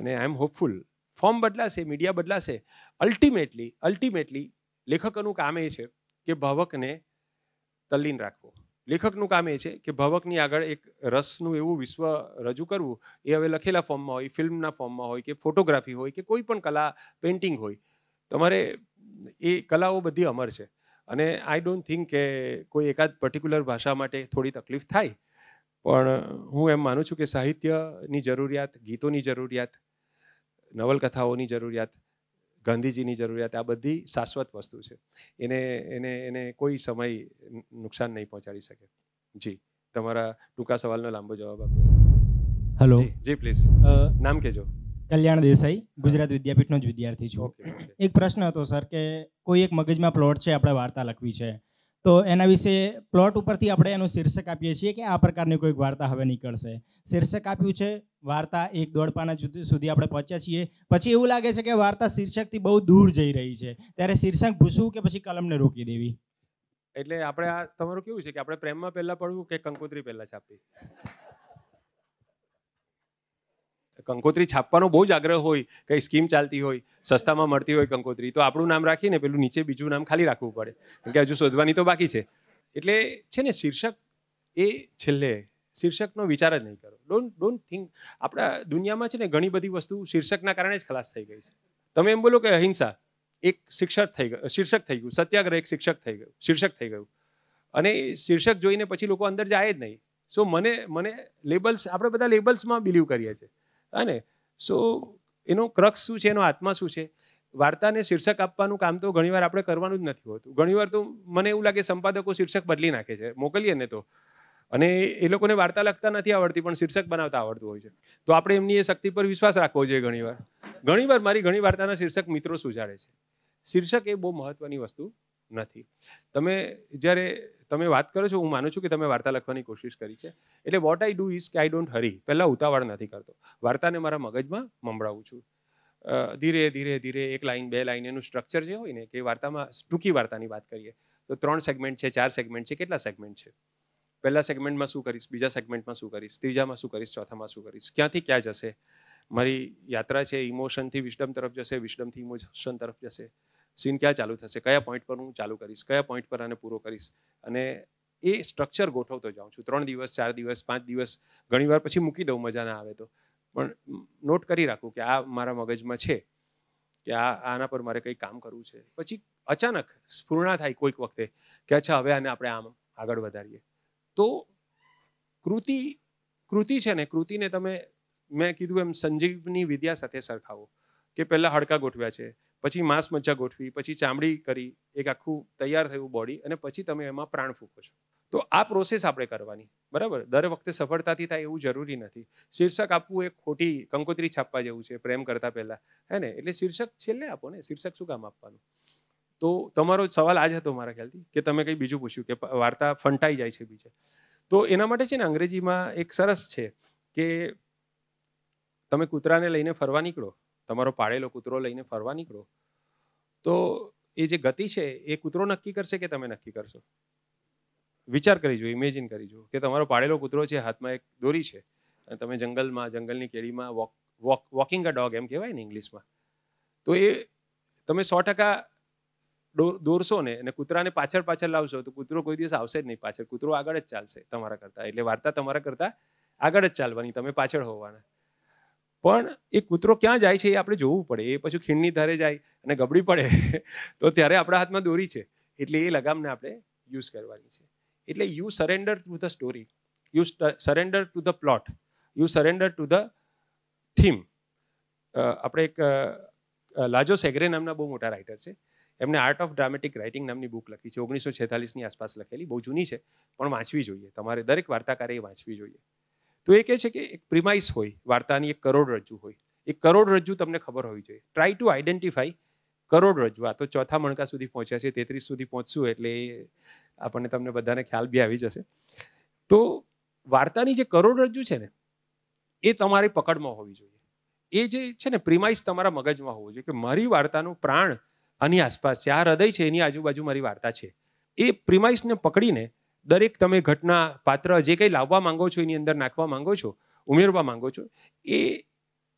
અને આઈ એમ હોપફુલ ફોર્મ બદલાશે મીડિયા બદલાશે અલ્ટિમેટલી અલ્ટિમેટલી લેખકોનું કામ એ છે કે ભાવકને તલ્લીન રાખવો લેખકનું કામ એ છે કે ભાવકની આગળ એક રસનું એવું વિશ્વ રજૂ કરવું એ હવે લખેલા ફોર્મમાં હોય ફિલ્મના ફોર્મમાં હોય કે ફોટોગ્રાફી હોય કે કોઈ પણ કલા પેઇન્ટિંગ હોય તમારે એ કલાઓ બધી અમર છે અને આઈ ડોન્ટ થિંક કે કોઈ એકાદ પર્ટિક્યુલર ભાષા માટે થોડી તકલીફ થાય પણ હું એમ માનું છું કે સાહિત્યની જરૂરિયાત ગીતોની જરૂરિયાત નવલકથાઓની જરૂરિયાત ગાંધીજીની જરૂરિયાત આ બધી શાશ્વત વસ્તુ છે એને એને એને કોઈ સમય નુકસાન નહીં પહોંચાડી શકે જી તમારા ટૂંકા સવાલનો લાંબો જવાબ આપ્યો હેલો જી પ્લીઝ નામ કહેજો કલ્યાણ દેસાઈ ગુજરાત વિદ્યાપીઠનો જ વિદ્યાર્થી છું એક પ્રશ્ન હતો સર કે કોઈ એક મગજમાં પ્લોટ છે આપણે વાર્તા લખવી છે તો એના વિશે પ્લોટ ઉપરથી આપણે એનું શીર્ષક આપીએ છીએ કે આ પ્રકારની કોઈક વાર્તા હવે નીકળશે શીર્ષક આપ્યું છે વાર્તા એક દોડપાના સુધી આપણે પહોંચ્યા છીએ પછી એવું લાગે છે કે વાર્તા શીર્ષકથી બહુ દૂર જઈ રહી છે ત્યારે શીર્ષક ભૂસવું કે પછી કલમને રોકી દેવી એટલે આપણે આ તમારું કેવું છે કે આપણે પ્રેમમાં પહેલાં પડવું કે કંકોત્રી પહેલાં છાપવી કંકોત્રી છાપવાનો બહુ જ આગ્રહ હોય કઈ સ્કીમ ચાલતી હોય સસ્તામાં મળતી હોય કંકોત્રી તો આપણું નામ રાખીને પેલું નીચે બીજું નામ ખાલી રાખવું પડે કેમ કે હજુ શોધવાની તો બાકી છે એટલે છે ને શીર્ષક એ છેલ્લે શીર્ષકનો વિચાર જ નહીં કરો ડોન્ટ ડોન્ટ થિંક આપણા દુનિયામાં છે ને ઘણી બધી વસ્તુ શીર્ષકના કારણે જ ખલાસ થઈ ગઈ છે તમે એમ બોલો કે અહિંસા એક શિક્ષક થઈ ગયું શીર્ષક થઈ ગયું સત્યાગ્રહ એક શિક્ષક થઈ ગયું શીર્ષક થઈ ગયું અને શીર્ષક જોઈને પછી લોકો અંદર જાય જ નહીં સો મને મને લેબલ્સ આપણે બધા લેબલ્સમાં બિલીવ કરીએ છીએ અને સો એનો ક્રક્ષ શું છે એનો આત્મા શું છે વાર્તાને શીર્ષક આપવાનું કામ તો ઘણીવાર આપણે કરવાનું જ નથી હોતું ઘણીવાર તો મને એવું લાગે સંપાદકો શીર્ષક બદલી નાખે છે મોકલીએ ને તો અને એ લોકોને વાર્તા લખતા નથી આવડતી પણ શીર્ષક બનાવતા આવડતું હોય છે તો આપણે એમની એ શક્તિ પર વિશ્વાસ રાખવો જોઈએ ઘણીવાર ઘણીવાર મારી ઘણી વાર્તાના શીર્ષક મિત્રો સુજાડે છે શીર્ષક એ બહુ મહત્વની વસ્તુ નથી તમે જ્યારે તમે વાત કરો છો હું માનું છું કે તમે વાર્તા લખવાની કોશિશ કરી છે એટલે વોટ આઈ ડુ ઇઝ કે આઈ ડોન્ટ હરી પહેલાં ઉતાવળ નથી કરતો વાર્તાને મારા મગજમાં મમળાવું છું ધીરે ધીરે ધીરે એક લાઈન બે લાઈન એનું સ્ટ્રક્ચર જે હોય ને કે વાર્તામાં ટૂંકી વાર્તાની વાત કરીએ તો ત્રણ સેગમેન્ટ છે ચાર સેગમેન્ટ છે કેટલા સેગમેન્ટ છે પહેલા સેગમેન્ટમાં શું કરીશ બીજા સેગમેન્ટમાં શું કરીશ ત્રીજામાં શું કરીશ ચોથામાં શું કરીશ ક્યાંથી ક્યાં જશે મારી યાત્રા છે ઇમોશનથી વિસ્ડમ તરફ જશે વિસ્ડમથી ઇમોશન તરફ જશે સીન ક્યાં ચાલુ થશે કયા પોઈન્ટ પર હું ચાલુ કરીશ કયા પોઈન્ટ પર આને પૂરો કરીશ અને એ સ્ટ્રક્ચર ગોઠવતો જાઉં છું ત્રણ દિવસ ચાર દિવસ પાંચ દિવસ ઘણીવાર પછી મૂકી દઉં મજા ના આવે તો પણ નોટ કરી રાખું કે આ મારા મગજમાં છે કે આ આના પર મારે કંઈ કામ કરવું છે પછી અચાનક સ્ફૂર્ણા થાય કોઈક વખતે કે અચ્છા હવે આને આપણે આમ આગળ વધારીએ તો કૃતિ કૃતિ છે ને કૃતિને તમે મેં કીધું એમ સંજીવની વિદ્યા સાથે સરખાવો કે પહેલાં હડકા ગોઠવ્યા છે પછી માંસ મજ્જા ગોઠવી પછી ચામડી કરી એક આખું તૈયાર થયું બોડી અને પછી તમે એમાં પ્રાણ ફૂંકો છો તો આ પ્રોસેસ આપણે કરવાની બરાબર દર વખતે સફળતાથી થાય એવું જરૂરી નથી શીર્ષક આપવું એ ખોટી કંકોત્રી છાપવા જેવું છે પ્રેમ કરતા પહેલા હે ને એટલે શીર્ષક છેલ્લે આપો ને શીર્ષક શું કામ આપવાનું તો તમારો સવાલ આજ હતો મારા ખ્યાલથી કે તમે કંઈ બીજું પૂછ્યું કે વાર્તા ફંટાઈ જાય છે બીજે તો એના માટે છે ને અંગ્રેજીમાં એક સરસ છે કે તમે કૂતરાને લઈને ફરવા નીકળો તમારો પાળેલો કૂતરો લઈને ફરવા નીકળો તો એ જે ગતિ છે એ કૂતરો નક્કી કરશે કે તમે નક્કી કરશો વિચાર કરી જુઓ ઇમેજિન કરી જુઓ કે તમારો પાળેલો કૂતરો છે હાથમાં એક દોરી છે અને તમે જંગલમાં જંગલની કેરીમાં walk walk walking a dog એમ કહેવાય ને ઇંગ્લિશમાં તો એ તમે સો ટકા દોરશો ને અને કૂતરાને પાછળ પાછળ લાવશો તો કૂતરો કોઈ દિવસ આવશે જ નહીં પાછળ કૂતરો આગળ જ ચાલશે તમારા કરતાં એટલે વાર્તા તમારા કરતાં આગળ જ ચાલવાની તમે પાછળ હોવાના પણ એ કૂતરો ક્યાં જાય છે એ આપણે જોવું પડે એ પછી ખીણની ધારે જાય અને ગબડી પડે તો ત્યારે આપણા હાથમાં દોરી છે એટલે એ લગામને આપણે યુઝ કરવાની છે એટલે you surrender to the story you surrender to the plot you surrender to the theme આપણે એક લાજો સેગરે નામના બહુ મોટા રાઇટર છે એમને આર્ટ ઓફ ડ્રામેટિક રાઇટિંગ નામની બુક લખી છે ઓગણીસો છેતાલીસની આસપાસ લખેલી બહુ જૂની છે પણ વાંચવી જોઈએ તમારે દરેક વાર્તાકારે એ વાંચવી જોઈએ તો એ કહે છે કે એક પ્રિમાઇસ હોય વાર્તાની એક કરોડરજ્જુ હોય એ કરોડરજ્જુ તમને ખબર હોવી જોઈએ ટ્રાય ટુ આઈડેન્ટિફાઈ કરોડરજ્જુ આ તો ચોથા મણકા સુધી પહોંચ્યા છે તેત્રીસ સુધી પહોંચશું એટલે આપણને તમને બધાને ખ્યાલ બી આવી જશે તો વાર્તાની જે કરોડરજ્જુ છે ને એ તમારી પકડમાં હોવી જોઈએ એ જે છે ને પ્રિમાઇસ તમારા મગજમાં હોવું જોઈએ કે મારી વાર્તાનું પ્રાણ આની આસપાસ છે આ હૃદય છે એની આજુબાજુ મારી વાર્તા છે એ પ્રિમાઇસને પકડીને દરેક તમે ઘટના પાત્ર જે કંઈ લાવવા માંગો છો એની અંદર નાખવા માંગો છો ઉમેરવા માંગો છો એ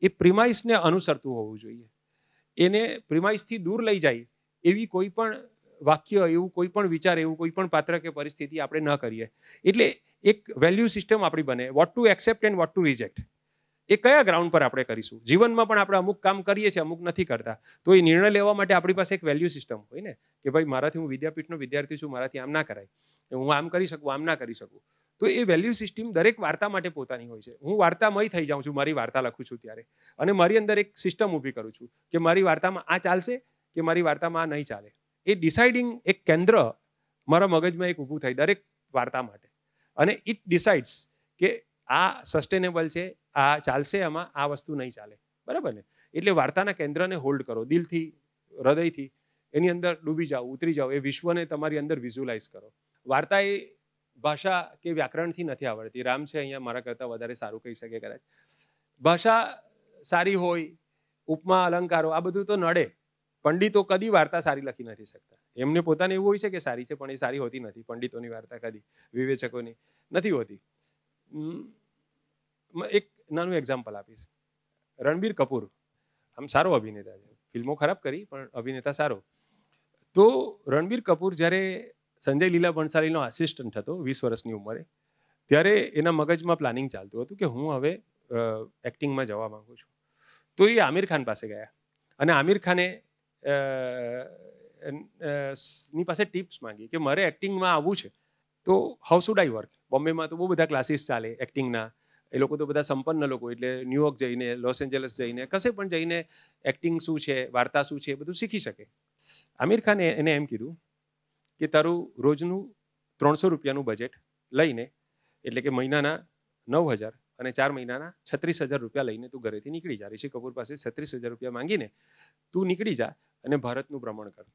એ પ્રિમાઇસને અનુસરતું હોવું જોઈએ એને પ્રિમાઇસથી દૂર લઈ જાય એવી કોઈ પણ વાક્ય એવું કોઈ પણ વિચાર એવું કોઈ પણ પાત્ર કે પરિસ્થિતિ આપણે ન કરીએ એટલે એક વેલ્યુ સિસ્ટમ આપણી બને what to accept and what to reject એ કયા ગ્રાઉન્ડ પર આપણે કરીશું જીવનમાં પણ આપણે અમુક કામ કરીએ છીએ અમુક નથી કરતા તો એ નિર્ણય લેવા માટે આપણી પાસે એક વેલ્યુ સિસ્ટમ હોય ને કે ભાઈ મારાથી હું વિદ્યાપીઠનો વિદ્યાર્થી છું મારાથી આમ ના કરાય હું આમ કરી શકું આમ ના કરી શકું તો એ વેલ્યુ સિસ્ટમ દરેક વાર્તા માટે પોતાની હોય છે હું વાર્તામય થઈ જાઉં છું મારી વાર્તા લખું છું ત્યારે અને મારી અંદર એક સિસ્ટમ ઊભી કરું છું કે મારી વાર્તામાં આ ચાલશે કે મારી વાર્તામાં આ નહીં ચાલે એ ડિસાઇડિંગ એક કેન્દ્ર મારા મગજમાં એક ઊભું થાય દરેક વાર્તા માટે અને ઇટ ડિસાઇડ્સ કે આ સસ્ટેનેબલ છે આ ચાલશે આમાં આ વસ્તુ નહીં ચાલે બરાબર ને એટલે વાર્તાના કેન્દ્રને હોલ્ડ કરો દિલથી હૃદયથી એની અંદર ડૂબી જાઓ ઉતરી જાઓ એ વિશ્વને તમારી અંદર વિઝ્યુલાઇઝ કરો વાર્તા એ ભાષા કે વ્યાકરણથી નથી આવડતી રામ છે અહીંયા મારા કરતાં વધારે સારું કહી શકે કદાચ ભાષા સારી હોય ઉપમા અલંકારો આ બધું તો નડે પંડિતો કદી વાર્તા સારી લખી નથી શકતા એમને પોતાને એવું હોય છે કે સારી છે પણ એ સારી હોતી નથી પંડિતોની વાર્તા કદી વિવેચકોની નથી હોતી એક નાનું એક્ઝામ્પલ આપીશ રણબીર કપૂર આમ સારો અભિનેતા છે ફિલ્મો ખરાબ કરી પણ અભિનેતા સારો તો રણબીર કપૂર જ્યારે સંજય લીલા ભણસાલીનો આસિસ્ટન્ટ હતો વીસ વર્ષની ઉંમરે ત્યારે એના મગજમાં પ્લાનિંગ ચાલતું હતું કે હું હવે એક્ટિંગમાં જવા માગું છું તો એ આમિર ખાન પાસે ગયા અને આમિર ખાને ની પાસે ટિપ્સ માંગી કે મારે એક્ટિંગમાં આવવું છે તો હાઉ શુડ આઈ વર્ક બોમ્બેમાં તો બહુ બધા ક્લાસીસ ચાલે એક્ટિંગના એ લોકો તો બધા સંપન્ન લોકો એટલે ન્યુયોર્ક જઈને લોસ એન્જલસ જઈને કશે પણ જઈને એક્ટિંગ શું છે વાર્તા શું છે એ બધું શીખી શકે આમિર ખાને એને એમ કીધું કે તારું રોજનું ત્રણસો રૂપિયાનું બજેટ લઈને એટલે કે મહિનાના નવ હજાર અને ચાર મહિનાના છત્રીસ હજાર રૂપિયા લઈને તું ઘરેથી નીકળી જા ઋષિ કપૂર પાસે છત્રીસ હજાર રૂપિયા માંગીને તું નીકળી જા અને ભારતનું ભ્રમણ કર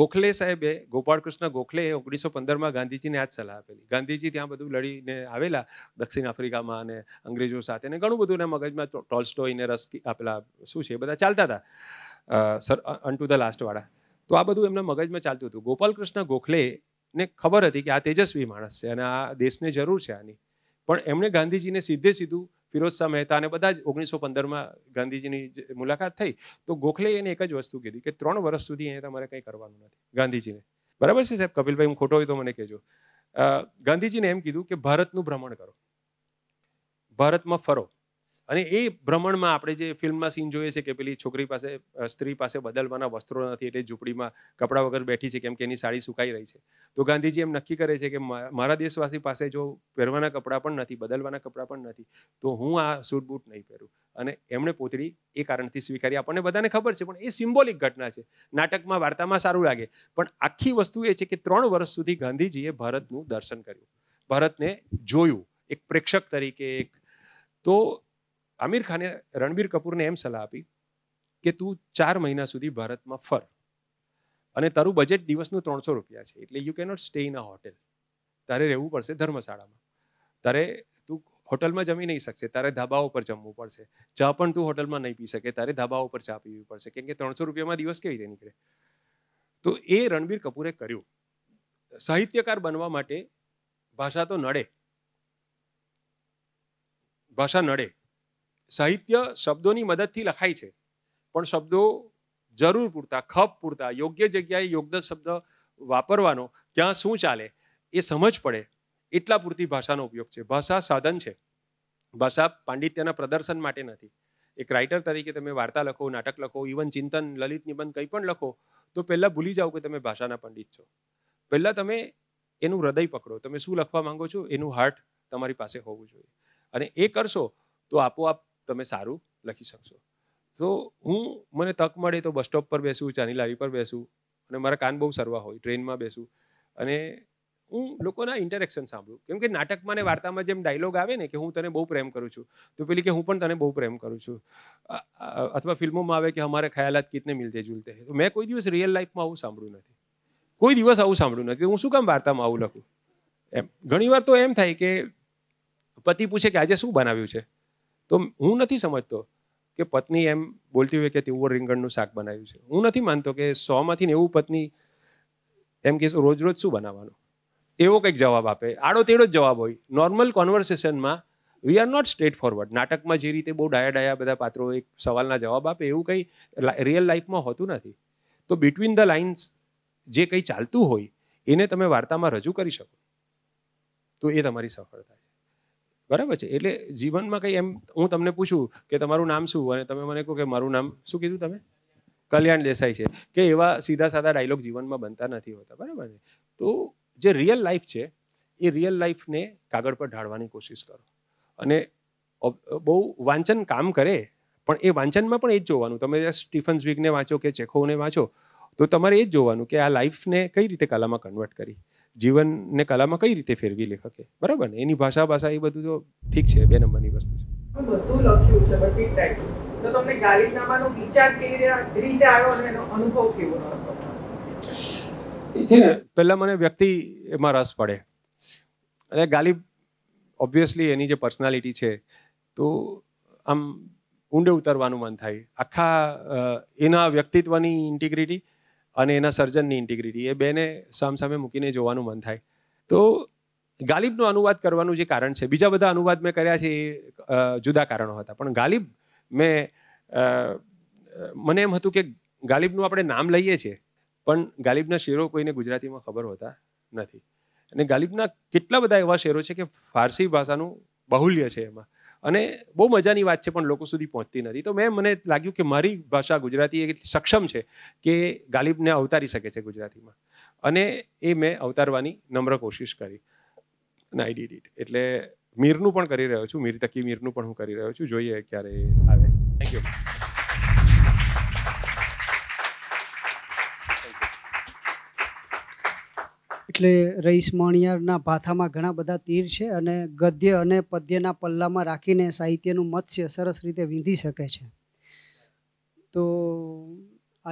ગોખલે સાહેબે ગોપાળકૃષ્ણ ગોખલે ઓગણીસો પંદરમાં ગાંધીજીને આ જ સલાહ આપેલી ગાંધીજી ત્યાં બધું લડીને આવેલા દક્ષિણ આફ્રિકામાં અને અંગ્રેજો સાથે ને ઘણું બધું એના મગજમાં ટોલ્સ્ટોઈને રસ આપેલા શું છે એ બધા ચાલતા હતા સર અન ટુ ધ લાસ્ટવાળા તો આ બધું એમના મગજમાં ચાલતું હતું ગોપાલકૃષ્ણ ગોખલે ને ખબર હતી કે આ તેજસ્વી માણસ છે અને આ દેશને જરૂર છે આની પણ એમણે ગાંધીજીને સીધે સીધું ફિરોજ શાહ મહેતા અને બધા જ ઓગણીસો પંદરમાં ગાંધીજીની મુલાકાત થઈ તો ગોખલે એને એક જ વસ્તુ કીધી કે ત્રણ વર્ષ સુધી અહીંયા તમારે કંઈ કરવાનું નથી ગાંધીજીને બરાબર છે સાહેબ કપિલભાઈ હું ખોટો હોય તો મને કહેજો ગાંધીજીને એમ કીધું કે ભારતનું ભ્રમણ કરો ભારતમાં ફરો અને એ ભ્રમણમાં આપણે જે ફિલ્મમાં સીન જોઈએ છે કે પેલી છોકરી પાસે સ્ત્રી પાસે બદલવાના વસ્ત્રો નથી એટલે ઝૂંપડીમાં કપડાં વગર બેઠી છે કેમ કે એની સાડી સુકાઈ રહી છે તો ગાંધીજી એમ નક્કી કરે છે કે મારા દેશવાસી પાસે જો પહેરવાના કપડાં પણ નથી બદલવાના કપડાં પણ નથી તો હું આ સૂટ બૂટ નહીં પહેરું અને એમણે પોતરી એ કારણથી સ્વીકારી આપણને બધાને ખબર છે પણ એ સિમ્બોલિક ઘટના છે નાટકમાં વાર્તામાં સારું લાગે પણ આખી વસ્તુ એ છે કે ત્રણ વર્ષ સુધી ગાંધીજીએ ભારતનું દર્શન કર્યું ભારતને જોયું એક પ્રેક્ષક તરીકે એક તો આમિર ખાને રણબીર કપૂરને એમ સલાહ આપી કે તું ચાર મહિના સુધી ભારતમાં ફર અને તારું બજેટ દિવસનું ત્રણસો રૂપિયા છે એટલે you cannot stay in a hotel તારે રહેવું પડશે ધર્મશાળામાં તારે તું હોટલમાં જમી નહીં શકશે તારે ધાબા ઉપર જમવું પડશે ચા પણ તું હોટલમાં નહીં પી શકે તારે ધાબા ઉપર ચા પીવી પડશે કેમ કે ત્રણસો રૂપિયામાં દિવસ કેવી રીતે નીકળે તો એ રણબીર કપૂરે કર્યું સાહિત્યકાર બનવા માટે ભાષા તો નડે ભાષા નડે સાહિત્ય શબ્દોની મદદથી લખાય છે પણ શબ્દો જરૂર પૂરતા ખપ પૂરતા યોગ્ય જગ્યાએ યોગ્ય શબ્દ વાપરવાનો ક્યાં શું ચાલે એ સમજ પડે એટલા પૂરતી ભાષાનો ઉપયોગ છે ભાષા સાધન છે ભાષા પાંડિત્યના પ્રદર્શન માટે નથી એક રાઇટર તરીકે તમે વાર્તા લખો નાટક લખો ઇવન ચિંતન લલિત નિબંધ કંઈ પણ લખો તો પહેલાં ભૂલી જાઓ કે તમે ભાષાના પંડિત છો પહેલાં તમે એનું હૃદય પકડો તમે શું લખવા માંગો છો એનું હાર્ટ તમારી પાસે હોવું જોઈએ અને એ કરશો તો આપોઆપ તમે સારું લખી શકશો તો હું મને તક મળે તો બસ સ્ટોપ પર બેસું ચાની લાવી પર બેસું અને મારા કાન બહુ સરવા હોય ટ્રેનમાં બેસું અને હું લોકોના ઇન્ટરેક્શન સાંભળું કેમ કે નાટકમાં ને વાર્તામાં જેમ ડાયલોગ આવે ને કે હું તને બહુ પ્રેમ કરું છું તો પેલી કે હું પણ તને બહુ પ્રેમ કરું છું અથવા ફિલ્મોમાં આવે કે હમારે ખ્યાલાત કિતને મિલતે જુલતે તો મેં કોઈ દિવસ રિયલ લાઈફમાં આવું સાંભળ્યું નથી કોઈ દિવસ આવું સાંભળ્યું નથી હું શું કામ વાર્તામાં આવું લખું એમ ઘણીવાર તો એમ થાય કે પતિ પૂછે કે આજે શું બનાવ્યું છે તો હું નથી સમજતો કે પત્ની એમ બોલતી હોય કે તેઓ રીંગણનું શાક બનાવ્યું છે હું નથી માનતો કે સોમાંથી એવું પત્ની એમ કે રોજ રોજ શું બનાવવાનું એવો કંઈક જવાબ આપે આડો તેડો જ જવાબ હોય નોર્મલ કોન્વર્સેશનમાં we are not straightforward નાટકમાં જે રીતે બહુ ડાયા ડાયા બધા પાત્રો એક સવાલના જવાબ આપે એવું કંઈ રિયલ લાઈફમાં હોતું નથી તો બિટવીન ધ લાઇન્સ જે કંઈ ચાલતું હોય એને તમે વાર્તામાં રજૂ કરી શકો તો એ તમારી સફળતા બરાબર છે એટલે જીવનમાં કંઈ એમ હું તમને પૂછું કે તમારું નામ શું અને તમે મને કહો કે મારું નામ શું કીધું તમે કલ્યાણ દેસાઈ છે કે એવા સીધા સાદા ડાયલોગ જીવનમાં બનતા નથી હોતા બરાબર છે તો જે રિયલ લાઈફ છે એ રિયલ લાઈફને કાગળ પર ઢાળવાની કોશિશ કરો અને બહુ વાંચન કામ કરે પણ એ વાંચનમાં પણ એ જ જોવાનું તમે સ્ટીફન ઝ્વિગને વાંચો કે ચેખોને વાંચો તો તમારે એ જ જોવાનું કે આ લાઈફને કઈ રીતે કલામાં કન્વર્ટ કરી જીવનને કલામાં કઈ રીતે ફેરવી લેખકે બરાબર ને એની ભાષા ભાષા એ બધું તો ઠીક છે બે નંબરની વસ્તુ છે છે ને પહેલાં મને વ્યક્તિ એમાં રસ પડે અને ગાલિબ ઓબ્વિયસલી એની જે પર્સનાલિટી છે તો આમ ઊંડે ઉતરવાનું મન થાય આખા એના વ્યક્તિત્વની ઇન્ટિગ્રિટી અને એના સર્જનની ઇન્ટિગ્રિટી એ બેને સામસામે મૂકીને જોવાનું મન થાય તો ગાલિબનો અનુવાદ કરવાનું જે કારણ છે બીજા બધા અનુવાદ મેં કર્યા છે એ જુદા કારણો હતા પણ ગાલિબ મેં મને એમ હતું કે ગાલિબનું આપણે નામ લઈએ છીએ પણ ગાલિબના શેરો કોઈને ગુજરાતીમાં ખબર હોતા નથી અને ગાલિબના કેટલા બધા એવા શેરો છે કે ફારસી ભાષાનું બહુલ્ય છે એમાં અને બહુ મજાની વાત છે પણ લોકો સુધી પહોંચતી નથી તો મેં મને લાગ્યું કે મારી ભાષા ગુજરાતી એક સક્ષમ છે કે ગાલિબને અવતારી શકે છે ગુજરાતીમાં અને એ મેં અવતારવાની નમ્ર કોશિશ કરી અને આઈ ડીડ ઇટ એટલે મીરનું પણ કરી રહ્યો છું મીર તકી મીરનું પણ હું કરી રહ્યો છું જોઈએ ક્યારે આવે થેન્ક યુ એટલે રઈસ મણિયારના ભાથામાં ઘણા બધા તીર છે અને ગદ્ય અને પદ્યના પલ્લામાં રાખીને સાહિત્યનું મત્સ્ય સરસ રીતે વિંધી શકે છે તો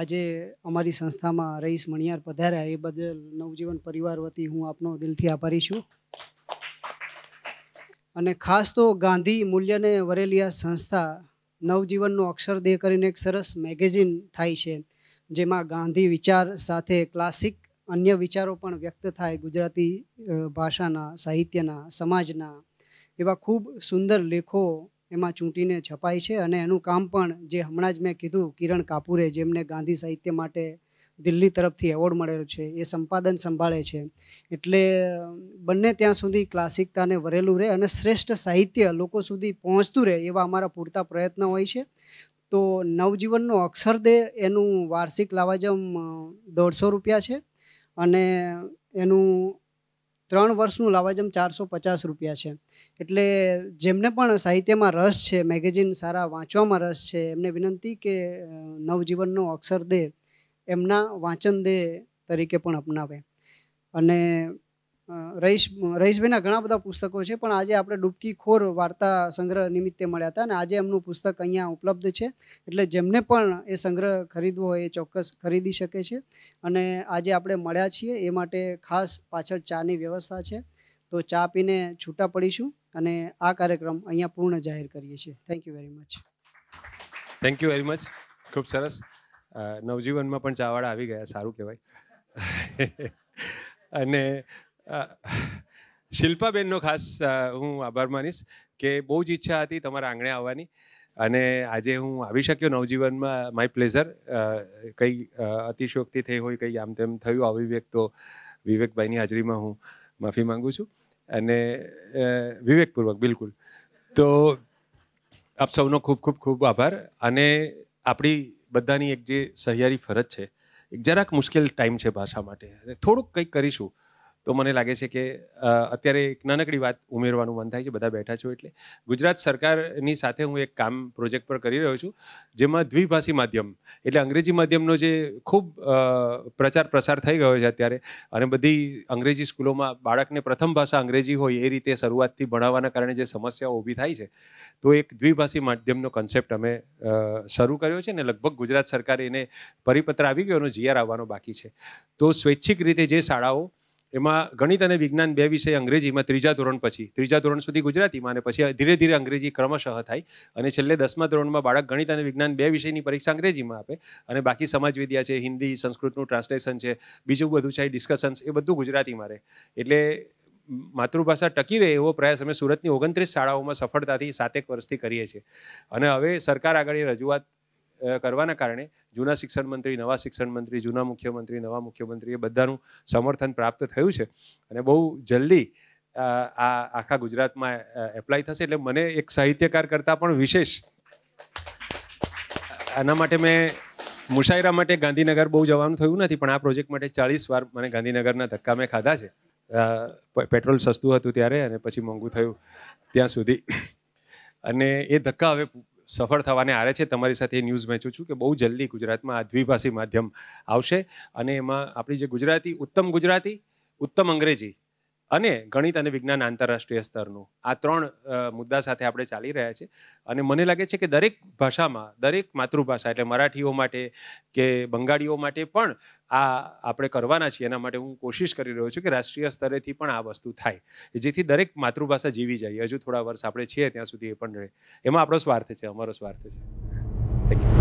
આજે અમારી સંસ્થામાં રઈસ મણિયાર પધાર્યા એ બદલ નવજીવન પરિવાર વતી હું આપનો દિલથી આભારી છું અને ખાસ તો ગાંધી મૂલ્યને વરેલી આ સંસ્થા નવજીવનનો અક્ષરદેહ કરીને એક સરસ મેગેઝિન થાય છે જેમાં ગાંધી વિચાર સાથે ક્લાસિક અન્ય વિચારો પણ વ્યક્ત થાય ગુજરાતી ભાષાના સાહિત્યના સમાજના એવા ખૂબ સુંદર લેખો એમાં ચૂંટીને છપાય છે અને એનું કામ પણ જે હમણાં જ મેં કીધું કિરણ કાપુરે જેમને ગાંધી સાહિત્ય માટે દિલ્હી તરફથી એવોર્ડ મળેલો છે એ સંપાદન સંભાળે છે એટલે બંને ત્યાં સુધી ક્લાસિકતાને વરેલું રહે અને શ્રેષ્ઠ સાહિત્ય લોકો સુધી પહોંચતું રહે એવા અમારા પૂરતા પ્રયત્ન હોય છે તો નવજીવનનો અક્ષરદેહ એનું વાર્ષિક લાવાજમ દોઢસો રૂપિયા છે અને એનું ત્રણ વર્ષનું લાવાજમ ચારસો પચાસ રૂપિયા છે એટલે જેમને પણ સાહિત્યમાં રસ છે મેગેઝિન સારા વાંચવામાં રસ છે એમને વિનંતી કે નવજીવનનો અક્ષર દે એમના વાંચન દે તરીકે પણ અપનાવે અને રહીશ રહીશભાઈના ઘણા બધા પુસ્તકો છે પણ આજે આપણે ડૂબકી ખોર વાર્તા સંગ્રહ નિમિત્તે મળ્યા હતા અને આજે એમનું પુસ્તક અહીંયા ઉપલબ્ધ છે એટલે જેમને પણ એ સંગ્રહ ખરીદવો હોય એ ચોક્કસ ખરીદી શકે છે અને આજે આપણે મળ્યા છીએ એ માટે ખાસ પાછળ ચાની વ્યવસ્થા છે તો ચા પીને છૂટા પડીશું અને આ કાર્યક્રમ અહીંયા પૂર્ણ જાહેર કરીએ છીએ thank you very much thank you very much ખૂબ સરસ નવજીવનમાં પણ ચાવાળા આવી ગયા સારું કહેવાય અને શિલ્પાબેનનો ખાસ હું આભાર માનીશ કે બહુ જ ઈચ્છા હતી તમારા આંગણે આવવાની અને આજે હું આવી શક્યો નવજીવનમાં માય પ્લેઝર કંઈ અતિશોક્તિ થઈ હોય કંઈ આમ તેમ થયું અવિવેક તો વિવેકભાઈની હાજરીમાં હું માફી માંગુ છું અને વિવેકપૂર્વક બિલકુલ તો આપ સૌનો ખૂબ ખૂબ ખૂબ આભાર અને આપણી બધાની એક જે સહિયારી ફરજ છે એક જરાક મુશ્કેલ ટાઈમ છે ભાષા માટે થોડુંક કંઈક કરીશું તો મને લાગે છે કે અત્યારે એક નાનકડી વાત ઉમેરવાનું મન થાય છે બધા બેઠા છો એટલે ગુજરાત સરકારની સાથે હું એક કામ પ્રોજેક્ટ પર કરી રહ્યો છું જેમાં દ્વિભાષી માધ્યમ એટલે અંગ્રેજી માધ્યમનો જે ખૂબ પ્રચાર પ્રસાર થઈ ગયો છે અત્યારે અને બધી અંગ્રેજી સ્કૂલોમાં બાળકને પ્રથમ ભાષા અંગ્રેજી હોય એ રીતે શરૂઆતથી ભણાવવાના કારણે જે સમસ્યાઓ ઊભી થાય છે તો એક દ્વિભાષી માધ્યમનો કન્સેપ્ટ અમે શરૂ કર્યો છે ને લગભગ ગુજરાત સરકારે એને પરિપત્ર આવી ગયો એનો જીઆર આવવાનો બાકી છે તો સ્વૈચ્છિક રીતે જે શાળાઓ એમાં ગણિત અને વિજ્ઞાન બે વિષય અંગ્રેજીમાં ત્રીજા ધોરણ પછી ત્રીજા ધોરણ સુધી ગુજરાતીમાં અને પછી ધીરે ધીરે અંગ્રેજી ક્રમશઃ થાય અને છેલ્લે દસમા ધોરણમાં બાળક ગણિત અને વિજ્ઞાન બે વિષયની પરીક્ષા અંગ્રેજીમાં આપે અને બાકી સમાજ વિદ્યા છે હિન્દી સંસ્કૃતનું ટ્રાન્સલેશન છે બીજું બધું છે ડિસ્કશન્સ એ બધું ગુજરાતીમાં રહે એટલે માતૃભાષા ટકી રહે એવો પ્રયાસ અમે સુરતની ઓગણત્રીસ શાળાઓમાં સફળતાથી સાતેક વર્ષથી કરીએ છીએ અને હવે સરકાર આગળ એ રજૂઆત કરવાના કારણે જૂના શિક્ષણ મંત્રી નવા શિક્ષણ મંત્રી જૂના મુખ્યમંત્રી નવા મુખ્યમંત્રી એ બધાનું સમર્થન પ્રાપ્ત થયું છે અને બહુ જલ્દી આ આખા ગુજરાતમાં એપ્લાય થશે એટલે મને એક સાહિત્યકાર કરતાં પણ વિશેષ આના માટે મેં મુશાયરા માટે ગાંધીનગર બહુ જવાનું થયું નથી પણ આ પ્રોજેક્ટ માટે ચાળીસ વાર મને ગાંધીનગરના ધક્કા મેં ખાધા છે પેટ્રોલ સસ્તું હતું ત્યારે અને પછી મોંઘું થયું ત્યાં સુધી અને એ ધક્કા હવે સફળ થવાને આરે છે તમારી સાથે એ ન્યૂઝ વહેંચું છું કે બહુ જલ્દી ગુજરાતમાં આ દ્વિભાષી માધ્યમ આવશે અને એમાં આપણી જે ગુજરાતી ઉત્તમ ગુજરાતી ઉત્તમ અંગ્રેજી અને ગણિત અને વિજ્ઞાન આંતરરાષ્ટ્રીય સ્તરનું આ ત્રણ મુદ્દા સાથે આપણે ચાલી રહ્યા છે અને મને લાગે છે કે દરેક ભાષામાં દરેક માતૃભાષા એટલે મરાઠીઓ માટે કે બંગાળીઓ માટે પણ આ આપણે કરવાના છીએ એના માટે હું કોશિશ કરી રહ્યો છું કે રાષ્ટ્રીય સ્તરેથી પણ આ વસ્તુ થાય જેથી દરેક માતૃભાષા જીવી જાય હજુ થોડા વર્ષ આપણે છીએ ત્યાં સુધી એ પણ રહે એમાં આપણો સ્વાર્થ છે અમારો સ્વાર્થ છે થેન્ક યુ